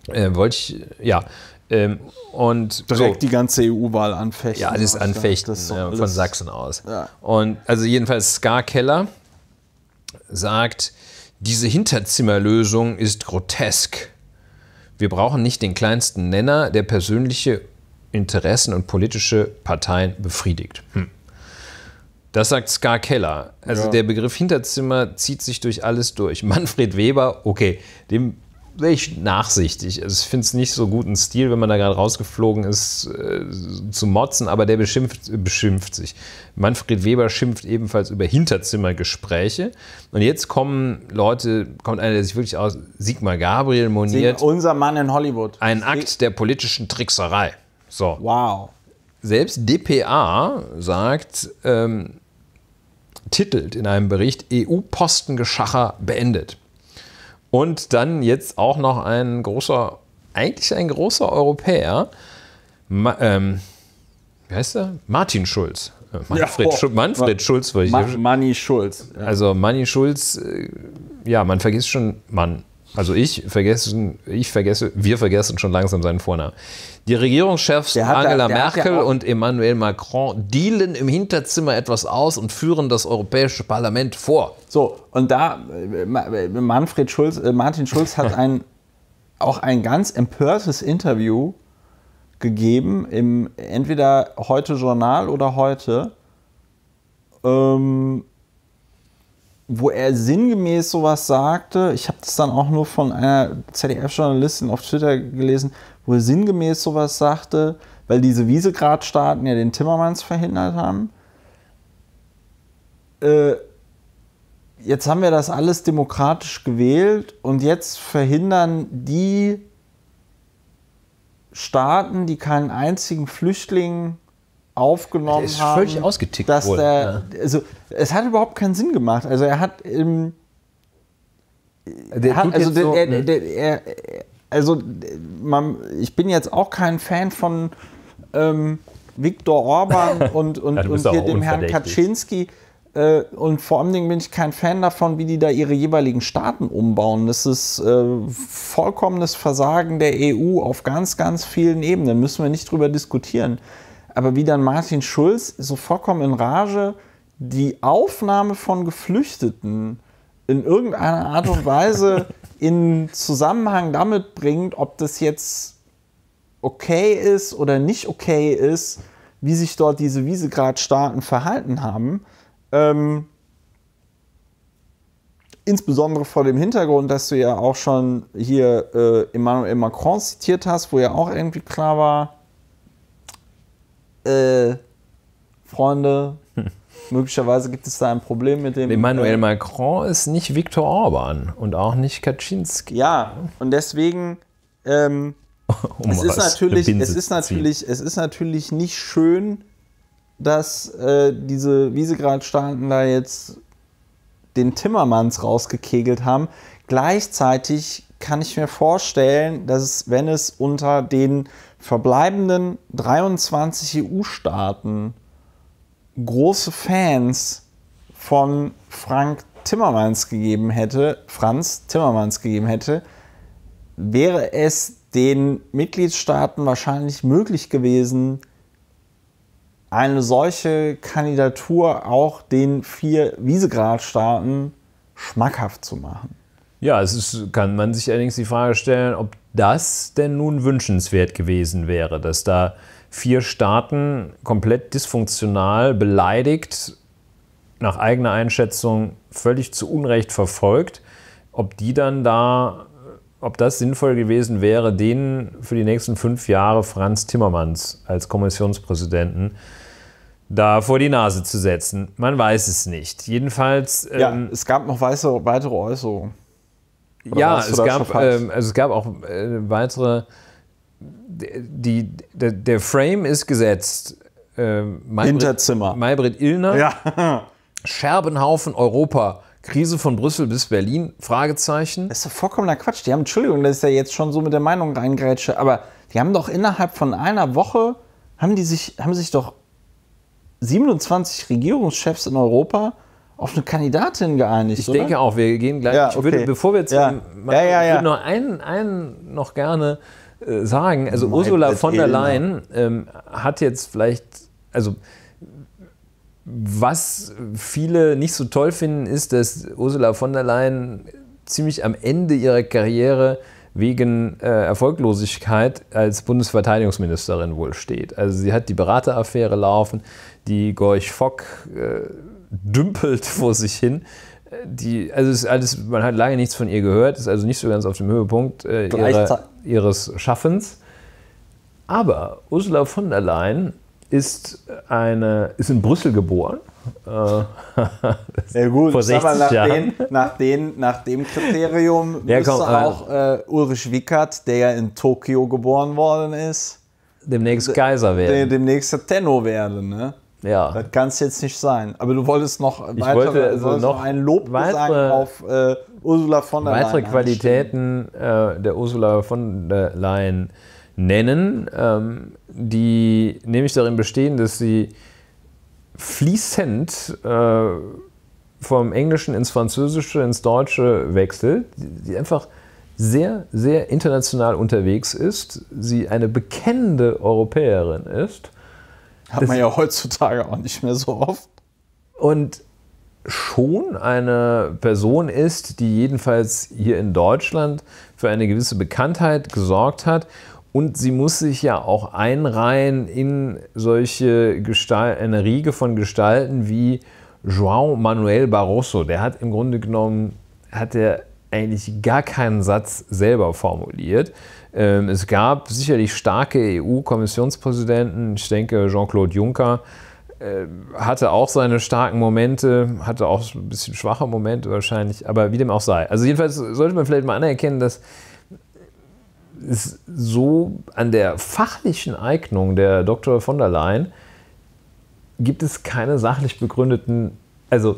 Äh, wollte ich, ja. Ähm, und Direkt so, die ganze EU-Wahl anfechten. Ja, alles anfechten ja, von Sachsen aus. Ja. Und also jedenfalls Skar Keller sagt, diese Hinterzimmerlösung ist grotesk. Wir brauchen nicht den kleinsten Nenner, der persönliche Interessen und politische Parteien befriedigt. Hm. Das sagt Scar Keller. Also ja. der Begriff Hinterzimmer zieht sich durch alles durch. Manfred Weber, okay, dem wäre ich nachsichtig. Also ich finde es nicht so guten Stil, wenn man da gerade rausgeflogen ist, äh, zu motzen, aber der beschimpft, äh, beschimpft sich. Manfred Weber schimpft ebenfalls über Hinterzimmergespräche. Und jetzt kommen Leute, kommt einer, der sich wirklich aus, Sigmar Gabriel moniert. Sieg, unser Mann in Hollywood. Ein Akt der politischen Trickserei. So. Wow. Selbst DPA sagt, ähm, titelt in einem Bericht EU-Postengeschacher beendet. Und dann jetzt auch noch ein großer, eigentlich ein großer Europäer, Ma ähm, wie heißt er? Martin Schulz. Äh, Manfred, ja, oh. Manfred Schulz. Ma Manni Schulz. Ja. Also Manni Schulz, äh, ja, man vergisst schon man also ich vergessen, ich vergesse, wir vergessen schon langsam seinen Vornamen. Die Regierungschefs Angela da, Merkel und Emmanuel Macron dealen im Hinterzimmer etwas aus und führen das Europäische Parlament vor. So, und da äh, Manfred Schulz, äh, Martin Schulz hat ein, auch ein ganz empörtes Interview gegeben im entweder heute Journal oder heute. Ähm, wo er sinngemäß sowas sagte, ich habe das dann auch nur von einer ZDF-Journalistin auf Twitter gelesen, wo er sinngemäß sowas sagte, weil diese Wiesegrad-Staaten ja den Timmermans verhindert haben. Äh, jetzt haben wir das alles demokratisch gewählt und jetzt verhindern die Staaten, die keinen einzigen Flüchtling aufgenommen ist haben. Völlig ausgetickt dass wohl. Der, ja. Also es hat überhaupt keinen Sinn gemacht. Also er hat im der hat, also, der, so, er, ne? der, er, also man, ich bin jetzt auch kein Fan von ähm, Viktor Orban und, und, ja, und hier dem Herrn Kaczynski. Äh, und vor allen Dingen bin ich kein Fan davon, wie die da ihre jeweiligen Staaten umbauen. Das ist äh, vollkommenes Versagen der EU auf ganz, ganz vielen Ebenen. Müssen wir nicht drüber diskutieren aber wie dann Martin Schulz so vollkommen in Rage die Aufnahme von Geflüchteten in irgendeiner Art und Weise in Zusammenhang damit bringt, ob das jetzt okay ist oder nicht okay ist, wie sich dort diese wiesegrad staaten verhalten haben. Ähm, insbesondere vor dem Hintergrund, dass du ja auch schon hier äh, Emmanuel Macron zitiert hast, wo ja auch irgendwie klar war, äh, Freunde, möglicherweise gibt es da ein Problem mit dem. Emmanuel äh, Macron ist nicht Viktor Orban und auch nicht Kaczynski. Ja, und deswegen. Ähm, um es, ist natürlich, es ist natürlich, es ist natürlich nicht schön, dass äh, diese Wiesegrad-Staaten da jetzt den Timmermans rausgekegelt haben. Gleichzeitig kann ich mir vorstellen, dass es, wenn es unter den verbleibenden 23 EU-Staaten große Fans von Frank Timmermans gegeben hätte, Franz Timmermans gegeben hätte, wäre es den Mitgliedstaaten wahrscheinlich möglich gewesen, eine solche Kandidatur auch den vier wiesegrad staaten schmackhaft zu machen. Ja, es ist, kann man sich allerdings die Frage stellen, ob das denn nun wünschenswert gewesen wäre, dass da vier Staaten komplett dysfunktional beleidigt, nach eigener Einschätzung völlig zu Unrecht verfolgt, ob die dann da, ob das sinnvoll gewesen wäre, denen für die nächsten fünf Jahre Franz Timmermans als Kommissionspräsidenten da vor die Nase zu setzen. Man weiß es nicht. Jedenfalls. Ähm, ja, es gab noch weitere, weitere Äußerungen. Oder ja, es gab, ähm, also es gab auch äh, weitere. Die, der, der Frame ist gesetzt. Ähm, Maybrit, Hinterzimmer. Maybrit Illner. Ja. Scherbenhaufen Europa. Krise von Brüssel bis Berlin? Fragezeichen. Das ist doch vollkommener Quatsch. Die haben, Entschuldigung, das ist ja jetzt schon so mit der Meinung reingrätsche, aber die haben doch innerhalb von einer Woche, haben die sich, haben sich doch 27 Regierungschefs in Europa auf eine Kandidatin geeinigt. Ich oder? denke auch, wir gehen gleich. Ja, okay. Ich würde, bevor wir jetzt ja. Mal, ja, ja, ja. Ich Würde noch einen, einen noch gerne äh, sagen. Also mein Ursula von der Leyen ähm, hat jetzt vielleicht, also was viele nicht so toll finden, ist, dass Ursula von der Leyen ziemlich am Ende ihrer Karriere wegen äh, Erfolglosigkeit als Bundesverteidigungsministerin wohl steht. Also sie hat die Berateraffäre laufen, die Gorch Fock äh, dümpelt vor sich hin. Äh, die, also ist alles, man hat lange nichts von ihr gehört, ist also nicht so ganz auf dem Höhepunkt äh, ihrer, ihres Schaffens. Aber Ursula von der Leyen ist, eine, ist in Brüssel geboren. Äh, ja gut, vor 60 aber nach, Jahren. Den, nach, den, nach dem Kriterium ja, komm, äh, auch äh, Ulrich Wickert, der ja in Tokio geboren worden ist, demnächst Kaiser werden. Demnächst Tenno werden, ne? Ja. Das kann es jetzt nicht sein. Aber du wolltest noch ich weitere, wollte also noch, ein Lob weitere, auf äh, Ursula von der Leyen. Weitere Qualitäten äh, der Ursula von der Leyen nennen, ähm, die nämlich darin bestehen, dass sie fließend äh, vom Englischen ins Französische, ins Deutsche wechselt, die einfach sehr, sehr international unterwegs ist, sie eine bekennende Europäerin ist hat das man ja heutzutage auch nicht mehr so oft. Und schon eine Person ist, die jedenfalls hier in Deutschland für eine gewisse Bekanntheit gesorgt hat. Und sie muss sich ja auch einreihen in solche Gestalt, eine Riege von Gestalten wie João Manuel Barroso. Der hat im Grunde genommen, hat er eigentlich gar keinen Satz selber formuliert. Ähm, es gab sicherlich starke EU-Kommissionspräsidenten. Ich denke, Jean-Claude Juncker äh, hatte auch seine starken Momente, hatte auch ein bisschen schwache Momente wahrscheinlich, aber wie dem auch sei. Also jedenfalls sollte man vielleicht mal anerkennen, dass es so an der fachlichen Eignung der Dr. von der Leyen gibt es keine sachlich begründeten, also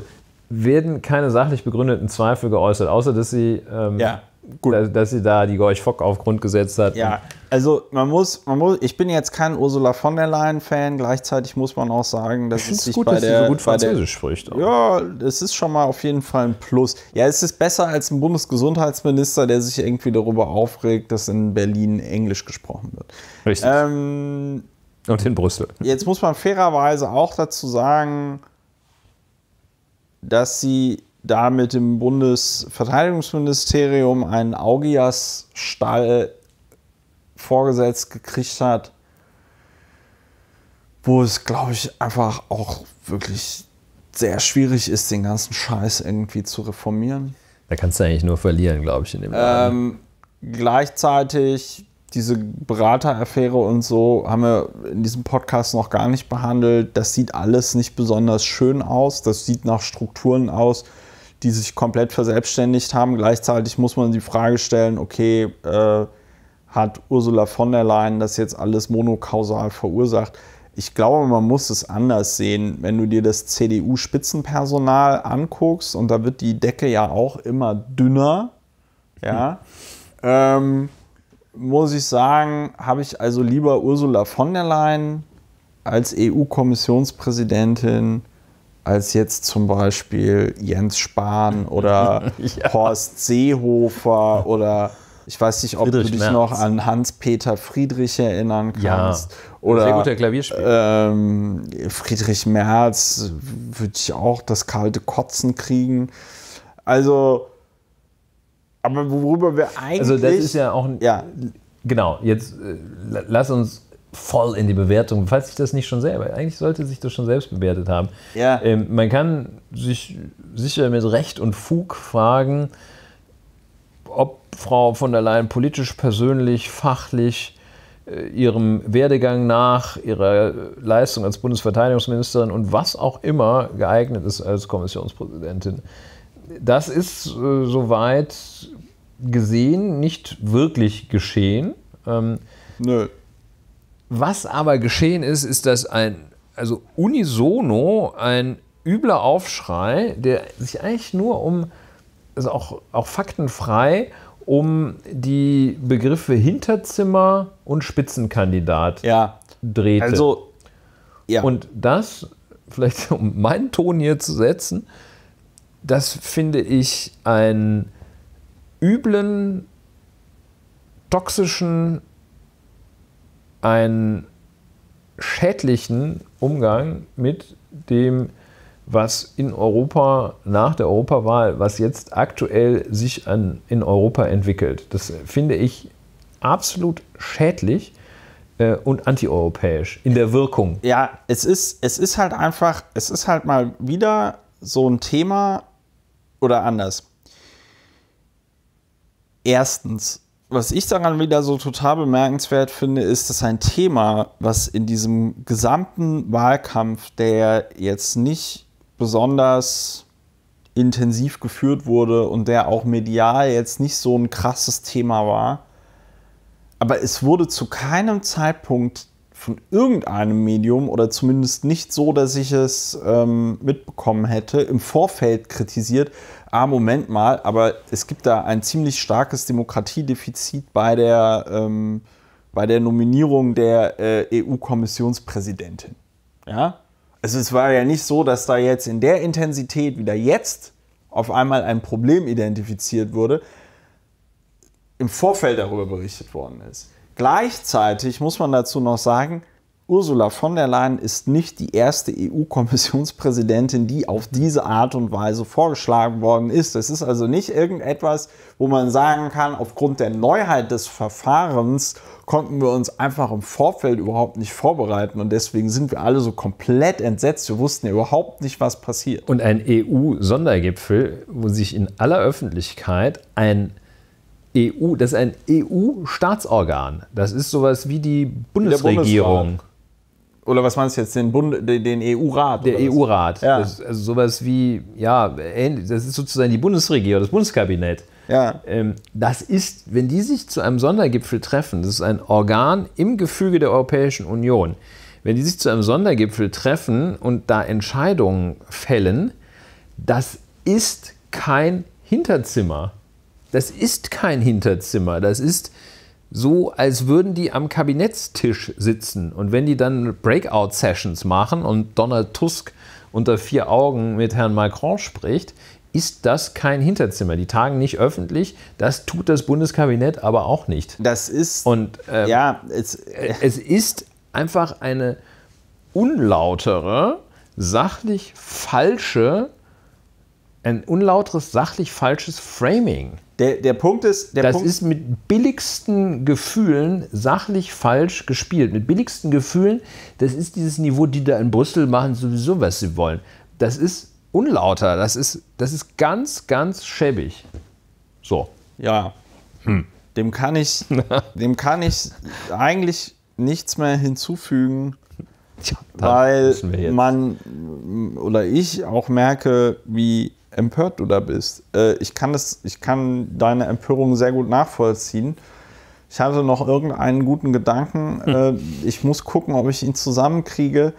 werden keine sachlich begründeten Zweifel geäußert, außer dass sie ähm, ja dass, dass, sie da die Gorch Fock auf Grund gesetzt hat. Ja, also man muss, man muss, ich bin jetzt kein Ursula von der Leyen-Fan, gleichzeitig muss man auch sagen, dass es sich gut, bei dass der, so gut Französisch der, spricht. Auch. Ja, es ist schon mal auf jeden Fall ein Plus. Ja, es ist besser als ein Bundesgesundheitsminister, der sich irgendwie darüber aufregt, dass in Berlin Englisch gesprochen wird. Richtig. Ähm, Und in Brüssel. Jetzt muss man fairerweise auch dazu sagen, dass sie da mit dem Bundesverteidigungsministerium einen Augias-Stall vorgesetzt gekriegt hat, wo es, glaube ich, einfach auch wirklich sehr schwierig ist, den ganzen Scheiß irgendwie zu reformieren. Da kannst du eigentlich nur verlieren, glaube ich, in dem ähm, Gleichzeitig diese Berateraffäre und so haben wir in diesem Podcast noch gar nicht behandelt. Das sieht alles nicht besonders schön aus. Das sieht nach Strukturen aus, die sich komplett verselbstständigt haben. Gleichzeitig muss man die Frage stellen, okay, äh, hat Ursula von der Leyen das jetzt alles monokausal verursacht? Ich glaube, man muss es anders sehen. Wenn du dir das CDU-Spitzenpersonal anguckst, und da wird die Decke ja auch immer dünner, ja, hm. ähm, muss ich sagen, habe ich also lieber Ursula von der Leyen als EU-Kommissionspräsidentin als jetzt zum Beispiel Jens Spahn oder ja. Horst Seehofer oder ich weiß nicht, ob Friedrich du dich Merz. noch an Hans-Peter Friedrich erinnern kannst. Ja, oder, sehr guter Klavierspieler. Ähm, Friedrich Merz würde ich auch das kalte Kotzen kriegen. Also, aber worüber wir eigentlich. Also, das ist ja auch. Ein, ja. Genau, jetzt äh, lass uns voll in die Bewertung, falls ich das nicht schon selber, eigentlich sollte sich das schon selbst bewertet haben. Ja. Ähm, man kann sich sicher mit Recht und Fug fragen, ob Frau von der Leyen politisch, persönlich, fachlich, äh, ihrem Werdegang nach, ihrer Leistung als Bundesverteidigungsministerin und was auch immer geeignet ist als Kommissionspräsidentin. Das ist äh, soweit gesehen nicht wirklich geschehen. Ähm, Nö. Was aber geschehen ist, ist, dass ein, also unisono, ein übler Aufschrei, der sich eigentlich nur um, also auch, auch faktenfrei, um die Begriffe Hinterzimmer und Spitzenkandidat ja. drehte. Also, ja. Und das, vielleicht um meinen Ton hier zu setzen, das finde ich einen üblen, toxischen einen schädlichen Umgang mit dem, was in Europa nach der Europawahl, was jetzt aktuell sich an, in Europa entwickelt. Das finde ich absolut schädlich äh, und antieuropäisch in der Wirkung. Ja, es ist, es ist halt einfach, es ist halt mal wieder so ein Thema oder anders. Erstens, was ich daran wieder so total bemerkenswert finde, ist, dass ein Thema, was in diesem gesamten Wahlkampf, der jetzt nicht besonders intensiv geführt wurde und der auch medial jetzt nicht so ein krasses Thema war, aber es wurde zu keinem Zeitpunkt von irgendeinem Medium oder zumindest nicht so, dass ich es ähm, mitbekommen hätte, im Vorfeld kritisiert, ah, Moment mal, aber es gibt da ein ziemlich starkes Demokratiedefizit bei der, ähm, bei der Nominierung der äh, EU-Kommissionspräsidentin. Ja? Also es war ja nicht so, dass da jetzt in der Intensität wieder jetzt auf einmal ein Problem identifiziert wurde, im Vorfeld darüber berichtet worden ist. Gleichzeitig muss man dazu noch sagen, Ursula von der Leyen ist nicht die erste EU-Kommissionspräsidentin, die auf diese Art und Weise vorgeschlagen worden ist. Das ist also nicht irgendetwas, wo man sagen kann, aufgrund der Neuheit des Verfahrens konnten wir uns einfach im Vorfeld überhaupt nicht vorbereiten und deswegen sind wir alle so komplett entsetzt. Wir wussten ja überhaupt nicht, was passiert. Und ein EU-Sondergipfel, wo sich in aller Öffentlichkeit ein EU, das ist ein EU-Staatsorgan. Das ist sowas wie die Bundesregierung. Oder was meinst du jetzt, den, Bund, den EU-Rat? E der EU-Rat. E ja. Das also sowas wie, ja, das ist sozusagen die Bundesregierung, das Bundeskabinett. Ja. Ähm, das ist, wenn die sich zu einem Sondergipfel treffen, das ist ein Organ im Gefüge der Europäischen Union, wenn die sich zu einem Sondergipfel treffen und da Entscheidungen fällen, das ist kein Hinterzimmer. Das ist kein Hinterzimmer, das ist so, als würden die am Kabinettstisch sitzen. Und wenn die dann Breakout-Sessions machen und Donald Tusk unter vier Augen mit Herrn Macron spricht, ist das kein Hinterzimmer. Die tagen nicht öffentlich, das tut das Bundeskabinett aber auch nicht. Das ist. Und ähm, ja, es, äh, es ist einfach eine unlautere, sachlich falsche, ein unlauteres, sachlich falsches Framing. Der, der Punkt ist, der das Punkt ist mit billigsten Gefühlen sachlich falsch gespielt. Mit billigsten Gefühlen, das ist dieses Niveau, die da in Brüssel machen sowieso, was sie wollen. Das ist unlauter, das ist, das ist ganz, ganz schäbig. So. Ja. Hm. Dem kann ich, dem kann ich eigentlich nichts mehr hinzufügen, Tja, weil man oder ich auch merke, wie empört du da bist. Äh, ich, kann das, ich kann deine Empörung sehr gut nachvollziehen. Ich hatte noch irgendeinen guten Gedanken. Hm. Äh, ich muss gucken, ob ich ihn zusammenkriege.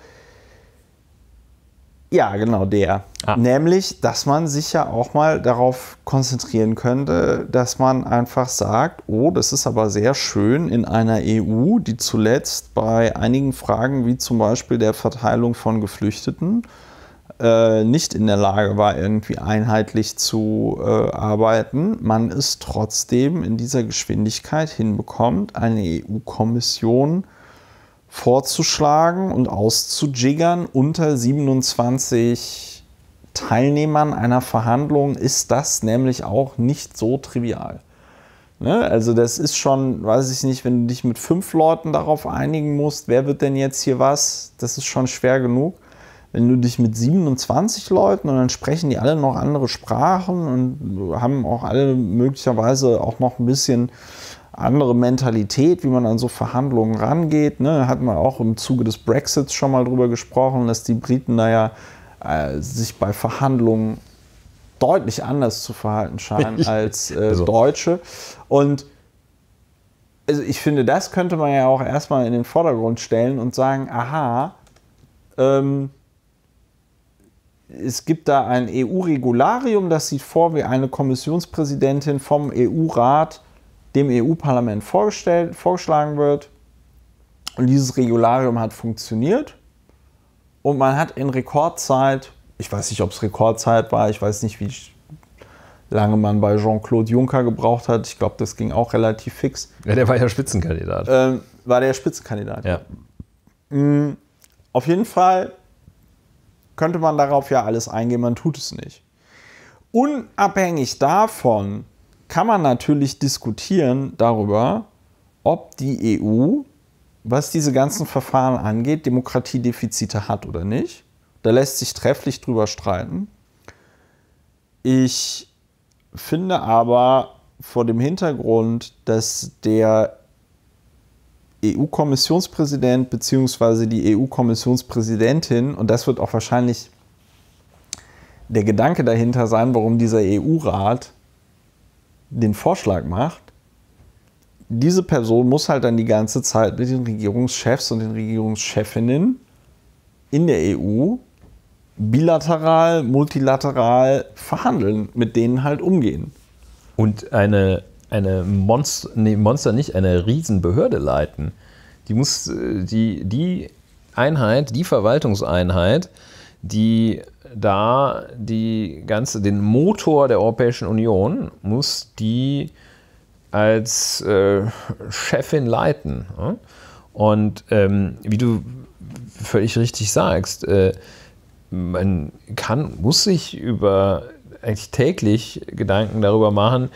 Ja, genau der. Ah. Nämlich, dass man sich ja auch mal darauf konzentrieren könnte, dass man einfach sagt, oh, das ist aber sehr schön in einer EU, die zuletzt bei einigen Fragen wie zum Beispiel der Verteilung von Geflüchteten äh, nicht in der Lage war, irgendwie einheitlich zu äh, arbeiten, man es trotzdem in dieser Geschwindigkeit hinbekommt, eine EU-Kommission vorzuschlagen und auszujiggern unter 27 Teilnehmern einer Verhandlung ist das nämlich auch nicht so trivial. Ne? Also das ist schon, weiß ich nicht, wenn du dich mit fünf Leuten darauf einigen musst, wer wird denn jetzt hier was, das ist schon schwer genug wenn du dich mit 27 Leuten und dann sprechen die alle noch andere Sprachen und haben auch alle möglicherweise auch noch ein bisschen andere Mentalität, wie man an so Verhandlungen rangeht. Ne? Hat man auch im Zuge des Brexits schon mal drüber gesprochen, dass die Briten da ja äh, sich bei Verhandlungen deutlich anders zu verhalten scheinen als äh, also. Deutsche. Und also ich finde, das könnte man ja auch erstmal in den Vordergrund stellen und sagen, aha, ähm, es gibt da ein EU-Regularium, das sieht vor, wie eine Kommissionspräsidentin vom EU-Rat dem EU-Parlament vorgeschlagen wird. Und dieses Regularium hat funktioniert. Und man hat in Rekordzeit, ich weiß nicht, ob es Rekordzeit war, ich weiß nicht, wie lange man bei Jean-Claude Juncker gebraucht hat. Ich glaube, das ging auch relativ fix. Ja, der war ja Spitzenkandidat. Ähm, war der Spitzenkandidat. Ja. Mhm. Auf jeden Fall könnte man darauf ja alles eingehen, man tut es nicht. Unabhängig davon kann man natürlich diskutieren darüber, ob die EU, was diese ganzen Verfahren angeht, Demokratiedefizite hat oder nicht. Da lässt sich trefflich drüber streiten. Ich finde aber vor dem Hintergrund, dass der EU-Kommissionspräsident bzw. die EU-Kommissionspräsidentin, und das wird auch wahrscheinlich der Gedanke dahinter sein, warum dieser EU-Rat den Vorschlag macht, diese Person muss halt dann die ganze Zeit mit den Regierungschefs und den Regierungschefinnen in der EU bilateral, multilateral verhandeln, mit denen halt umgehen. Und eine eine Monster, nee, Monster nicht, eine Riesenbehörde leiten. Die muss, äh, die, die Einheit, die Verwaltungseinheit, die da die ganze, den Motor der Europäischen Union, muss die als äh, Chefin leiten. Und ähm, wie du völlig richtig sagst, äh, man kann, muss sich über eigentlich täglich Gedanken darüber machen,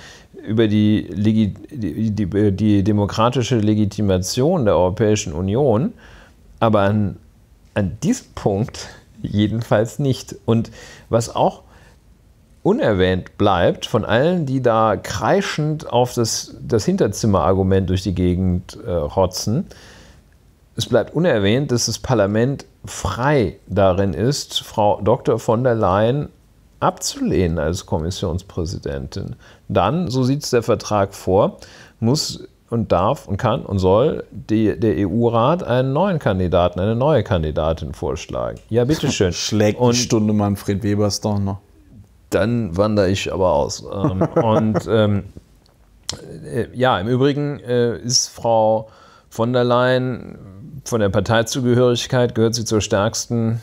über die, Legi die, die, die demokratische Legitimation der Europäischen Union, aber an, an diesem Punkt jedenfalls nicht. Und was auch unerwähnt bleibt von allen, die da kreischend auf das, das Hinterzimmerargument durch die Gegend äh, rotzen, es bleibt unerwähnt, dass das Parlament frei darin ist, Frau Dr. von der Leyen abzulehnen als Kommissionspräsidentin, dann, so sieht es der Vertrag vor, muss und darf und kann und soll die, der EU-Rat einen neuen Kandidaten, eine neue Kandidatin vorschlagen. Ja, bitteschön. Schlägt und Stunde Manfred Webers doch noch. Dann wandere ich aber aus. Ähm, und ähm, äh, ja, im Übrigen äh, ist Frau von der Leyen von der Parteizugehörigkeit gehört sie zur stärksten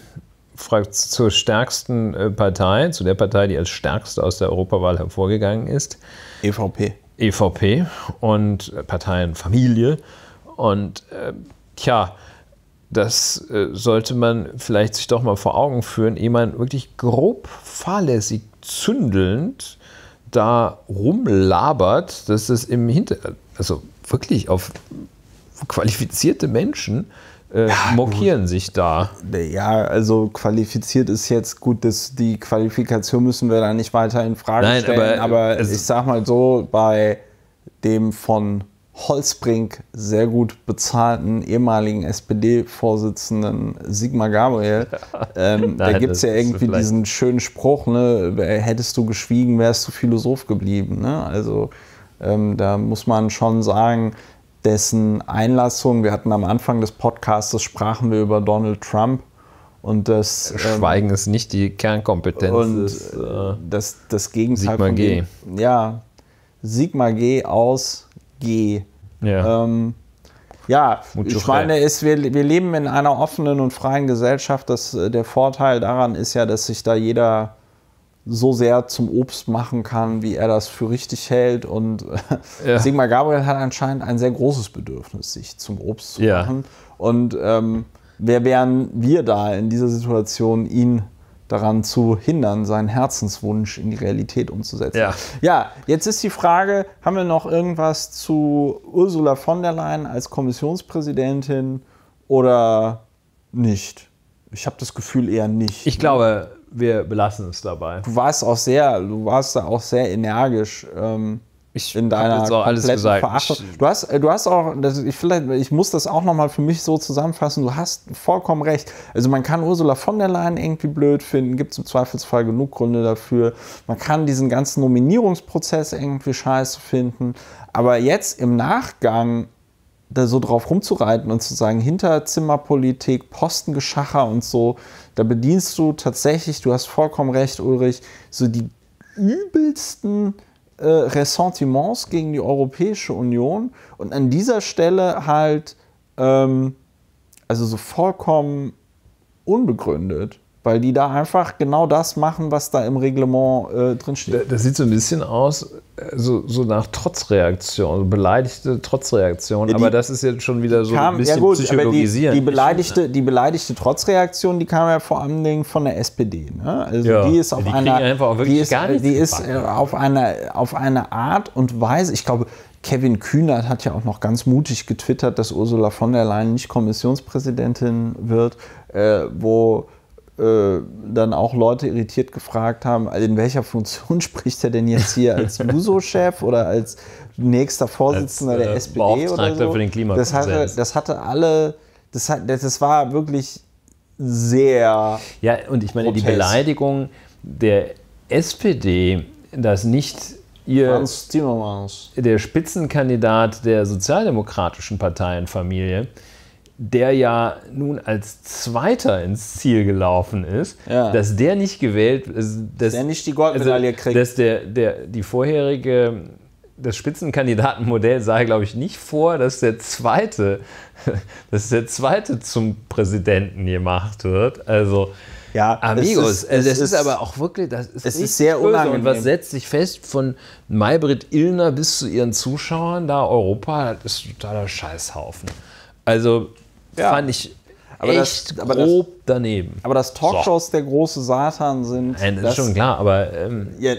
zur stärksten äh, Partei, zu der Partei, die als stärkste aus der Europawahl hervorgegangen ist. EVP. EVP und äh, Parteienfamilie. Und äh, tja, das äh, sollte man vielleicht sich doch mal vor Augen führen, ehe man wirklich grob fahrlässig zündelnd da rumlabert, dass es im Hinter... Also wirklich auf qualifizierte Menschen äh, ja, mokieren gut. sich da. Ja, also qualifiziert ist jetzt gut, dass die Qualifikation müssen wir da nicht weiter in Frage Nein, stellen. Aber, aber ich sag mal so, bei dem von Holzbrink sehr gut bezahlten ehemaligen SPD-Vorsitzenden Sigmar Gabriel, ähm, Nein, da gibt es ja irgendwie diesen schönen Spruch, ne, hättest du geschwiegen, wärst du Philosoph geblieben. Ne? Also ähm, da muss man schon sagen, dessen Einlassung, wir hatten am Anfang des Podcasts, sprachen wir über Donald Trump und das... Ähm, Schweigen ähm, ist nicht die Kernkompetenz. Und ist, äh, äh, das, das Gegenteil Sigma von G. G. Ja, Sigma G aus G. Ja. Ähm, ja, Mucho ich meine, ist, wir, wir leben in einer offenen und freien Gesellschaft. Das, äh, der Vorteil daran ist ja, dass sich da jeder so sehr zum Obst machen kann, wie er das für richtig hält. Und ja. Sigmar Gabriel hat anscheinend ein sehr großes Bedürfnis, sich zum Obst zu ja. machen. Und ähm, wer wären wir da in dieser Situation, ihn daran zu hindern, seinen Herzenswunsch in die Realität umzusetzen. Ja. ja. jetzt ist die Frage, haben wir noch irgendwas zu Ursula von der Leyen als Kommissionspräsidentin oder nicht? Ich habe das Gefühl eher nicht. Ich glaube, wir belassen es dabei. Du warst auch sehr, du warst da auch sehr energisch. Ähm, ich in deiner jetzt kompletten Verachtung. Du hast, äh, du hast auch, ich, vielleicht, ich muss das auch nochmal für mich so zusammenfassen, du hast vollkommen recht. Also man kann Ursula von der Leyen irgendwie blöd finden, gibt es im Zweifelsfall genug Gründe dafür. Man kann diesen ganzen Nominierungsprozess irgendwie scheiße finden. Aber jetzt im Nachgang da so drauf rumzureiten und zu sagen, Hinterzimmerpolitik, Postengeschacher und so, da bedienst du tatsächlich, du hast vollkommen recht, Ulrich, so die übelsten äh, Ressentiments gegen die Europäische Union und an dieser Stelle halt, ähm, also so vollkommen unbegründet weil die da einfach genau das machen, was da im Reglement äh, drinsteht. Das sieht so ein bisschen aus, äh, so, so nach Trotzreaktion, also beleidigte Trotzreaktion, ja, aber das ist jetzt schon wieder so kam, ein bisschen ja gut, psychologisieren. Die, die, beleidigte, die beleidigte Trotzreaktion, die kam ja vor allen Dingen von der SPD. Ne? Also ja, die ist auf die einer, einfach auch wirklich die ist, gar die ist äh, auf einer auf eine Art und Weise, ich glaube, Kevin Kühnert hat ja auch noch ganz mutig getwittert, dass Ursula von der Leyen nicht Kommissionspräsidentin wird, äh, wo äh, dann auch Leute irritiert gefragt haben, also in welcher Funktion spricht er denn jetzt hier als Muso-Chef oder als nächster Vorsitzender als, der äh, SPD Beauftragter oder so? für den Klimakonferenz. Das hatte, das hatte alle, das, hat, das war wirklich sehr. Ja, und ich meine, protest. die Beleidigung der SPD, dass nicht ihr Franz Timmermans. der Spitzenkandidat der sozialdemokratischen Parteienfamilie der ja nun als Zweiter ins Ziel gelaufen ist, ja. dass der nicht gewählt, also dass der nicht die Goldmedaille also, kriegt, dass der, der die vorherige das Spitzenkandidatenmodell sah, glaube ich, nicht vor, dass der zweite, dass der zweite zum Präsidenten gemacht wird. Also ja, Amigos, es ist, also das ist, ist, aber auch wirklich, das ist, es ist sehr böse. unangenehm. Und was setzt sich fest von Maybrit Illner bis zu ihren Zuschauern da Europa, das ist totaler Scheißhaufen. Also ja. Fand ich aber echt das, aber grob das, daneben. Aber dass Talkshows so. der große Satan sind. Nein, das, das ist schon klar, aber. Ähm, ja,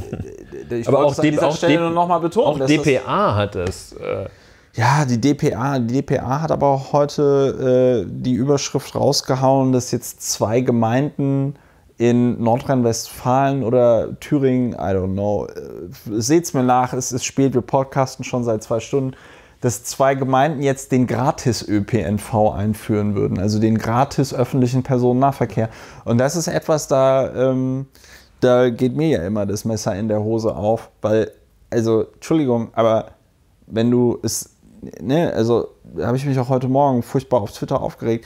ich aber auch, D auch, Stelle D noch mal betonen, auch DPA hat es. Äh, ja, die DPA, die DPA hat aber auch heute äh, die Überschrift rausgehauen, dass jetzt zwei Gemeinden in Nordrhein-Westfalen oder Thüringen, I don't know, äh, seht's mir nach, es, ist spät, wir podcasten schon seit zwei Stunden, dass zwei Gemeinden jetzt den Gratis-ÖPNV einführen würden, also den gratis öffentlichen Personennahverkehr. Und das ist etwas, da, ähm, da geht mir ja immer das Messer in der Hose auf, weil, also, Entschuldigung, aber wenn du es, ne, also, da habe ich mich auch heute Morgen furchtbar auf Twitter aufgeregt.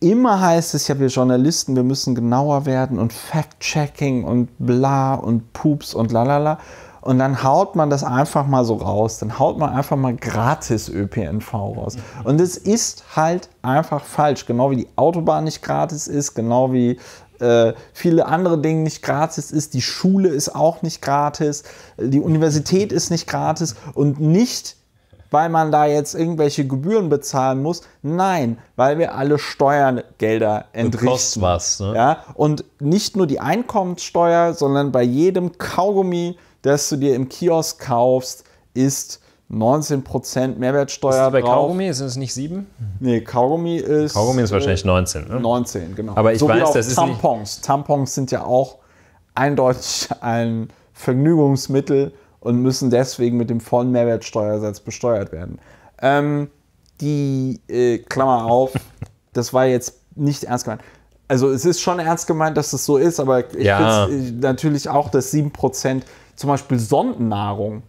Immer heißt es ja, wir Journalisten, wir müssen genauer werden und Fact-Checking und bla und Pups und lalala. Und dann haut man das einfach mal so raus. Dann haut man einfach mal gratis ÖPNV raus. Und es ist halt einfach falsch. Genau wie die Autobahn nicht gratis ist, genau wie äh, viele andere Dinge nicht gratis ist. Die Schule ist auch nicht gratis. Die Universität ist nicht gratis. Und nicht weil man da jetzt irgendwelche Gebühren bezahlen muss. Nein, weil wir alle Steuergelder entrichten. Kostet was. Ne? Ja? Und nicht nur die Einkommenssteuer, sondern bei jedem Kaugummi das du dir im Kiosk kaufst, ist 19% Mehrwertsteuer. Ist bei drauf. Kaugummi sind es nicht 7? Nee, Kaugummi ist. Kaugummi ist wahrscheinlich 19, ne? 19, genau. Aber ich so weiß, das Tampons. ist. Tampons. Tampons sind ja auch eindeutig ein Vergnügungsmittel und müssen deswegen mit dem vollen Mehrwertsteuersatz besteuert werden. Ähm, die äh, Klammer auf, das war jetzt nicht ernst gemeint. Also es ist schon ernst gemeint, dass es das so ist, aber ich ja. Äh, natürlich auch, dass 7% zum Beispiel Sondennahrung,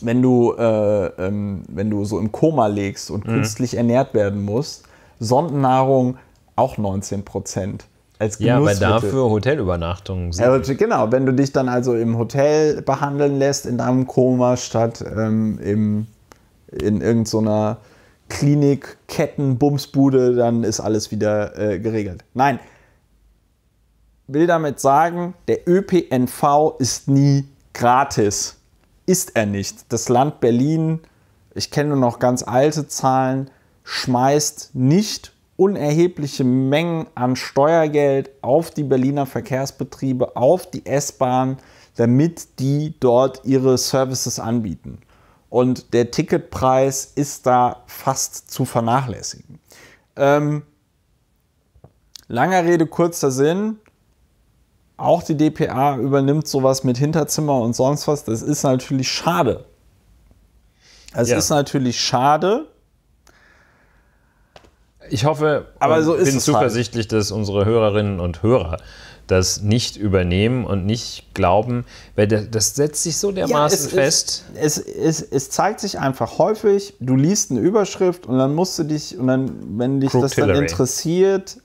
wenn du, äh, ähm, wenn du so im Koma legst und mhm. künstlich ernährt werden musst, Sondennahrung auch 19 Prozent. Als ja, weil dafür Hotelübernachtungen sind. Also, genau, wenn du dich dann also im Hotel behandeln lässt, in deinem Koma, statt ähm, im, in irgendeiner so Klinik, Ketten, Bumsbude, dann ist alles wieder äh, geregelt. Nein, will damit sagen, der ÖPNV ist nie gratis. Ist er nicht. Das Land Berlin, ich kenne nur noch ganz alte Zahlen, schmeißt nicht unerhebliche Mengen an Steuergeld auf die Berliner Verkehrsbetriebe, auf die S-Bahn, damit die dort ihre Services anbieten. Und der Ticketpreis ist da fast zu vernachlässigen. Ähm, langer Rede, kurzer Sinn. Auch die DPA übernimmt sowas mit Hinterzimmer und sonst was. Das ist natürlich schade. Es ja. ist natürlich schade. Ich hoffe, aber so ist bin es halt. zuversichtlich, halt. dass unsere Hörerinnen und Hörer das nicht übernehmen und nicht glauben, weil das setzt sich so dermaßen ja, es, fest. Es, es, es, zeigt sich einfach häufig, du liest eine Überschrift und dann musst du dich, und dann, wenn dich Crook das Hillary. dann interessiert,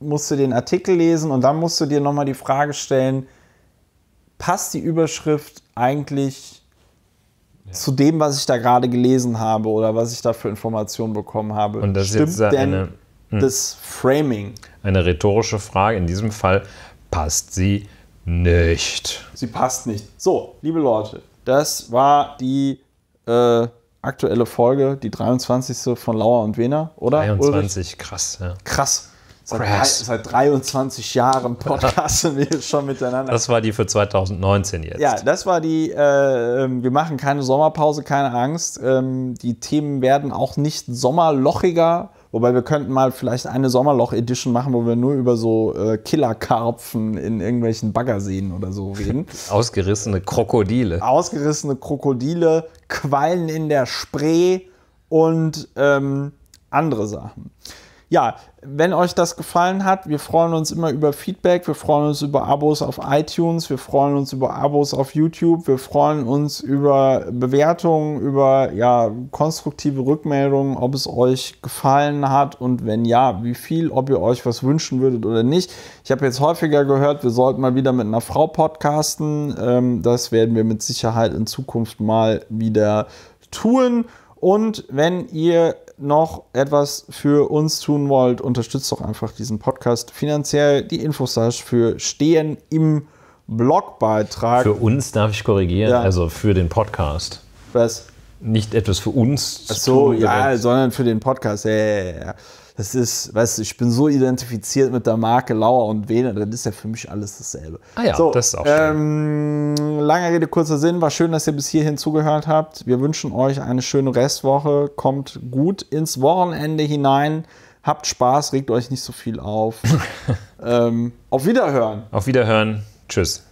musst du den Artikel lesen und dann musst du dir nochmal die Frage stellen, passt die Überschrift eigentlich ja. zu dem, was ich da gerade gelesen habe oder was ich da für Informationen bekommen habe? Und das Stimmt ist jetzt denn eine, hm, das Framing? Eine rhetorische Frage. In diesem Fall passt sie nicht. Sie passt nicht. So, liebe Leute, das war die äh, aktuelle Folge, die 23. von Lauer und Wena, oder? 23, Ulrich? krass. Ja. Krass. Seit, drei, seit 23 Jahren podcasten wir schon miteinander. Das war die für 2019 jetzt. Ja, das war die. Äh, ähm, wir machen keine Sommerpause, keine Angst. Ähm, die Themen werden auch nicht sommerlochiger. Wobei wir könnten mal vielleicht eine Sommerloch-Edition machen, wo wir nur über so äh, Killerkarpfen in irgendwelchen Baggerseen oder so reden. Ausgerissene Krokodile. Ausgerissene Krokodile, Quallen in der Spree und ähm, andere Sachen ja, wenn euch das gefallen hat, wir freuen uns immer über Feedback, wir freuen uns über Abos auf iTunes, wir freuen uns über Abos auf YouTube, wir freuen uns über Bewertungen, über ja, konstruktive Rückmeldungen, ob es euch gefallen hat und wenn ja, wie viel, ob ihr euch was wünschen würdet oder nicht. Ich habe jetzt häufiger gehört, wir sollten mal wieder mit einer Frau podcasten. Ähm, das werden wir mit Sicherheit in Zukunft mal wieder tun. Und wenn ihr noch etwas für uns tun wollt, unterstützt doch einfach diesen Podcast finanziell. Die Infosage für stehen im Blogbeitrag. Für uns darf ich korrigieren, ja. also für den Podcast. Was? Nicht etwas für uns. Ach so, tun, ja, sondern für den Podcast. Ja, ja, ja. Das ist, weißt du, ich bin so identifiziert mit der Marke Lauer und Wähler, dann ist ja für mich alles dasselbe. Ah ja, so, das ist auch schön. Ähm, lange Rede, kurzer Sinn. War schön, dass ihr bis hierhin zugehört habt. Wir wünschen euch eine schöne Restwoche. Kommt gut ins Wochenende hinein. Habt Spaß, regt euch nicht so viel auf. ähm, auf Wiederhören. Auf Wiederhören. Tschüss.